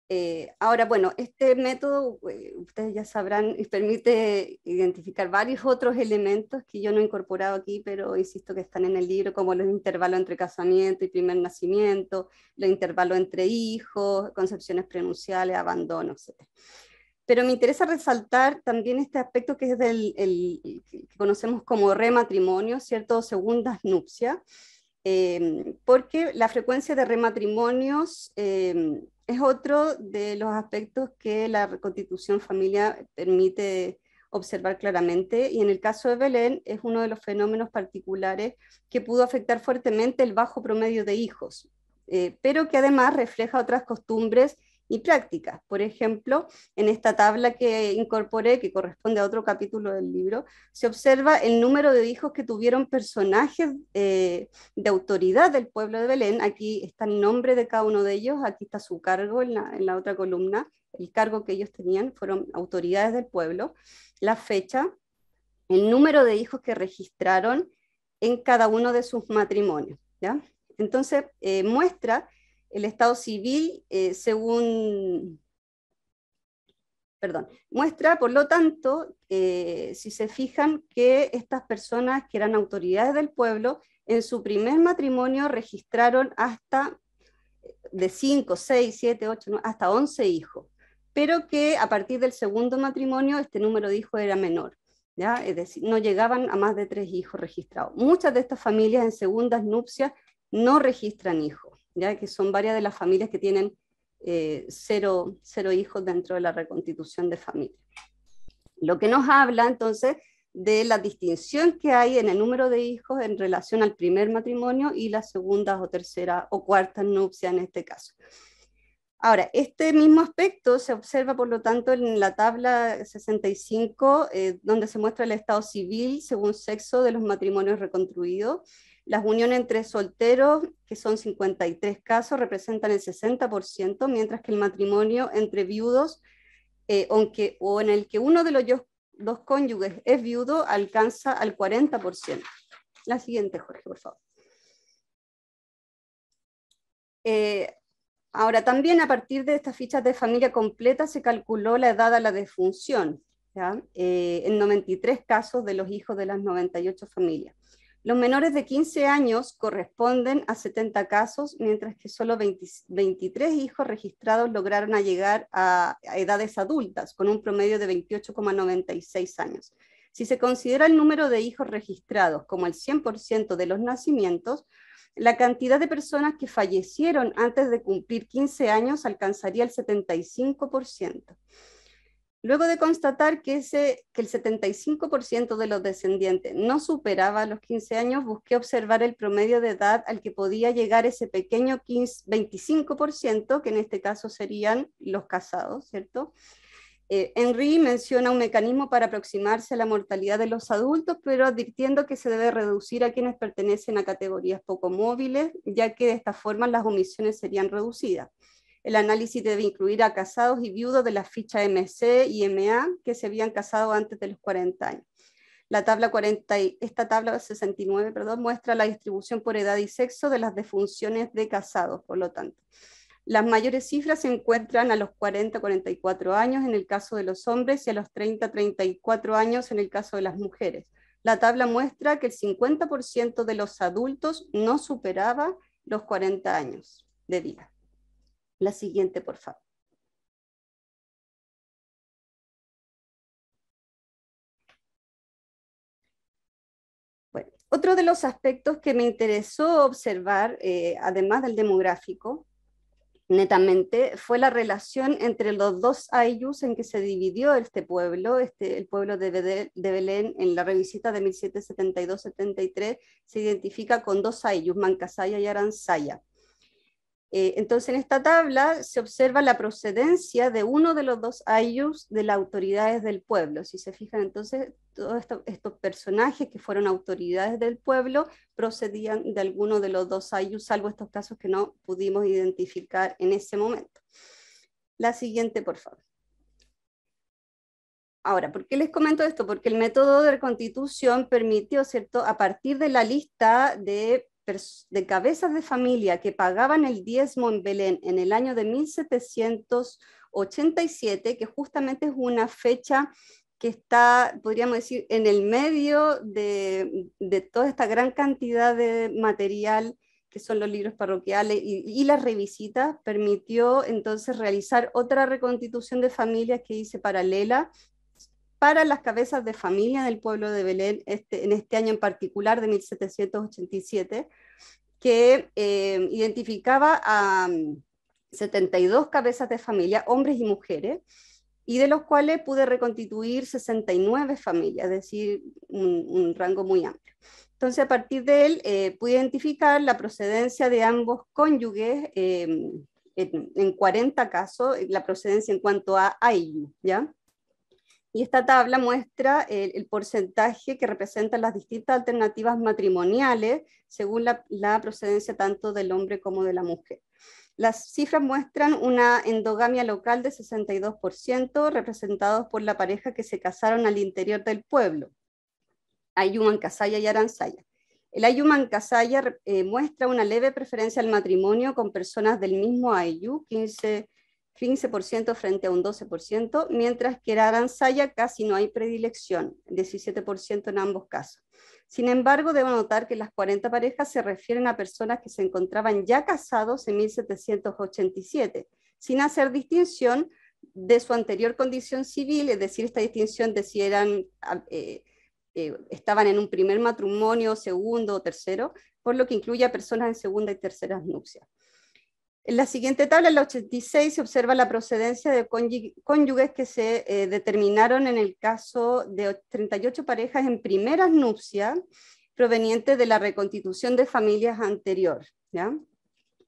Speaker 4: Eh, ahora, bueno, este método, eh, ustedes ya sabrán, permite identificar varios otros elementos que yo no he incorporado aquí, pero insisto que están en el libro, como los intervalos entre casamiento y primer nacimiento, los intervalos entre hijos, concepciones prenunciales, abandono, etc. Pero me interesa resaltar también este aspecto que es del el, que conocemos como rematrimonio, ¿cierto? segundas nupcias, eh, porque la frecuencia de rematrimonios es otro de los aspectos que la reconstitución familiar permite observar claramente y en el caso de Belén es uno de los fenómenos particulares que pudo afectar fuertemente el bajo promedio de hijos, eh, pero que además refleja otras costumbres y prácticas. Por ejemplo, en esta tabla que incorporé, que corresponde a otro capítulo del libro, se observa el número de hijos que tuvieron personajes eh, de autoridad del pueblo de Belén. Aquí está el nombre de cada uno de ellos, aquí está su cargo en la, otra columna, el cargo que ellos tenían, fueron autoridades del pueblo, la fecha, el número de hijos que registraron en cada uno de sus matrimonios. ¿ya? Entonces, eh, muestra el Estado civil, eh, según, perdón, muestra, por lo tanto, eh, si se fijan que estas personas que eran autoridades del pueblo, en su primer matrimonio registraron hasta eh, de 5, 6, 7, 8, hasta 11 hijos, pero que a partir del segundo matrimonio este número de hijos era menor. ¿Ya? Es decir, no llegaban a más de tres hijos registrados. Muchas de estas familias en segundas nupcias no registran hijos ya que son varias de las familias que tienen eh, cero, cero hijos dentro de la reconstitución de familia. Lo que nos habla entonces de la distinción que hay en el número de hijos en relación al primer matrimonio y la segunda o tercera o cuarta nupcia en este caso. Ahora, este mismo aspecto se observa, por lo tanto, en la tabla 65, eh, donde se muestra el estado civil según sexo de los matrimonios reconstruidos las uniones entre solteros, que son 53 casos, representan el 60%, mientras que el matrimonio entre viudos, eh, aunque, o en el que uno de los dos cónyuges es viudo, alcanza al 40%. La siguiente, Jorge, por favor. Eh, ahora, también a partir de estas fichas de familia completa se calculó la edad a la defunción, eh, en 93 casos de los hijos de las 98 familias. Los menores de 15 años corresponden a 70 casos, mientras que solo 23 hijos registrados lograron llegar a edades adultas, con un promedio de 28,96 años. Si se considera el número de hijos registrados como el 100% de los nacimientos, la cantidad de personas que fallecieron antes de cumplir 15 años alcanzaría el 75%. Luego de constatar que, que el 75% de los descendientes no superaba los 15 años, busqué observar el promedio de edad al que podía llegar ese pequeño 15, 25%, que en este caso serían los casados, ¿cierto? Eh, Henry menciona un mecanismo para aproximarse a la mortalidad de los adultos, pero advirtiendo que se debe reducir a quienes pertenecen a categorías poco móviles, ya que de esta forma las omisiones serían reducidas. El análisis debe incluir a casados y viudos de la ficha MC y MA que se habían casado antes de los 40 años. La tabla 40, esta tabla 69 perdón, muestra la distribución por edad y sexo de las defunciones de casados, por lo tanto. Las mayores cifras se encuentran a los 40-44 años en el caso de los hombres y a los 30-34 años en el caso de las mujeres. La tabla muestra que el 50% de los adultos no superaba los 40 años de vida. La siguiente, por favor. Bueno, otro de los aspectos que me interesó observar, eh, además del demográfico, netamente, fue la relación entre los dos ayllus en que se dividió este pueblo, este, el pueblo de, Belén en la revisita de 1772-73 se identifica con dos ayllus, Mancasaya y Aranzaya. Eh, entonces, en esta tabla se observa la procedencia de uno de los dos ayus de las autoridades del pueblo. Si se fijan, entonces, todos estos personajes que fueron autoridades del pueblo procedían de alguno de los dos ayus, salvo estos casos que no pudimos identificar en ese momento. La siguiente, por favor. Ahora, ¿por qué les comento esto? Porque el método de reconstitución permitió, ¿cierto?, a partir de la lista de de cabezas de familia que pagaban el diezmo en Belén en el año de 1787, que justamente es una fecha que está, podríamos decir, en el medio de, toda esta gran cantidad de material que son los libros parroquiales y, y, las revisitas, permitió entonces realizar otra reconstitución de familias que hice paralela para las cabezas de familia del pueblo de Belén este, en este año en particular de 1787, que eh, identificaba a 72 mm, cabezas de familia, hombres y mujeres, y de los cuales pude reconstituir 69 familias, es decir, un, rango muy amplio. Entonces, a partir de él, eh, pude identificar la procedencia de ambos cónyuges eh, en, 40 casos, la procedencia en cuanto a Ayu, ¿ya? Y esta tabla muestra el, porcentaje que representan las distintas alternativas matrimoniales según la, procedencia tanto del hombre como de la mujer. Las cifras muestran una endogamia local de 62%, representados por la pareja que se casaron al interior del pueblo, Ayuman Casaya y Aranzaya. El Ayuman Casaya eh, muestra una leve preferencia al matrimonio con personas del mismo Ayu, 15 15% frente a un 12%, mientras que en Aranzaya casi no hay predilección, 17% en ambos casos. Sin embargo, debo notar que las 40 parejas se refieren a personas que se encontraban ya casados en 1787, sin hacer distinción de su anterior condición civil, es decir, esta distinción de si eran, ah, eh, eh, estaban en un primer matrimonio, segundo o tercero, por lo que incluye a personas en segunda y tercera nupcias. En la siguiente tabla, en la 86, se observa la procedencia de cónyuges que se eh, determinaron en el caso de 38 parejas en primeras nupcias provenientes de la reconstitución de familias anterior. ¿ya?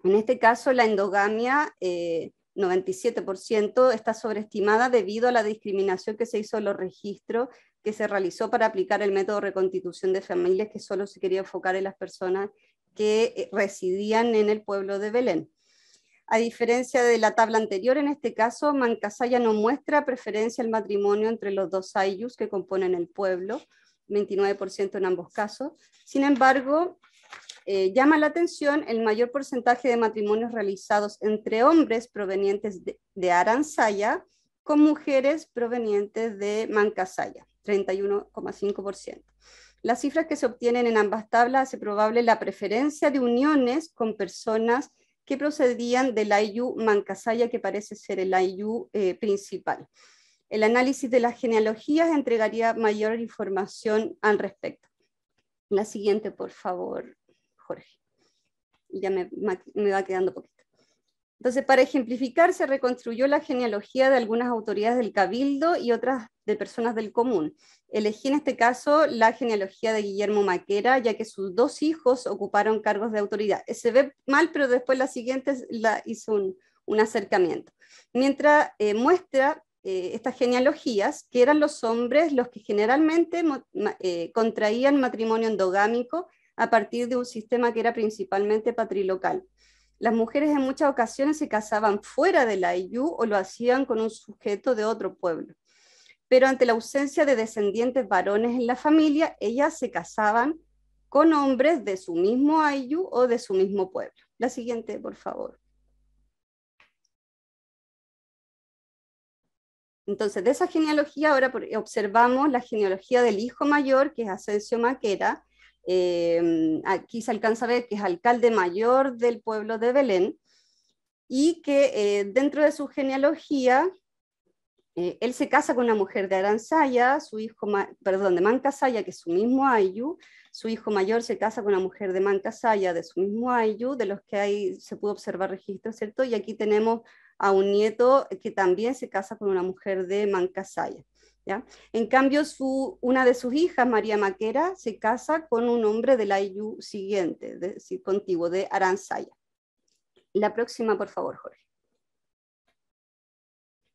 Speaker 4: En este caso, la endogamia, 97%, eh, está sobreestimada debido a la discriminación que se hizo en los registros que se realizó para aplicar el método de reconstitución de familias que solo se quería enfocar en las personas que eh, residían en el pueblo de Belén. A diferencia de la tabla anterior, en este caso, Mancasaya no muestra preferencia al matrimonio entre los dos ayus que componen el pueblo, 29% en ambos casos. Sin embargo, eh, llama la atención el mayor porcentaje de matrimonios realizados entre hombres provenientes de, Aranzaya con mujeres provenientes de Mancasaya, 31,5%. Las cifras que se obtienen en ambas tablas hace probable la preferencia de uniones con personas que procedían del IU Mancasaya, que parece ser el IU eh, principal. El análisis de las genealogías entregaría mayor información al respecto. La siguiente, por favor, Jorge. Ya me va quedando poquito. Entonces, para ejemplificar, se reconstruyó la genealogía de algunas autoridades del cabildo y otras de personas del común. Elegí en este caso la genealogía de Guillermo Maquera, ya que sus dos hijos ocuparon cargos de autoridad. Eh, se ve mal, pero después la siguiente la hizo un, acercamiento. Mientras eh, muestra eh, estas genealogías, que eran los hombres los que generalmente contraían matrimonio endogámico a partir de un sistema que era principalmente patrilocal. Las mujeres en muchas ocasiones se casaban fuera de la o lo hacían con un sujeto de otro pueblo. Pero ante la ausencia de descendientes varones en la familia, ellas se casaban con hombres de su mismo IU o de su mismo pueblo. La siguiente, por favor. Entonces, de esa genealogía ahora observamos la genealogía del hijo mayor, que es Asensio Maquera, Em, aquí se alcanza a ver que es alcalde mayor del pueblo de Belén y que eh, dentro de su genealogía eh, él se casa con una mujer de Aranzaya, su hijo, perdón, de Mancasaya, que es su mismo Ayu, su hijo mayor se casa con una mujer de Mancasaya, de su mismo Ayu, de los que ahí se pudo observar registro, ¿cierto? Y aquí tenemos a un nieto que también se casa con una mujer de Mancasaya. En cambio, una de sus hijas, María Maquera, se casa con un hombre de la siguiente, es de, contigo de Aranzaya. La próxima, por favor, Jorge.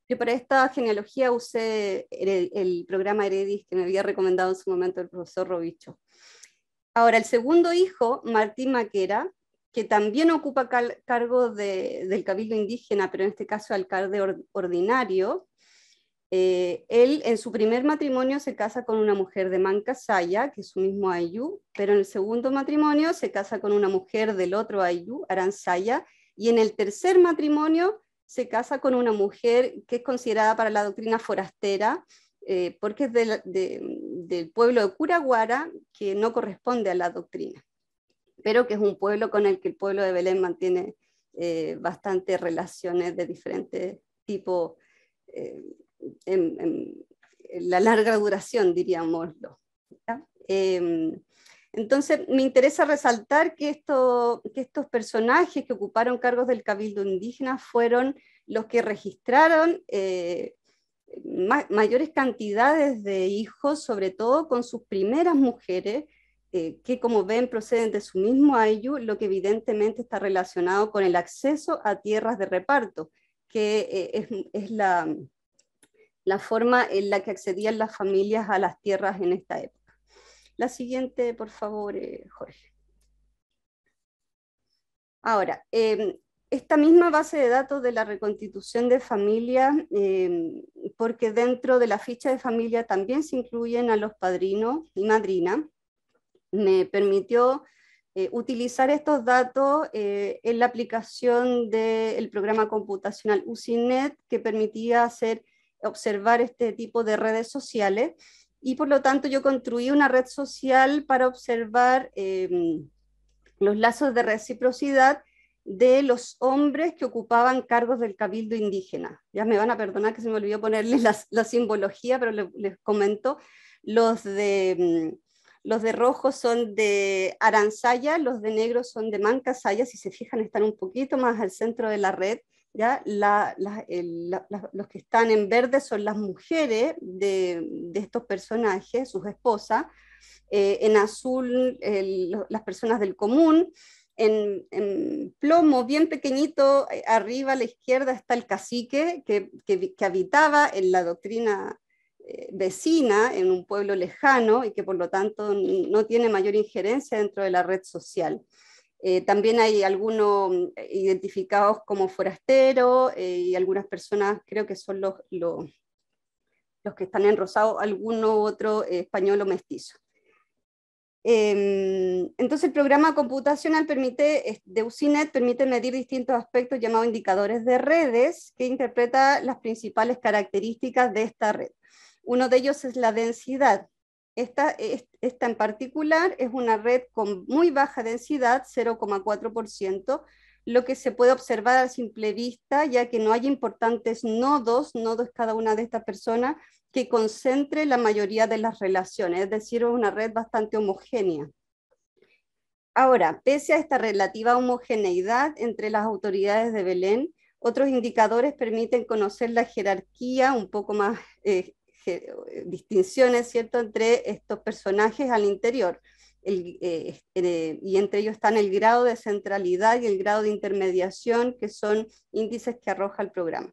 Speaker 4: Yo para esta genealogía usé el, programa Heredis que me había recomendado en su momento el profesor Robicho. Ahora, el segundo hijo, Martín Maquera, que también ocupa cargo del cabildo indígena, pero en este caso alcalde ordinario, eh, él en su primer matrimonio se casa con una mujer de Mancasaya, que es su mismo Ayú, pero en el segundo matrimonio se casa con una mujer del otro Ayú, Aranzaya, y en el tercer matrimonio se casa con una mujer que es considerada para la doctrina forastera, eh, porque es del pueblo de Curaguara, que no corresponde a la doctrina, pero que es un pueblo con el que el pueblo de Belén mantiene eh, bastantes relaciones de diferentes tipos en, la larga duración, diríamos. Em, entonces, me interesa resaltar que, esto, que estos personajes que ocuparon cargos del cabildo indígena fueron los que registraron eh, mayores cantidades de hijos, sobre todo con sus primeras mujeres, eh, que como ven proceden de su mismo ayu, lo que evidentemente está relacionado con el acceso a tierras de reparto, que eh, es la, la forma en la que accedían las familias a las tierras en esta época. La siguiente, por favor, eh, Jorge. Ahora, em, esta misma base de datos de la reconstitución de familia, em, porque dentro de la ficha de familia también se incluyen a los padrinos y madrina, me permitió eh, utilizar estos datos eh, en la aplicación del programa computacional UCINET, que permitía hacer observar este tipo de redes sociales y por lo tanto yo construí una red social para observar em, los lazos de reciprocidad de los hombres que ocupaban cargos del cabildo indígena. Ya me van a perdonar que se me olvidó ponerle la, la simbología, pero les comento, los de, em, los de rojo son de Aranzaya, los de negro son de Mancasaya, si se fijan están un poquito más al centro de la red, los que están en verde son las mujeres de, estos personajes, sus esposas, eh, en azul las personas del común, en, plomo bien pequeñito, eh, arriba a la izquierda está el cacique que, habitaba en la doctrina eh, vecina, en un pueblo lejano y que por lo tanto no tiene mayor injerencia dentro de la red social. Eh, también hay algunos mm, identificados como forasteros eh, y algunas personas, creo que son los, los, que están enrosados, alguno otro español o mestizo. Em, entonces el programa computacional permite, de UCINET permite medir distintos aspectos llamados indicadores de redes que interpreta las principales características de esta red. Uno de ellos es la densidad, esta, en particular es una red con muy baja densidad, 0,4%, lo que se puede observar a simple vista, ya que no hay importantes nodos, nodos cada una de estas personas, que concentre la mayoría de las relaciones, es decir, una red bastante homogénea. Ahora, pese a esta relativa homogeneidad entre las autoridades de Belén, otros indicadores permiten conocer la jerarquía un poco más eh, eh, distinciones, ¿cierto?, entre estos personajes al interior. Eh, eh, y entre ellos están el grado de centralidad y el grado de intermediación, que son índices que arroja el programa.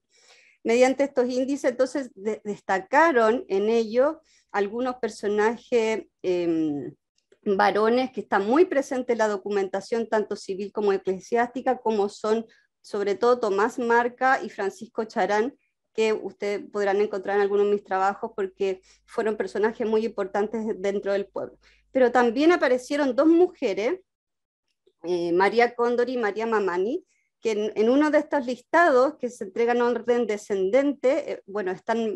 Speaker 4: Mediante estos índices, entonces, destacaron en ello algunos personajes em, varones que están muy presentes en la documentación, tanto civil como eclesiástica, como son sobre todo Tomás Marca y Francisco Charán, que ustedes podrán encontrar en algunos de mis trabajos porque fueron personajes muy importantes dentro del pueblo. Pero también aparecieron dos mujeres, eh, María Cóndor y María Mamani, que en, uno de estos listados que se entregan a orden descendente, eh, bueno, están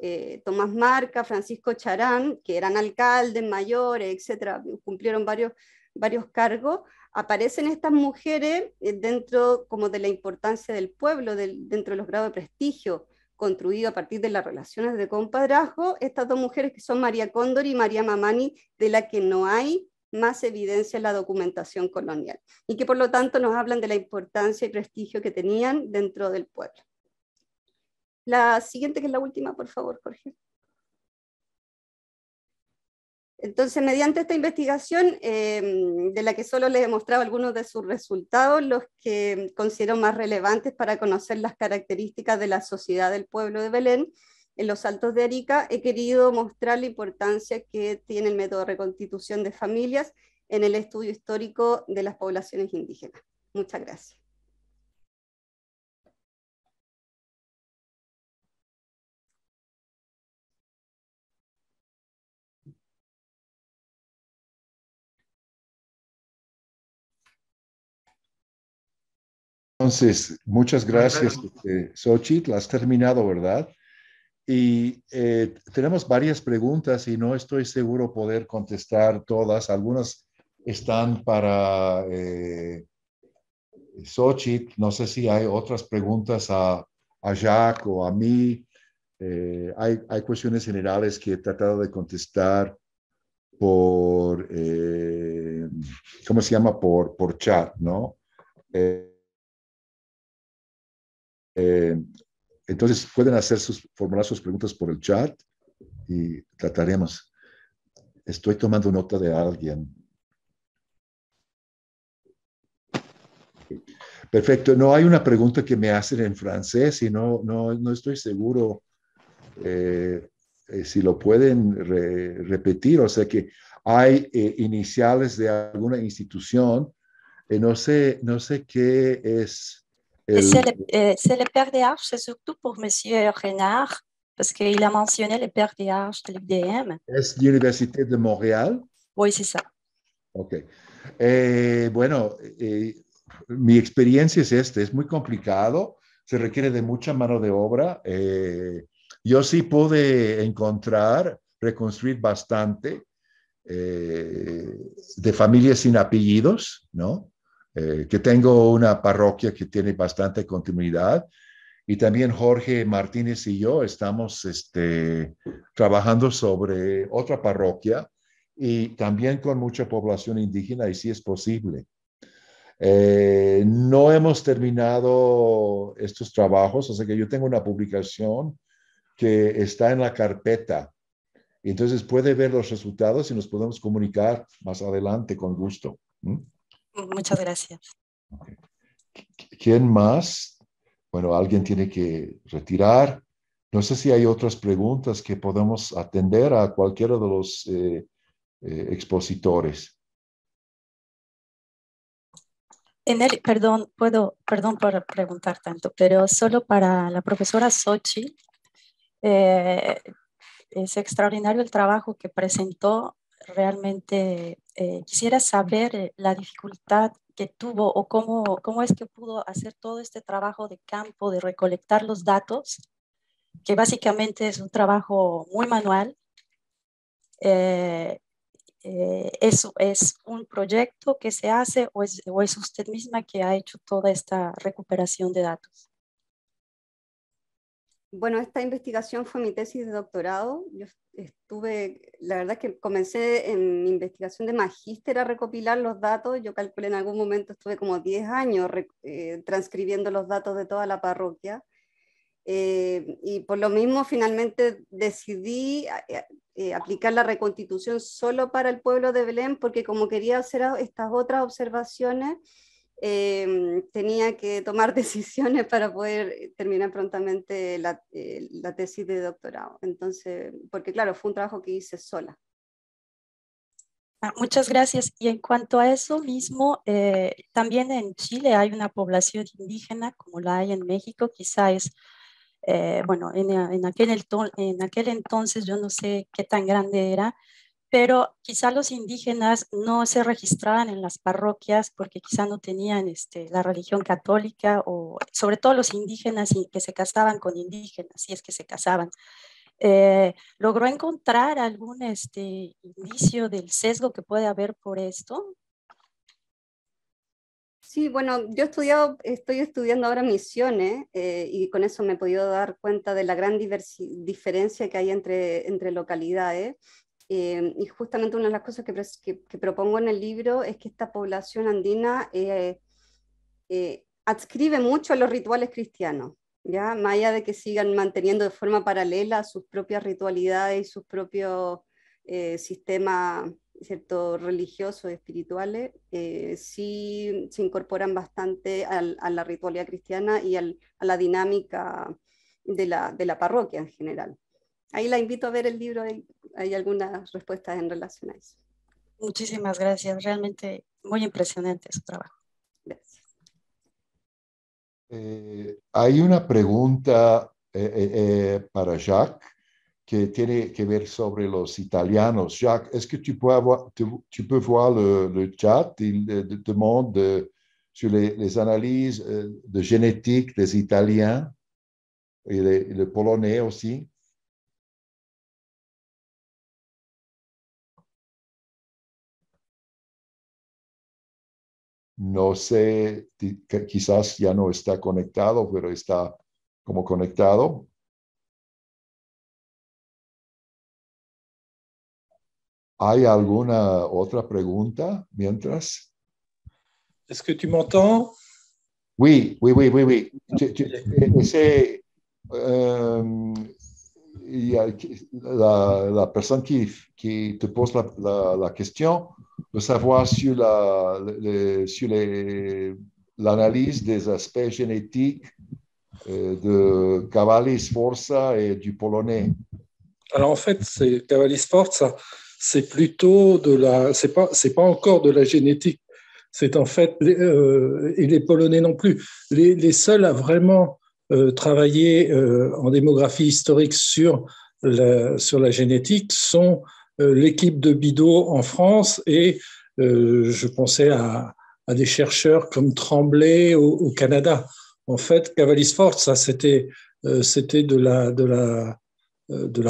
Speaker 4: eh, Tomás Marca, Francisco Charán, que eran alcaldes, mayores, etcétera, cumplieron varios, varios cargos, aparecen estas mujeres eh, dentro como de la importancia del pueblo, dentro de los grados de prestigio construido a partir de las relaciones de compadrazgo, estas dos mujeres que son María Cóndor y María Mamani, de la que no hay más evidencia en la documentación colonial, y que por lo tanto nos hablan de la importancia y prestigio que tenían dentro del pueblo. La siguiente, que es la última, por favor, Jorge. Entonces, mediante esta investigación, em, de la que solo les he mostrado algunos de sus resultados, los que considero más relevantes para conocer las características de la sociedad del pueblo de Belén en los Altos de Arica, he querido mostrar la importancia que tiene el método de reconstitución de familias en el estudio histórico de las poblaciones indígenas. Muchas gracias.
Speaker 1: Entonces, muchas gracias, Sochit, este, Xochitl. Has terminado, ¿verdad? Y eh, tenemos varias preguntas y no estoy seguro poder contestar todas. Algunas están para eh, Xochitl. No sé si hay otras preguntas a, a o a mí. Eh, hay, cuestiones generales que he tratado de contestar por, eh, ¿cómo se llama? Por, por chat, ¿no? Eh, entonces pueden hacer sus, formular sus preguntas por el chat y trataremos. Estoy tomando nota de alguien. Perfecto. No hay una pregunta que me hacen en francés y no, no, estoy seguro eh, eh, si lo pueden repetir. O sea que hay iniciales de alguna institución. no, sé, no sé qué es es el le,
Speaker 5: euh, le, père des arches, c'est surtout pour Renard, porque él a mentionné le père des arches de
Speaker 1: Es de Universidad de Montreal? Oui, es eso. Ok. Eh, bueno, eh, mi experiencia es esta, es muy complicado, se requiere de mucha mano de obra. Eh, yo sí pude encontrar, reconstruir bastante de familias sin apellidos, ¿no? Eh, que tengo una parroquia que tiene bastante continuidad. Y también Jorge Martínez y yo estamos este, trabajando sobre otra parroquia y también con mucha población indígena, y si es posible. Eh, no hemos terminado estos trabajos, o sea que yo tengo una publicación que está en la carpeta. Entonces puede ver los resultados y nos podemos comunicar más adelante con gusto.
Speaker 5: Muchas gracias.
Speaker 1: ¿Quién más? Bueno, alguien tiene que retirar. No sé si hay otras preguntas que podemos atender a cualquiera de los eh, eh, expositores.
Speaker 5: En perdón, puedo, perdón por preguntar tanto, pero solo para la profesora Sochi, eh, es extraordinario el trabajo que presentó, realmente eh, quisiera saber eh, la dificultad que tuvo o cómo, cómo es que pudo hacer todo este trabajo de campo, de recolectar los datos, que básicamente es un trabajo muy manual. Eh, eso es un proyecto que se hace o es, o es usted misma que ha hecho toda esta recuperación de datos.
Speaker 4: Bueno, esta investigación fue mi tesis de doctorado. Yo estuve, la verdad es que comencé en mi investigación de magíster a recopilar los datos. Yo calculé en algún momento, estuve como 10 años eh, transcribiendo los datos de toda la parroquia. Eh, y por lo mismo finalmente decidí eh, aplicar la reconstitución solo para el pueblo de Belén, porque como quería hacer estas otras observaciones, Em, tenía que tomar decisiones para poder terminar prontamente la, eh, la, tesis de doctorado. Entonces, porque claro, fue un trabajo que hice sola.
Speaker 5: Ah, muchas gracias. Y en cuanto a eso mismo, eh, también en Chile hay una población indígena como la hay en México, quizá es eh, bueno, en, en, aquel, en, aquel, entonces yo no sé qué tan grande era, pero quizá los indígenas no se registraban en las parroquias porque quizá no tenían este, la religión católica o sobre todo los indígenas que se casaban con indígenas, si es que se casaban. Eh, ¿Logró encontrar algún este, indicio del sesgo que puede
Speaker 4: haber por esto? Sí, bueno, yo estudiado, estoy estudiando ahora misiones eh, y con eso me he podido dar cuenta de la gran diferencia que hay entre localidades eh, y justamente una de las cosas que, propongo en el libro es que esta población andina eh, eh, adscribe mucho a los rituales cristianos, ¿ya? más allá de que sigan manteniendo de forma paralela sus propias ritualidades y sus propios sistemas cierto, y espirituales, sí se incorporan bastante a la ritualidad cristiana y a la dinámica de la parroquia en general ahí la invito a ver el libro, hay, hay algunas respuestas en relación a eso.
Speaker 5: Muchísimas gracias, realmente muy impresionante su trabajo.
Speaker 1: Gracias. Eh, hay una pregunta eh, eh, para Jacques que tiene que ver sobre los italianos. Jacques, ¿es que tu peux, tu, voir le, le, chat Il demande sur les, les,
Speaker 2: de los italianos y et los polonais no sé, quizás ya
Speaker 1: no está conectado, pero está como conectado. ¿Hay alguna otra pregunta mientras? ¿Es que tú me entiendes? Sí, sí, sí. Sí, il y a, la, personne qui, qui, te pose la, la, question de savoir sur l'analyse des aspects génétiques euh, de Cavalli Sforza et du polonais. Alors en fait, Cavalli Sforza, c'est plutôt de la, c'est pas,
Speaker 3: c'est pas encore de la génétique. C'est en fait, euh, et les Polonais non plus, les, les seuls à vraiment euh, travailler euh, en démographie historique sur la, génétique sont euh, l'équipe de Bidot en France et je pensais à, des chercheurs comme Tremblay au, Canada. En fait, cavalis ça c'était de la,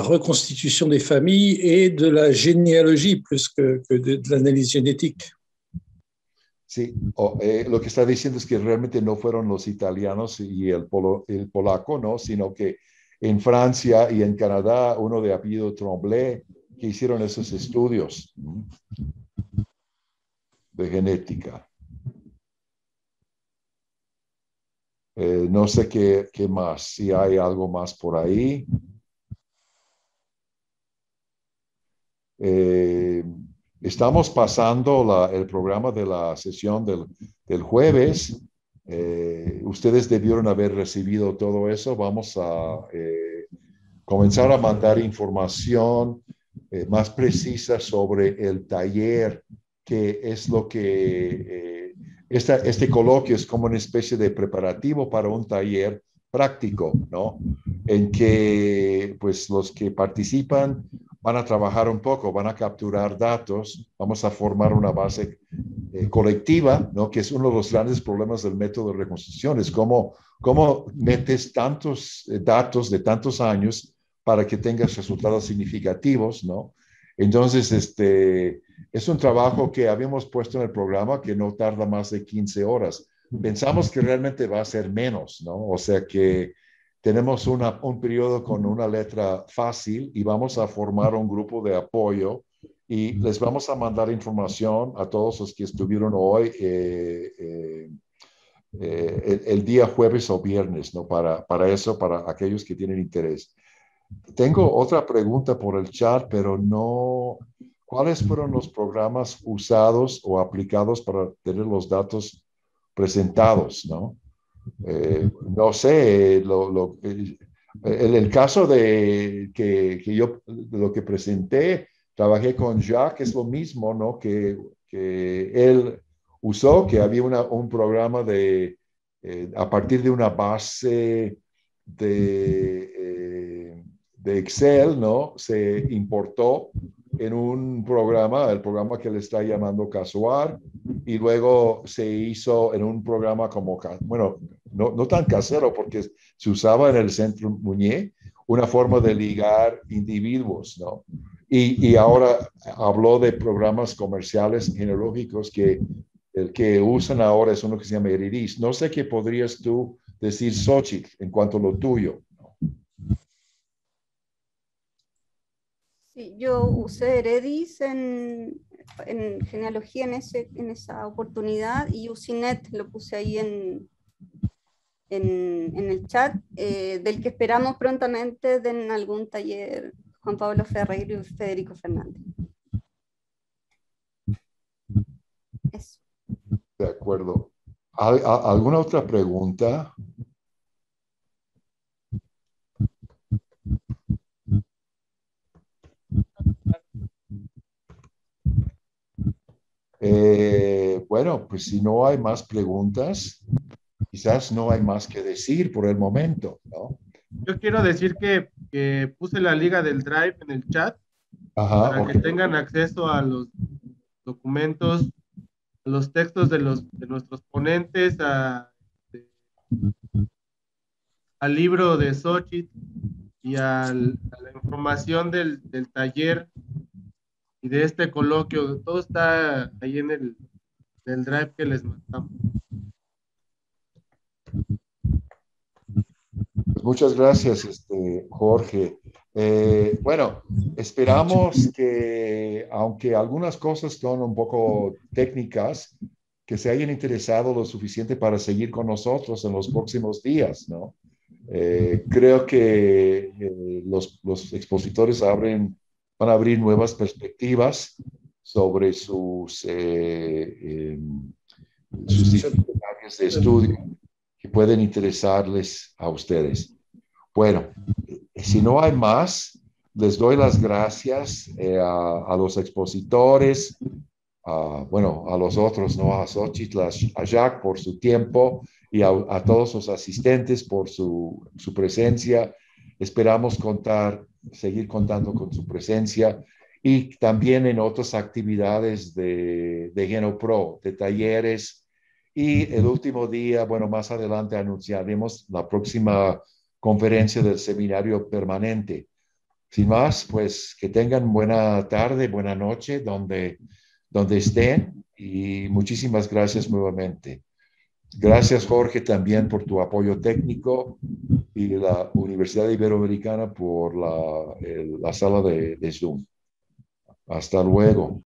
Speaker 3: reconstitution des familles et de la généalogie plus que, de l'analyse génétique.
Speaker 1: Sí, eh, lo que está diciendo es que realmente no fueron los italianos y el, polaco, ¿no? Sino que en Francia y en Canadá, uno de apellido Tremblay, que hicieron esos estudios de genética. Eh, no sé qué, más, si hay algo más por ahí. Eh, Estamos pasando el programa de la sesión del, jueves. Eh, ustedes debieron haber recibido todo eso. Vamos a eh, comenzar a mandar información eh, más precisa sobre el taller, que es lo que este coloquio es como una especie de preparativo para un taller práctico, ¿no? En que pues los que participan van a trabajar un poco, van a capturar datos, vamos a formar una base eh, colectiva, ¿no? que es uno de los grandes problemas del método de reconstrucción, es cómo, metes tantos eh, datos de tantos años para que tengas resultados significativos, ¿no? Entonces, este, es un trabajo que habíamos puesto en el programa que no tarda más de 15 horas. Pensamos que realmente va a ser menos, ¿no? O sea que tenemos un periodo con una letra fácil y vamos a formar un grupo de apoyo y les vamos a mandar información a todos los que estuvieron hoy eh, eh, eh, el, el, día jueves o viernes, ¿no? Para, para eso, para aquellos que tienen interés. Tengo otra pregunta por el chat, pero no... ¿Cuáles fueron los programas usados o aplicados para tener los datos presentados, no? Eh, no sé, eh, en el caso de que, yo, lo que presenté, trabajé con Jacques, es lo mismo, ¿no? Que, él usó, que había un programa de, eh, a partir de una base de, de Excel, ¿no? Se importó en un programa, el programa que le está llamando Casuar, y luego se hizo en un programa como, bueno, no, tan casero, porque se usaba en el centro Muñé una forma de ligar individuos, ¿no? Y, ahora habló de programas comerciales genealógicos que el que usan ahora es uno que se llama Eridis. No sé qué podrías tú decir, Xochitl, en cuanto a lo tuyo.
Speaker 4: yo usé Heredis en, genealogía en, esa oportunidad y Usinet lo puse ahí en, en, el chat, eh, del que esperamos prontamente den algún taller Juan Pablo Ferreiro y Federico Fernández.
Speaker 1: De acuerdo. ¿Alguna otra pregunta? Eh, bueno, pues si no hay más preguntas, quizás no hay más que decir por el momento, ¿no?
Speaker 2: Yo quiero decir que, puse la liga del Drive en el chat
Speaker 1: para que
Speaker 2: tengan acceso a los documentos, a los textos de, los, de nuestros ponentes, al libro de Sochi y a la información del, del taller y de este coloquio. Todo está ahí en el, drive que les mandamos.
Speaker 1: Pues muchas gracias, este, Jorge. Eh, bueno, esperamos que, aunque algunas cosas son un poco técnicas, que se hayan interesado lo suficiente para seguir con nosotros en los próximos días, ¿no? Eh, creo que eh, los, los expositores abren van a abrir nuevas perspectivas sobre sus, eh, em, sus áreas de estudio que pueden interesarles a ustedes. Bueno, eh, si no hay más, les doy las gracias eh, a, los expositores, a, bueno, a los otros, ¿no? A Xochitl, a Jacques por su tiempo y a, todos los asistentes por su, su presencia. Esperamos contar seguir contando con su presencia y también en otras actividades de, GenoPro, de talleres. Y el último día, bueno, más adelante anunciaremos la próxima conferencia del seminario permanente. Sin más, pues que tengan buena tarde, buena noche, donde, donde estén y muchísimas gracias nuevamente. Gracias, Jorge, también por tu apoyo técnico y la Universidad Iberoamericana por la, sala de, de Zoom. Hasta luego.